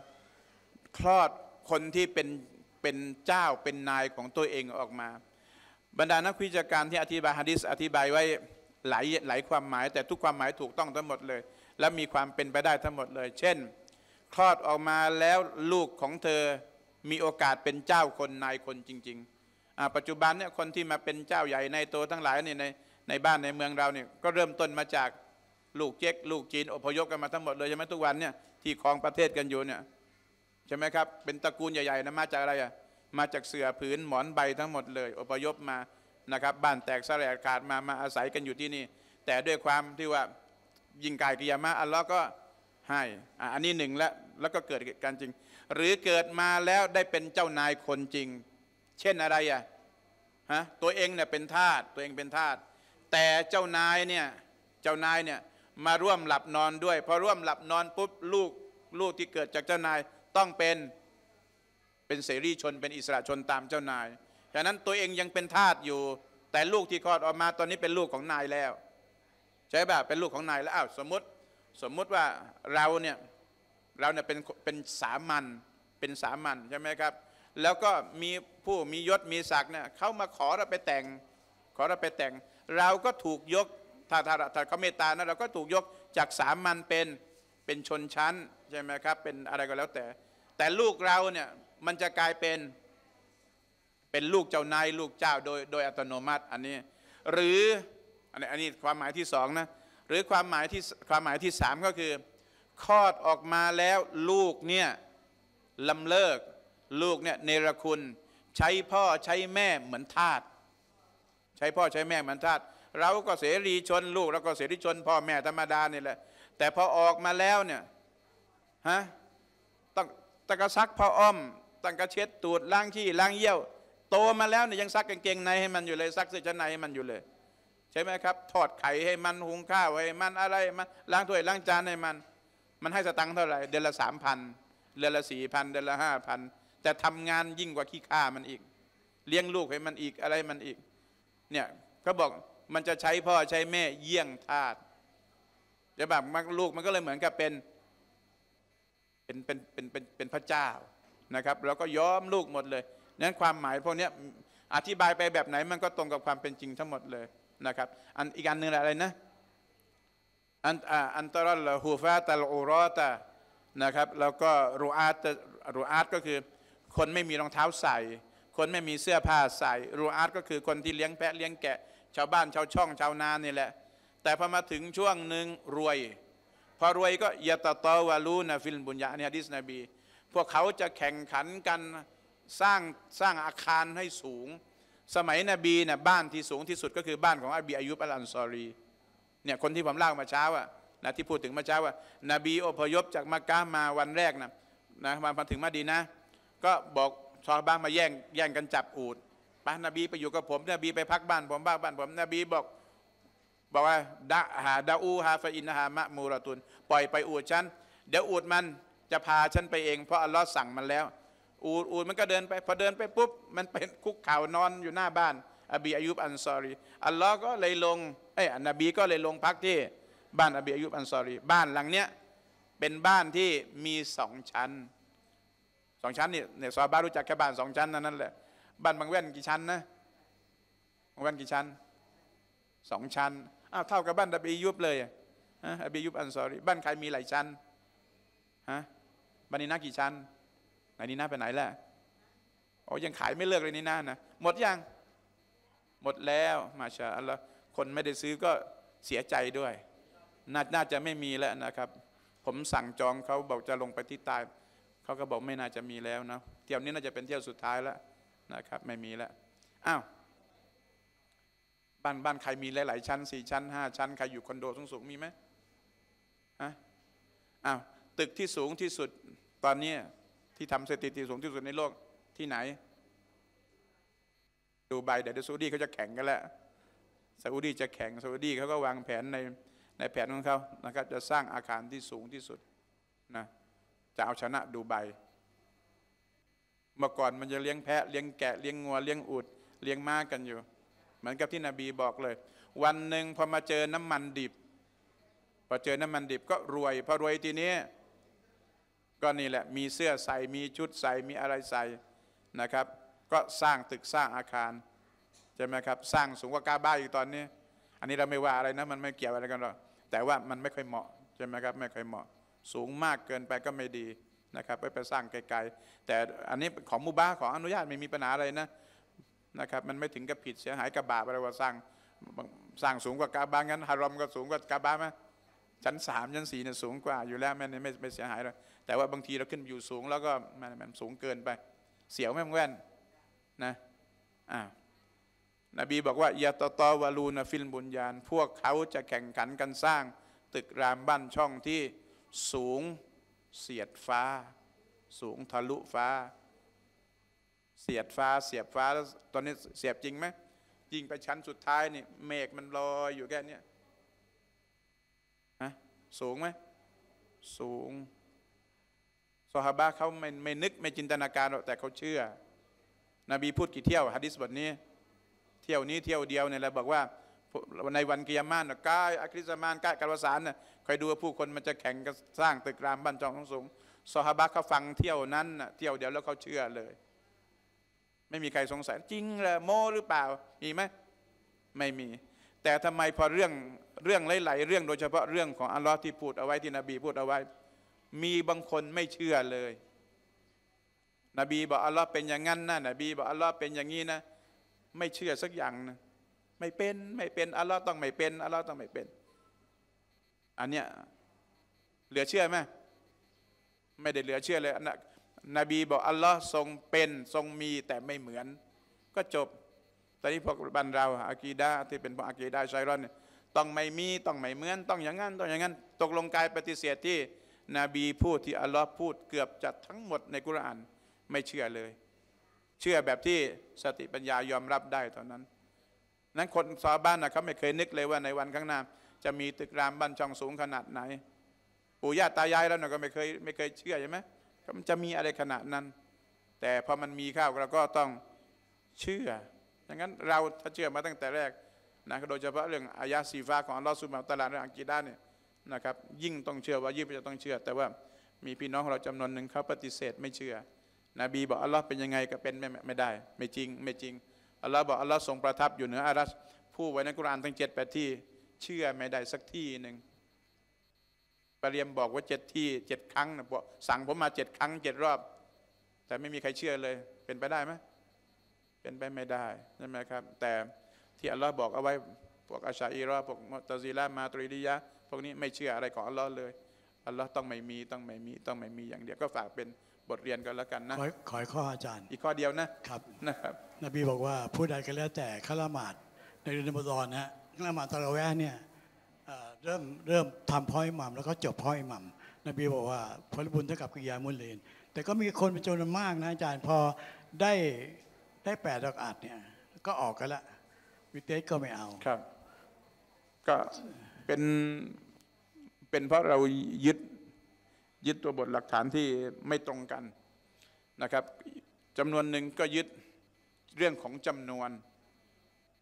A: คลอดคนที่เป็นเป็นเจ้าเป็นนายของตัวเองออกมา บรรดานักวิจาการที่อธิบายฮะดิษอธิบายไว้หลายหลายความหมาย แต่ทุกความหมายถูกต้องทั้งหมดเลย และมีความเป็นไปได้ทั้งหมดเลยเช่นคลอดออกมาแล้วลูกของเธอมีโอกาสเป็นเจ้าคนนายคนจริงๆปัจจุบันเนี่ยคนที่มาเป็นเจ้าใหญ่ในโตทั้งหลายนี่ในในบ้านในเมืองเราเนี่ยก็เริ่มต้นมาจากลูกเจ๊กลูกจีนอพยพกันมาทั้งหมดเลยใช่ไหมทุกวันเนี่ยที่ครองประเทศกันอยู่เนี่ยช่ไหมครับ เป็นตระกูลใหญ่ๆนะ มาจากอะไรอ่ะ มาจากเสือผืนหมอนใบทั้งหมดเลย อพยพมา นะครับ บ้านแตกสลายขาดมา มาอาศัยกันอยู่ที่นี่ แต่ด้วยความที่ว่ายิงกายกิยามะอัลลอฮ์ก็ให้อันนี้หนึ่งแล้วแล้วก็เกิดการจริง หรือเกิดมาแล้วได้เป็นเจ้านายคนจริง เช่นอะไรอ่ะ ฮะ ตัวเองเนี่ยเป็นทาส ตัวเองเป็นทาส แต่เจ้านายเนี่ย เจ้านายเนี่ยมาร่วมหลับนอนด้วย พอร่วมหลับนอนปุ๊บลูกลูกที่เกิดจากเจ้านายต้องเป็นเป็นเสรีชนเป็นอิสระชนตามเจ้านาย ฉะนั้นตัวเองยังเป็นทาสอยู่ แต่ลูกที่คลอดออกมาตอนนี้เป็นลูกของนายแล้ว ใช่ไหมเป็นลูกของนายแล้วอ้าวสมมติสมมุติว่าเราเนี่ยเราเนี่ยเป็นเป็นสามัญเป็นสามัญใช่ไหมครับ แล้วก็มีผู้มียศมีศักดิ์เนี่ยเขามาขอเราไปแต่ง ขอเราไปแต่ง เราก็ถูกยกถ้าถ้าถ้าเขาเมตตานะเราก็ถูกยกจากสามัญเป็นเป็นชนชั้นใช่ไหมครับ เป็นอะไรก็แล้วแต่ แต่ลูกเราเนี่ยมันจะกลายเป็นเป็นลูกเจ้านายลูกเจ้าโดยโดยอัตโนมัติอันนี้ หรืออันนี้อันนี้ความหมายที่สองนะหรือความหมายที่ความหมายที่สามก็คือคลอดออกมาแล้วลูกเนี่ยลำเลิกลูกเนี่ยเนรคุณใช้พ่อใช้แม่เหมือนทาสใช้พ่อใช้แม่เหมือนทาสเราก็เสรีชนลูก เราก็เสรีชนพ่อแม่ธรรมดานี่แหละแต่พอออกมาแล้วเนี่ยฮะตั้งตะกซักพ้าอ้อมตั้งกระเช็ดตูดล้างขี้ล้างเยี่ยวโตมาแล้วเนี่ยยังซักกางเกงใน ให้มันอยู่เลยซักเสื้อชั้นในให้มันอยู่เลยใช่ไหมครับ ถอดไข่ให้มันหุงข้าวให้มันอะไรมันล้างถ้วยล้างจานให้มัน มันให้สตังค์เท่าไหร่เดือนละสามพันเดือนละสี่พันเดือนละห้าพันแต่ทำงานยิ่งกว่าขี้ข้ามันอีก เลี้ยงลูกให้มันอีกอะไรมันอีกเนี่ยเขาบอกมันจะใช้พ่อใช้แม่เยี่ยงทาสจะแบบลูกมันก็เลยเหมือนกับเป็นเป็นเป็นเป็นเป็นเป็นพระเจ้านะครับ แล้วก็ย้อมลูกหมดเลยนั้นความหมายพวกนี้อธิบายไปแบบไหนมันก็ตรงกับความเป็นจริงทั้งหมดเลยนะครับอันอีกอันหนึ่งอะไรนะอันอันตรลฮูฟาตัลอูรอตานะครับ แล้วก็รูอาตรูอาตก็คือ คนไม่มีรองเท้าใส่ คนไม่มีเสื้อผ้าใส่รูอาตก็คือคนที่เลี้ยงแพะเลี้ยงแกะ ชาวบ้านชาวช่องชาวนานี่แหละแต่พอมาถึงช่วงหนึ่งรวยพอรวยก็ยะตะตอวาลูนะฟิลบุญญาเนี่ยดิสนาบี พวกเขาจะแข่งขันกันสร้างสร้างอาคารให้สูง สมัยนบีเนี่ยบ้านที่สูงที่สุดก็คือบ้านของอับบีอายุบอัลอันซอรีเนี่ยคนที่ผมเล่ามาเช้าอะนะที่พูดถึงมาเช้าว่านาบีอพยพจากมักกะมาวันแรกนะนะมาถึงมาดีนะก็บอกชาวบ้านมาแย่งแย่งกันจับอูดป้นบีไปอยู่กับผมนบีไปพักบ้าน ผมบ้านบ้านผมนบีบอกบอกว่าดะหาดาอูฮาฟาอินฮามะมูรตุนปล่อยไปอูดฉันเดี๋ยวอูดมันจะพาฉันไปเองเพราะอัลลอฮ์สั่งมันแล้ว อูดอูดมันก็เดินไปพอเดินไปปุ๊บมันเป็นคุกเข่านอนอยู่หน้าบ้าน อบีอายุบอันซอรีอัลลอฮ์ก็เลยลงเอ้ยนบีก็เลยลงพักที่ บ้านอบีอายุบอันซอรีบ้านหลังเนี้ยเป็นบ้านที่มีสองชั้นสองชั้นนี่เนี่ยซอบ้ารู้จักแค่บ้านสองชั้นนั่นแหละบ้านบางแว่นกี่ชั้นนะบางแว่นกี่ชั้นสองชั้นอ้าวเท่ากับบ้านอบียุบเลยอะอบียุบอันซอรีบ้านใครมีหลายชั้นฮะบ้านนี้นากี่ชั้นไหนนี้นาไปไหนละอโอ้ยังขายไม่เลิกเลยนี่นานะหมดยัง หมดแล้วมาชาอัลละคนไม่ได้ซื้อก็เสียใจด้วยนน่าจะไม่มีแล้วนะครับ ผมสั่งจองเขาบอกจะลงไปที่ใต้เขาก็บอกไม่น่าจะมีแล้วนะเที่ยวนี้น่าจะเป็นเที่ยวสุดท้ายแล้วนะครับ ไม่มีแล้วอ้าวบ้านบ้านใครมีหลายๆ ชั้นสี่ชั้นห้าชั้นใครอยู่คอนโดสูงสูงมีไหมฮะอ้าวตึกที่สูงที่สุดตอนนี้ที่ทำสถิติสูงที่สุดในโลกที่ไหน ดูใบเดี๋ยวซาอุดีเขาจะแข่งกันแล้วซาอุดีจะแข่งซาอุดีเขาก็วางแผนในในแผนของเขานะครับ จะสร้างอาคารที่สูงที่สุดนะจะเอาชนะดูใบเมื่อก่อนมันจะเลี้ยงแพะ เลี้ยงแกะเลี้ยงงัวเลี้ยงอูดเลี้ยงม้ากันอยู่เหมือนกับที่นบีบอกเลย วันหนึ่งพอมาเจอน้ำมันดิบ พอเจอน้ำมันดิบ ก็รวยพอรวยทีนี้ก็นี่แหละมีเสื้อใส่มีชุดใส่มีอะไรใส่นะครับ ก็สร้างตึกสร้างอาคารใช่ไหมครับสร้างสูงกว่ากาบ้าอยู่ตอนนี้ อันนี้เราไม่ว่าอะไรนะมันไม่เกี่ยวอะไรกันหรอกแต่ว่ามันไม่ค่อยเหมาะใช่ไหมครับไม่ค่อยเหมาะ สูงมากเกินไปก็ไม่ดีนะครับ ไปไปสร้างไกลๆแต่อันนี้ของมุบ้าของอนุญาตไม่มีปัญหาอะไรนะนะครับมันไม่ถึงกับผิดเสียหายกับบาปอะไรว่าสร้างสร้างสูงกว่ากาบางั้นฮารอมก็สูงกว่ากาบาไหมชั้นสามชั้นสี่เนี่ยสูงกว่า อยู่แล้วม่นไม่ไม่เสียหายหรอกแต่ว่าบางทีเราขึ้นอยู่สูงแล้วก็มันมันสูงเกินไป เสียวแม่งแว่นนะอ่านบีบอกว่ายาตตอวาลูนฟิลบุญญาณพวกเขาจะแข่งขันกันสร้าง ตึกรามบ้านช่องที่สูงเสียดฟ้า สูงทะลุฟ้าเสียดฟ้าเสียบฟ้าแล้วตอนนี้เสียบจริงไหมยิงไปชั้นสุดท้ายนี่เมฆมันลอยอยู่แค่นี้ฮะสูงไหมสูงสฮาบะเขาไม่ไม่นึกไม่จินตนาการหรอกแต่เขาเชื่อ นบีพูดกี่เที่ยวฮะดิษบทนี้ เที่ยวนี้เที่ยวเดียวเนี่ยแล้วบอกว่า ในวันกิยามานกา้อัคริสมานกา้กาลวสารน่ยคอยดูว่าผู้คนมันจะแข่งกันสร้างตึกรามบ้านจองทั้งสูงสฮาบะเขาฟังเที่ยวนั้นเที่ยวเดียวแล้วเขาเชื่อเลยไม่มีใครสงสัยจริงเหรอโมหรือเปล่ามีไหมไม่มี แต่ทำไมพอเรื่องเรื่องหลายๆเรื่องโดยเฉพาะเรื่องของอัลลอฮ์ที่พูดเอาไว้ที่ นบีพูดเอาไว้ มีบางคนไม่เชื่อเลย นบีบอกอัลลอฮ์เป็นอย่างนั้นนะนบีบอกอัลลอฮ์เป็นอย่างนี้นะไม่เชื่อสักอย่างนะไม่เป็นไม่เป็นอัลลอฮ์ต้องไม่เป็นอัลลอฮ์ต้องไม่เป็น อันเนี้ยเหลือเชื่อไหมไม่ได้เหลือเชื่อเลยนนบีบอกอัลลอฮ์ทรงเป็นทรงมีแต่ไม่เหมือน ก็จบ ตอนนี้พวกบรรนเรา อากีดาที่เป็นพวกอากีดาชายรอนเนี่ยต้องไม่มีต้องไม่เหมือนต้องอย่างนั้น ต้องอย่างนั้น ตกลงกายปฏิเสธที่นบีพูดที่อัลลอฮ์พูดเกือบจะทั้งหมดในกุรานไม่เชื่อเลย เชื่อแบบที่สติปัญญายอมรับได้ตอนนั้น นั้นคนซาบ้านนะเขาไม่เคยนึกเลยว่าในวันข้างหน้า จะมีตึกรามบ้านช่องสูงขนาดไหน ปู่ย่าตายายแล้วนะก็ไม่เคยไม่เคยเชื่อใช่ไหมมันจะมีอะไรขนาดนั้น แต่พอมันมีข้าวเราก็ต้องเชื่ออ่ังนั้นเราถ้าเชื่อมาตั้งแต่แรกนะโดยเฉพาะเรื่องอายะสีฟ้าของอัลลอฮฺสุบฮาตะลาเรื่องอังกีด้าเนี่ยนะครับ ยิ่งต้องเชื่อว่ายิ่งจะต้องเชื่อ แต่ว่ามีพี่น้องของเราจำนวนหนึ่งเขาปฏิเสธไม่เชื่อ นบีบอกอัลลอฮ์เป็นยังไงก็เป็นไม่ไม่ได้ ไม่จริง ไม่จริงอัลลอฮ์บอกอัลลอฮ์ทรงประทับอยู่เหนืออารัชผู้ไว้ในกุรานทั้งเจ็ดแปดที่ เชื่อไม่ได้สักที่หนึ่งปรียมบอกว่าเจ็ดที่เจ็ดครั้งนะสั่งผมมาเจ็ดครั้งเจ็ดรอบ แต่ไม่มีใครเชื่อเลยเป็นไปได้ไหมเป็นไปไม่ได้ใช่ไหมครับ แต่ที่อัลลอฮ์บอกเอาไว้พวกอาชาอีรอพวกมตซีลามาตรีดิยะพวกนี้ไม่เชื่ออะไรของอัลลอฮ์เลย อัลลอฮ์ต้องไม่มีต้องไม่มีต้องไม่มีอย่างเดียวก็ฝากเป็นบทเรียนกันแล้วกันนะข
B: อข้ออาจารย์
A: อีกข้อเดียวนะครับนะครับ
B: นบีบอกว่าผู้ใดก็แล้วแต่ข้าละหมาดในเดือนมฎอนนะข้าละหมาดตะละแวะเนี่ยเริ่มเริ่มทำพอยมัมแล้วก็จบพอยมัมนบีบอกว่าผลบุญเท่ากับกิยามุลเลน แต่ก็มีคนเป็นจำนวนมากนะอาจารย์พอได้ได้แปดอกอัดเนี่ยก็ออกกันละวิเตสก็ไม่เอาครับก็
A: เป็นเป็นเพราะเรายึดยึดตัวบทหลักฐานที่ไม่ตรงกันนะครับจำนวนหนึ่งก็ยึดเรื่องของจำนวน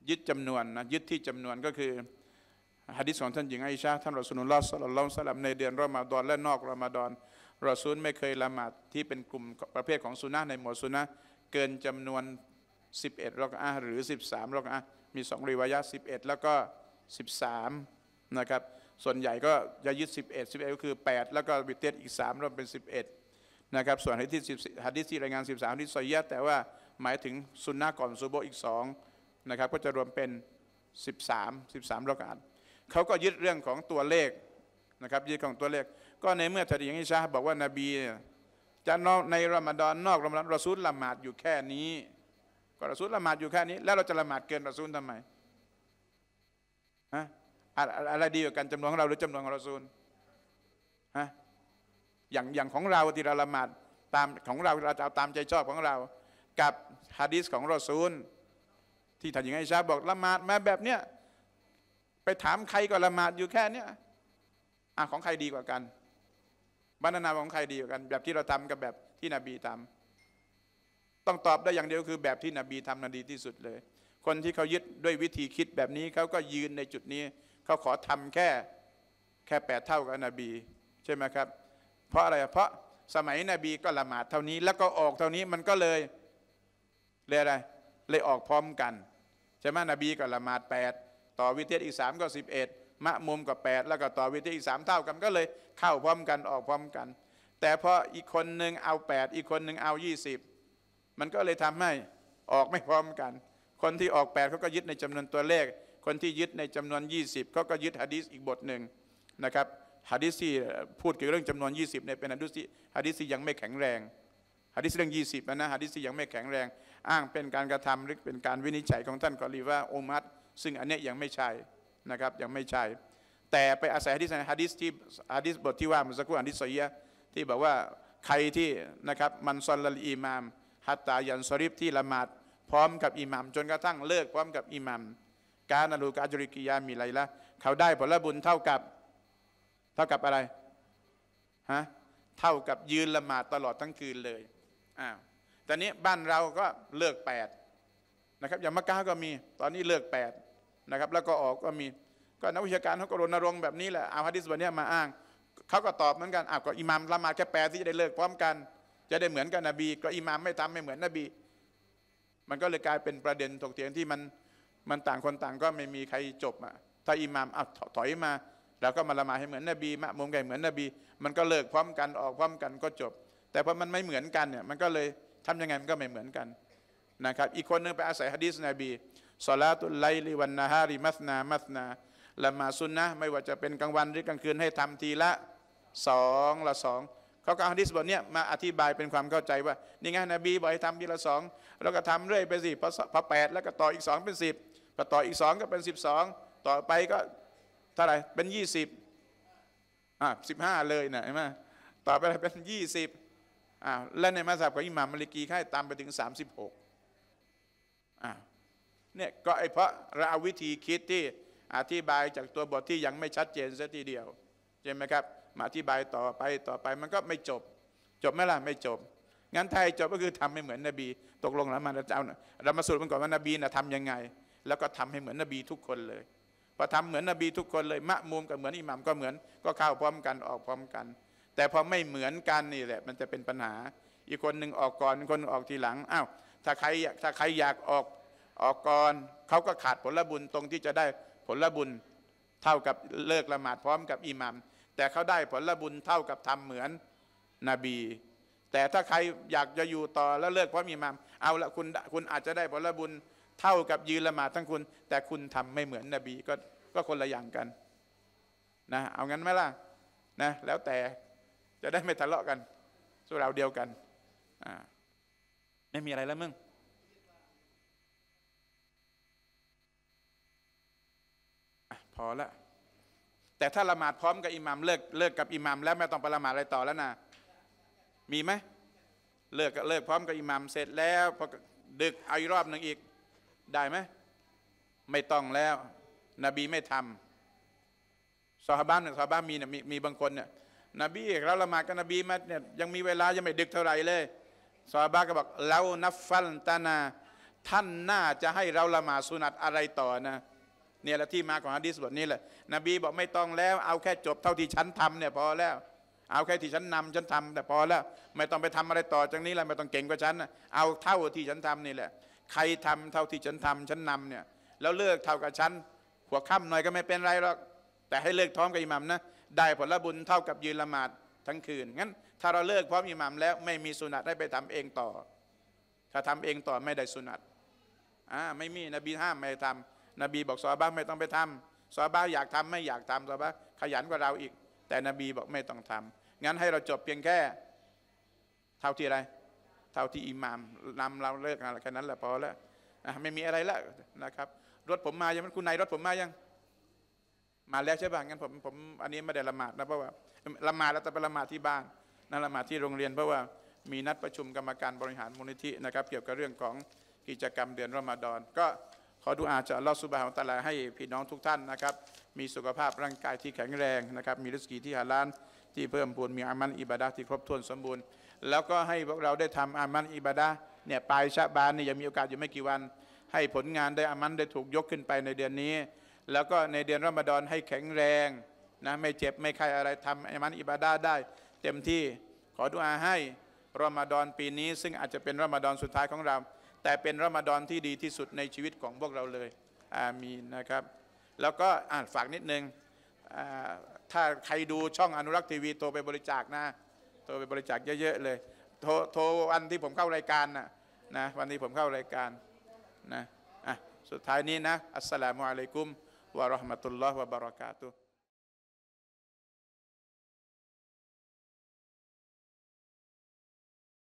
A: ยึดจำนวนนะยึดที่จำนวนก็คือฮะดิษของท่านหญิงไอชาท่านรอสุลลอฮ์สัลลัลลอฮุสัลลัมในเดือนรอมฎอนและนอกรอมฎอนรอซูลไม่เคยละหมาดที่เป็นกลุ่มประเภทของซุนนะในหมวดซุนนะเกินจำนวน 11 รอกอะหรือ 13รอกอะมีสองรีวายะ11 แล้วก็ 13นะครับส่วนใหญ่ก็จะยึด11 11ก็คือ8 แล้วก็บิเตสอีก3รวมเป็น 11นะครับส่วนฮะดิษฮัดิษที่รายงาน 13ฮะดิษซอยยะแต่ว่าหมายถึงซุนนะก่อนซูโบอีก2นะครับก็จะรวมเป็น 13 13 รอกอะเขาก็ยึดเรื่องของตัวเลขนะครับยึดของตัวเลข ก็ในเมื่อทดีอย่งอิชาบอกว่านบีจะนอกในรอมฎอนนอกรอมฎอนรอซูลละหมาดอยู่แค่นี้ ก็รอซูลละหมาดอยู่แค่นี้ แล้วเราจะละหมาดเกินรอซูลทำไมฮะอะไรดีกว่ากันจำนวนของเราหรือจำนวนของรอซูลฮะอย่างอย่างของเราที่เราละหมาดตามของเราเราจะเอาตามใจชอบของเรา กับฮะดิสของรอซูล ที่ท่านหญิงไอชาบอกละหมาดมาแบบเนี้ยไปถามใครก็ละหมาดอยู่แค่เนี้ยอ่ะของใครดีกว่ากันบรรณาของใครดีกว่ากันแบบที่เราทำกับแบบที่นบีทำ ต้องตอบได้อย่างเดียวคือ แบบที่นบีทำนันดีที่สุดเลย คนที่เขายึดด้วยวิธีคิดแบบนี้เขาก็ยืนในจุดนี้เขาขอทำแค่แค่แปดเท่ากับนบี ใช่ไหมครับ เพราะอะไรเพราะสมัยนบีก็ละหมาดเท่านี้แล้วก็ออกเท่านี้มันก็เลยเลยอะไร เลยออกพร้อมกันใช่ไหมนบีก็ละหมาดแปดต่อวิเทศอีก3ก็11มะมุมก็8แล้วก็ต่อวิเทศอีก 3 เท่ากันก็เลยเข้าพร้อมกันออกพร้อมกัน แต่พออีกคนหนึ่งเอา 8 อีกคนหนึ่งเอา 20 มันก็เลยทำให้ออกไม่พร้อมกัน คนที่ออก8เขาก็ยึดในจำนวนตัวเลข คนที่ยึดในจำนวน 20เขาก็ยึดฮะดีสอีกบทหนึ่งนะครับฮะดิษที่พูดเกี่ยวกับเรื่องจำนวน 20เนี่ยเป็นฮะดิษที่ฮะดิษียังไม่แข็งแรงฮะดิษเรื่อง 20นะนะฮะดิษียังไม่แข็งแรง อ้างเป็นการกระทำหรือเป็นการวินิจฉัยของท่านกอรีว่าอุมัดซึ่งอันนี้ยังไม่ใช่นะครับยังไม่ใช่ แต่ไปอาศัยฮะดิษฮะดิษที่ฮะดิษบทที่ว่ามุสกุอันดิสเยที่บอกว่าใครที่นะครับมันซอนลลอิมามฮัตตายันซอริฟที่ละหมาดพร้อมกับอิหมามจนกระทั่งเลิกพร้อมกับอิหมามการอนูกาจุริกิยามีไรละเขาได้ผลบุญเท่ากับเท่ากับอะไรฮะเท่ากับยืนละหมาดตลอดทั้งคืนเลยอ้าวตอนนี้บ้านเราก็เลิกแปดนะครับอย่างมะกาก็มี ตอนนี้เลิกแปดนะครับแล้วก็ออกก็มีก็นักวิชาการเขาก็รณรงค์แบบนี้แหละเอาฮะดิษวันนี้มาอ้างเขาก็ตอบ เหมือนกันอ้าวก็อิหมามละหมาดแค่แปลที่จะได้เลิกพร้อมกัน จะได้เหมือนกับนบี ก็อิหมามไม่ทำไม่เหมือนนบี มันก็เลยกลายเป็นประเด็นถกเถียงที่มันมันต่างคนต่างก็ไม่มีใครจบอ่ะถ้าอิหมามอ้าวถอยมา แล้วก็มาละหมาดให้เหมือนนบีมะมุมไก่เหมือนนบี มันก็เลิกพร้อมกันออกพร้อมกันก็จบ แต่พอมันไม่เหมือนกันเนี่ยมันก็เลยทํยังไงมันก็ไม่เหมือนกันนะครับอีกคนนึงไปอาศัยฮะดิษนบีสลาตุไลลิวันนาฮาริมัสนามัสนาละมาซุนนะไม่ว่าจะเป็นกลางวันหรือกลางคืนให้ทำทีละสองละสองเขาก็เอาฮะดิษบทนี้มาอธิบายเป็นความเข้าใจว่า นี่ไงนบีบอกให้ทำทีละสองแล้วก็ทำเรื่อยไปสิพอแปดแล้วก็ต่ออีกสองเป็นสิบพอต่ออีกสองก็เป็นสิบสองต่อไปก็เท่าไหร่ เป็นยี่สิบอ่ะสิบห้าเลยนะเห็นไหมต่อไปเป็นยี่สิบอ่ะและในมาสับกับอิหม่ามมาลิกีค่ายตามไปถึงสามสิบหกเนี่ยก็ไอเพราะเราเอาวิธีคิดที่ อธิบายจากตัวบทที่ยังไม่ชัดเจนซะทีเดียวใช่ไหมครับ มาอธิบายต่อไปต่อไปมันก็ไม่จบ จบไหมล่ะไม่จบ งั้นไทยจบก็คือทำให้เหมือนนบี ตกลงแล้วมันจะเอาเรามาสรุปกันก่อนว่านบีนะทำยังไง แล้วก็ทำให้เหมือนนบีทุกคนเลย พอทำเหมือนนบีทุกคนเลยมะมุมกับเหมือนอิหมัมก็เหมือนก็เข้าพร้อมกันออกพร้อมกัน แต่พอไม่เหมือนกันนี่แหละ มันจะเป็นปัญหา อีกคนหนึ่งออกก่อนคนออกทีหลัง อ้าวถ้าใครถ้าใครอยากออกออกก่อนเขาก็ขาดผลบุญตรงที่จะได้ผลบุญเท่ากับเลิกละหมาด พร้อมกับอิหมัมแต่เขาได้ผลบุญเท่ากับทำเหมือนนบี แต่ถ้าใครอยากจะอยู่ต่อแล้วเลิกพร้อมอิหมัมเอาละคุณคุณอาจจะได้ผลบุญ เท่ากับยืนละหมาดทั้งคุณ แต่คุณทำไม่เหมือนนบีก็ก็คนละอย่างกันนะเอางั้นไหมล่ะนะแล้วแต่จะได้ไม่ทะเลาะกัน สู้เราเดียวกันอ่าไม่มีอะไรแล้วมึงพอละแต่ถ้าละหมาดพร้อมกับอิหมามเลิกเลิกกับอิหมามแล้วไม่ต้องไปละหมาดอะไรต่อแล้วนะมีไหมเลิกกบเลิกพร้อมกับอิหมามเสร็จแล้วพอดึกเอาอีกรอบหนึ่งอีกได้ไหมไม่ต้องแล้ว นบีไม่ทำซอฮาบ้านเนี่ยซอฮาบ้านมีเนี่ยมีบางคนเนี่ยนบีเราละหมาดกับนบีมาเนี่ยยังมีเวลายังไม่ดึกเท่าไหร่เลยซอฮาบ้าก็บอกเรานับฟัลตานา ท่านน่าจะให้เราละหมาดสุนัตอะไรต่อนะเนี่ยแหละที่มาของฮะดีสบทนี้แหละ นบีบอกไม่ต้องแล้วเอาแค่จบเท่าที่ฉันทำเนี่ยพอแล้ว เอาแค่ที่ฉันนำฉันทำ แต่พอแล้ว ไม่ต้องไปทำอะไรต่อ จากนี้แล้วไม่ต้องเก่งกว่าฉันเอาเท่าที่ฉันทำนี่แหละใครทำเท่าที่ฉันทำฉันนำเนี่ยแล้วเลิกเท่ากับฉันหัวค่ำหน่อยก็ไม่เป็นไรหรอกแต่ให้เลิกท้อมกับอิหมัมนะได้ผลบุญเท่ากับยืนละหมาดทั้งคืนงั้นถ้าเราเลิกพร้อมอิหมัมแล้วไม่มีสุนัตได้ไปทำเองต่อ ถ้าทำเองต่อไม่ได้สุนัตอ่าไม่มีนบีห้ามไม่ทำนบีบอกซอบ้าไม่ต้องไปทำซอบ้าอยากทำไม่อยากทำซอบ้าขยันกว่าเราอีก แต่นบีบอกไม่ต้องทำงั้นให้เราจบเพียงแค่เท่าที่อะไร เท่าที่อิหมามนำเราเลิกงานแค่นั้นแหละพอแล้วไม่มีอะไรแล้วนะครับ รถผมมายังคุณนายรถผมมายัง มาแล้วใช่ป่ะงั้นผมผมอันนี้ไม่ได้ละหมาดนะเพราะว่าละหมาดแล้วแต่ไปละหมาดที่บ้านนั่นละหมาดที่โรงเรียน เพราะว่ามีนัดประชุมกรรมการบริหารมูลนิธินะครับเกี่ยวกับเรื่องของกิจกรรมเดือนรอมฎอนก็ขอดูอาจจะลอสุบาของตลาให้พี่น้องทุกท่านนะครับมีสุขภาพร่างกายที่แข็งแรงนะครับมีรุสกีที่ฮาลานที่เพิ่มพูนมีอามันอิบาดาที่ครบถ้วนสมบูรณ์ แล้วก็ให้พวกเราได้ทำอามันอิบาดาเนี่ยปลายชะบานนี่ยังมีโอกาสอยู่ไม่กี่วัน ให้ผลงานได้อามันได้ถูกยกขึ้นไปในเดือนนี้ แล้วก็ในเดือนรอมฎอนให้แข็งแรงนะไม่เจ็บไม่ไข้อะไรทำอามันอิบาดาได้เต็มที่ขอดุอาให้รอมฎอนปีนี้ ซึ่งอาจจะเป็นรอมฎอนสุดท้ายของเราแต่เป็นรอมฎอนที่ดีที่สุดในชีวิตของพวกเราเลย อามีนะครับ แล้วก็อ่านฝากนิดนึงถ้าใครดูช่องอนุรักษ์ทีวีโทรไปบริจาคนะ โทรไปบริจาคเยอะ ๆ เลย โทรโทรวันที่ผมเข้ารายการนะนะวันที่ผมเข้ารายการนะอ่ะสุดท้ายนี้นะอัสสลามุอะลัยกุมวะราะห์มะตุลลอฮ์วะบะเราะกาตุฮ์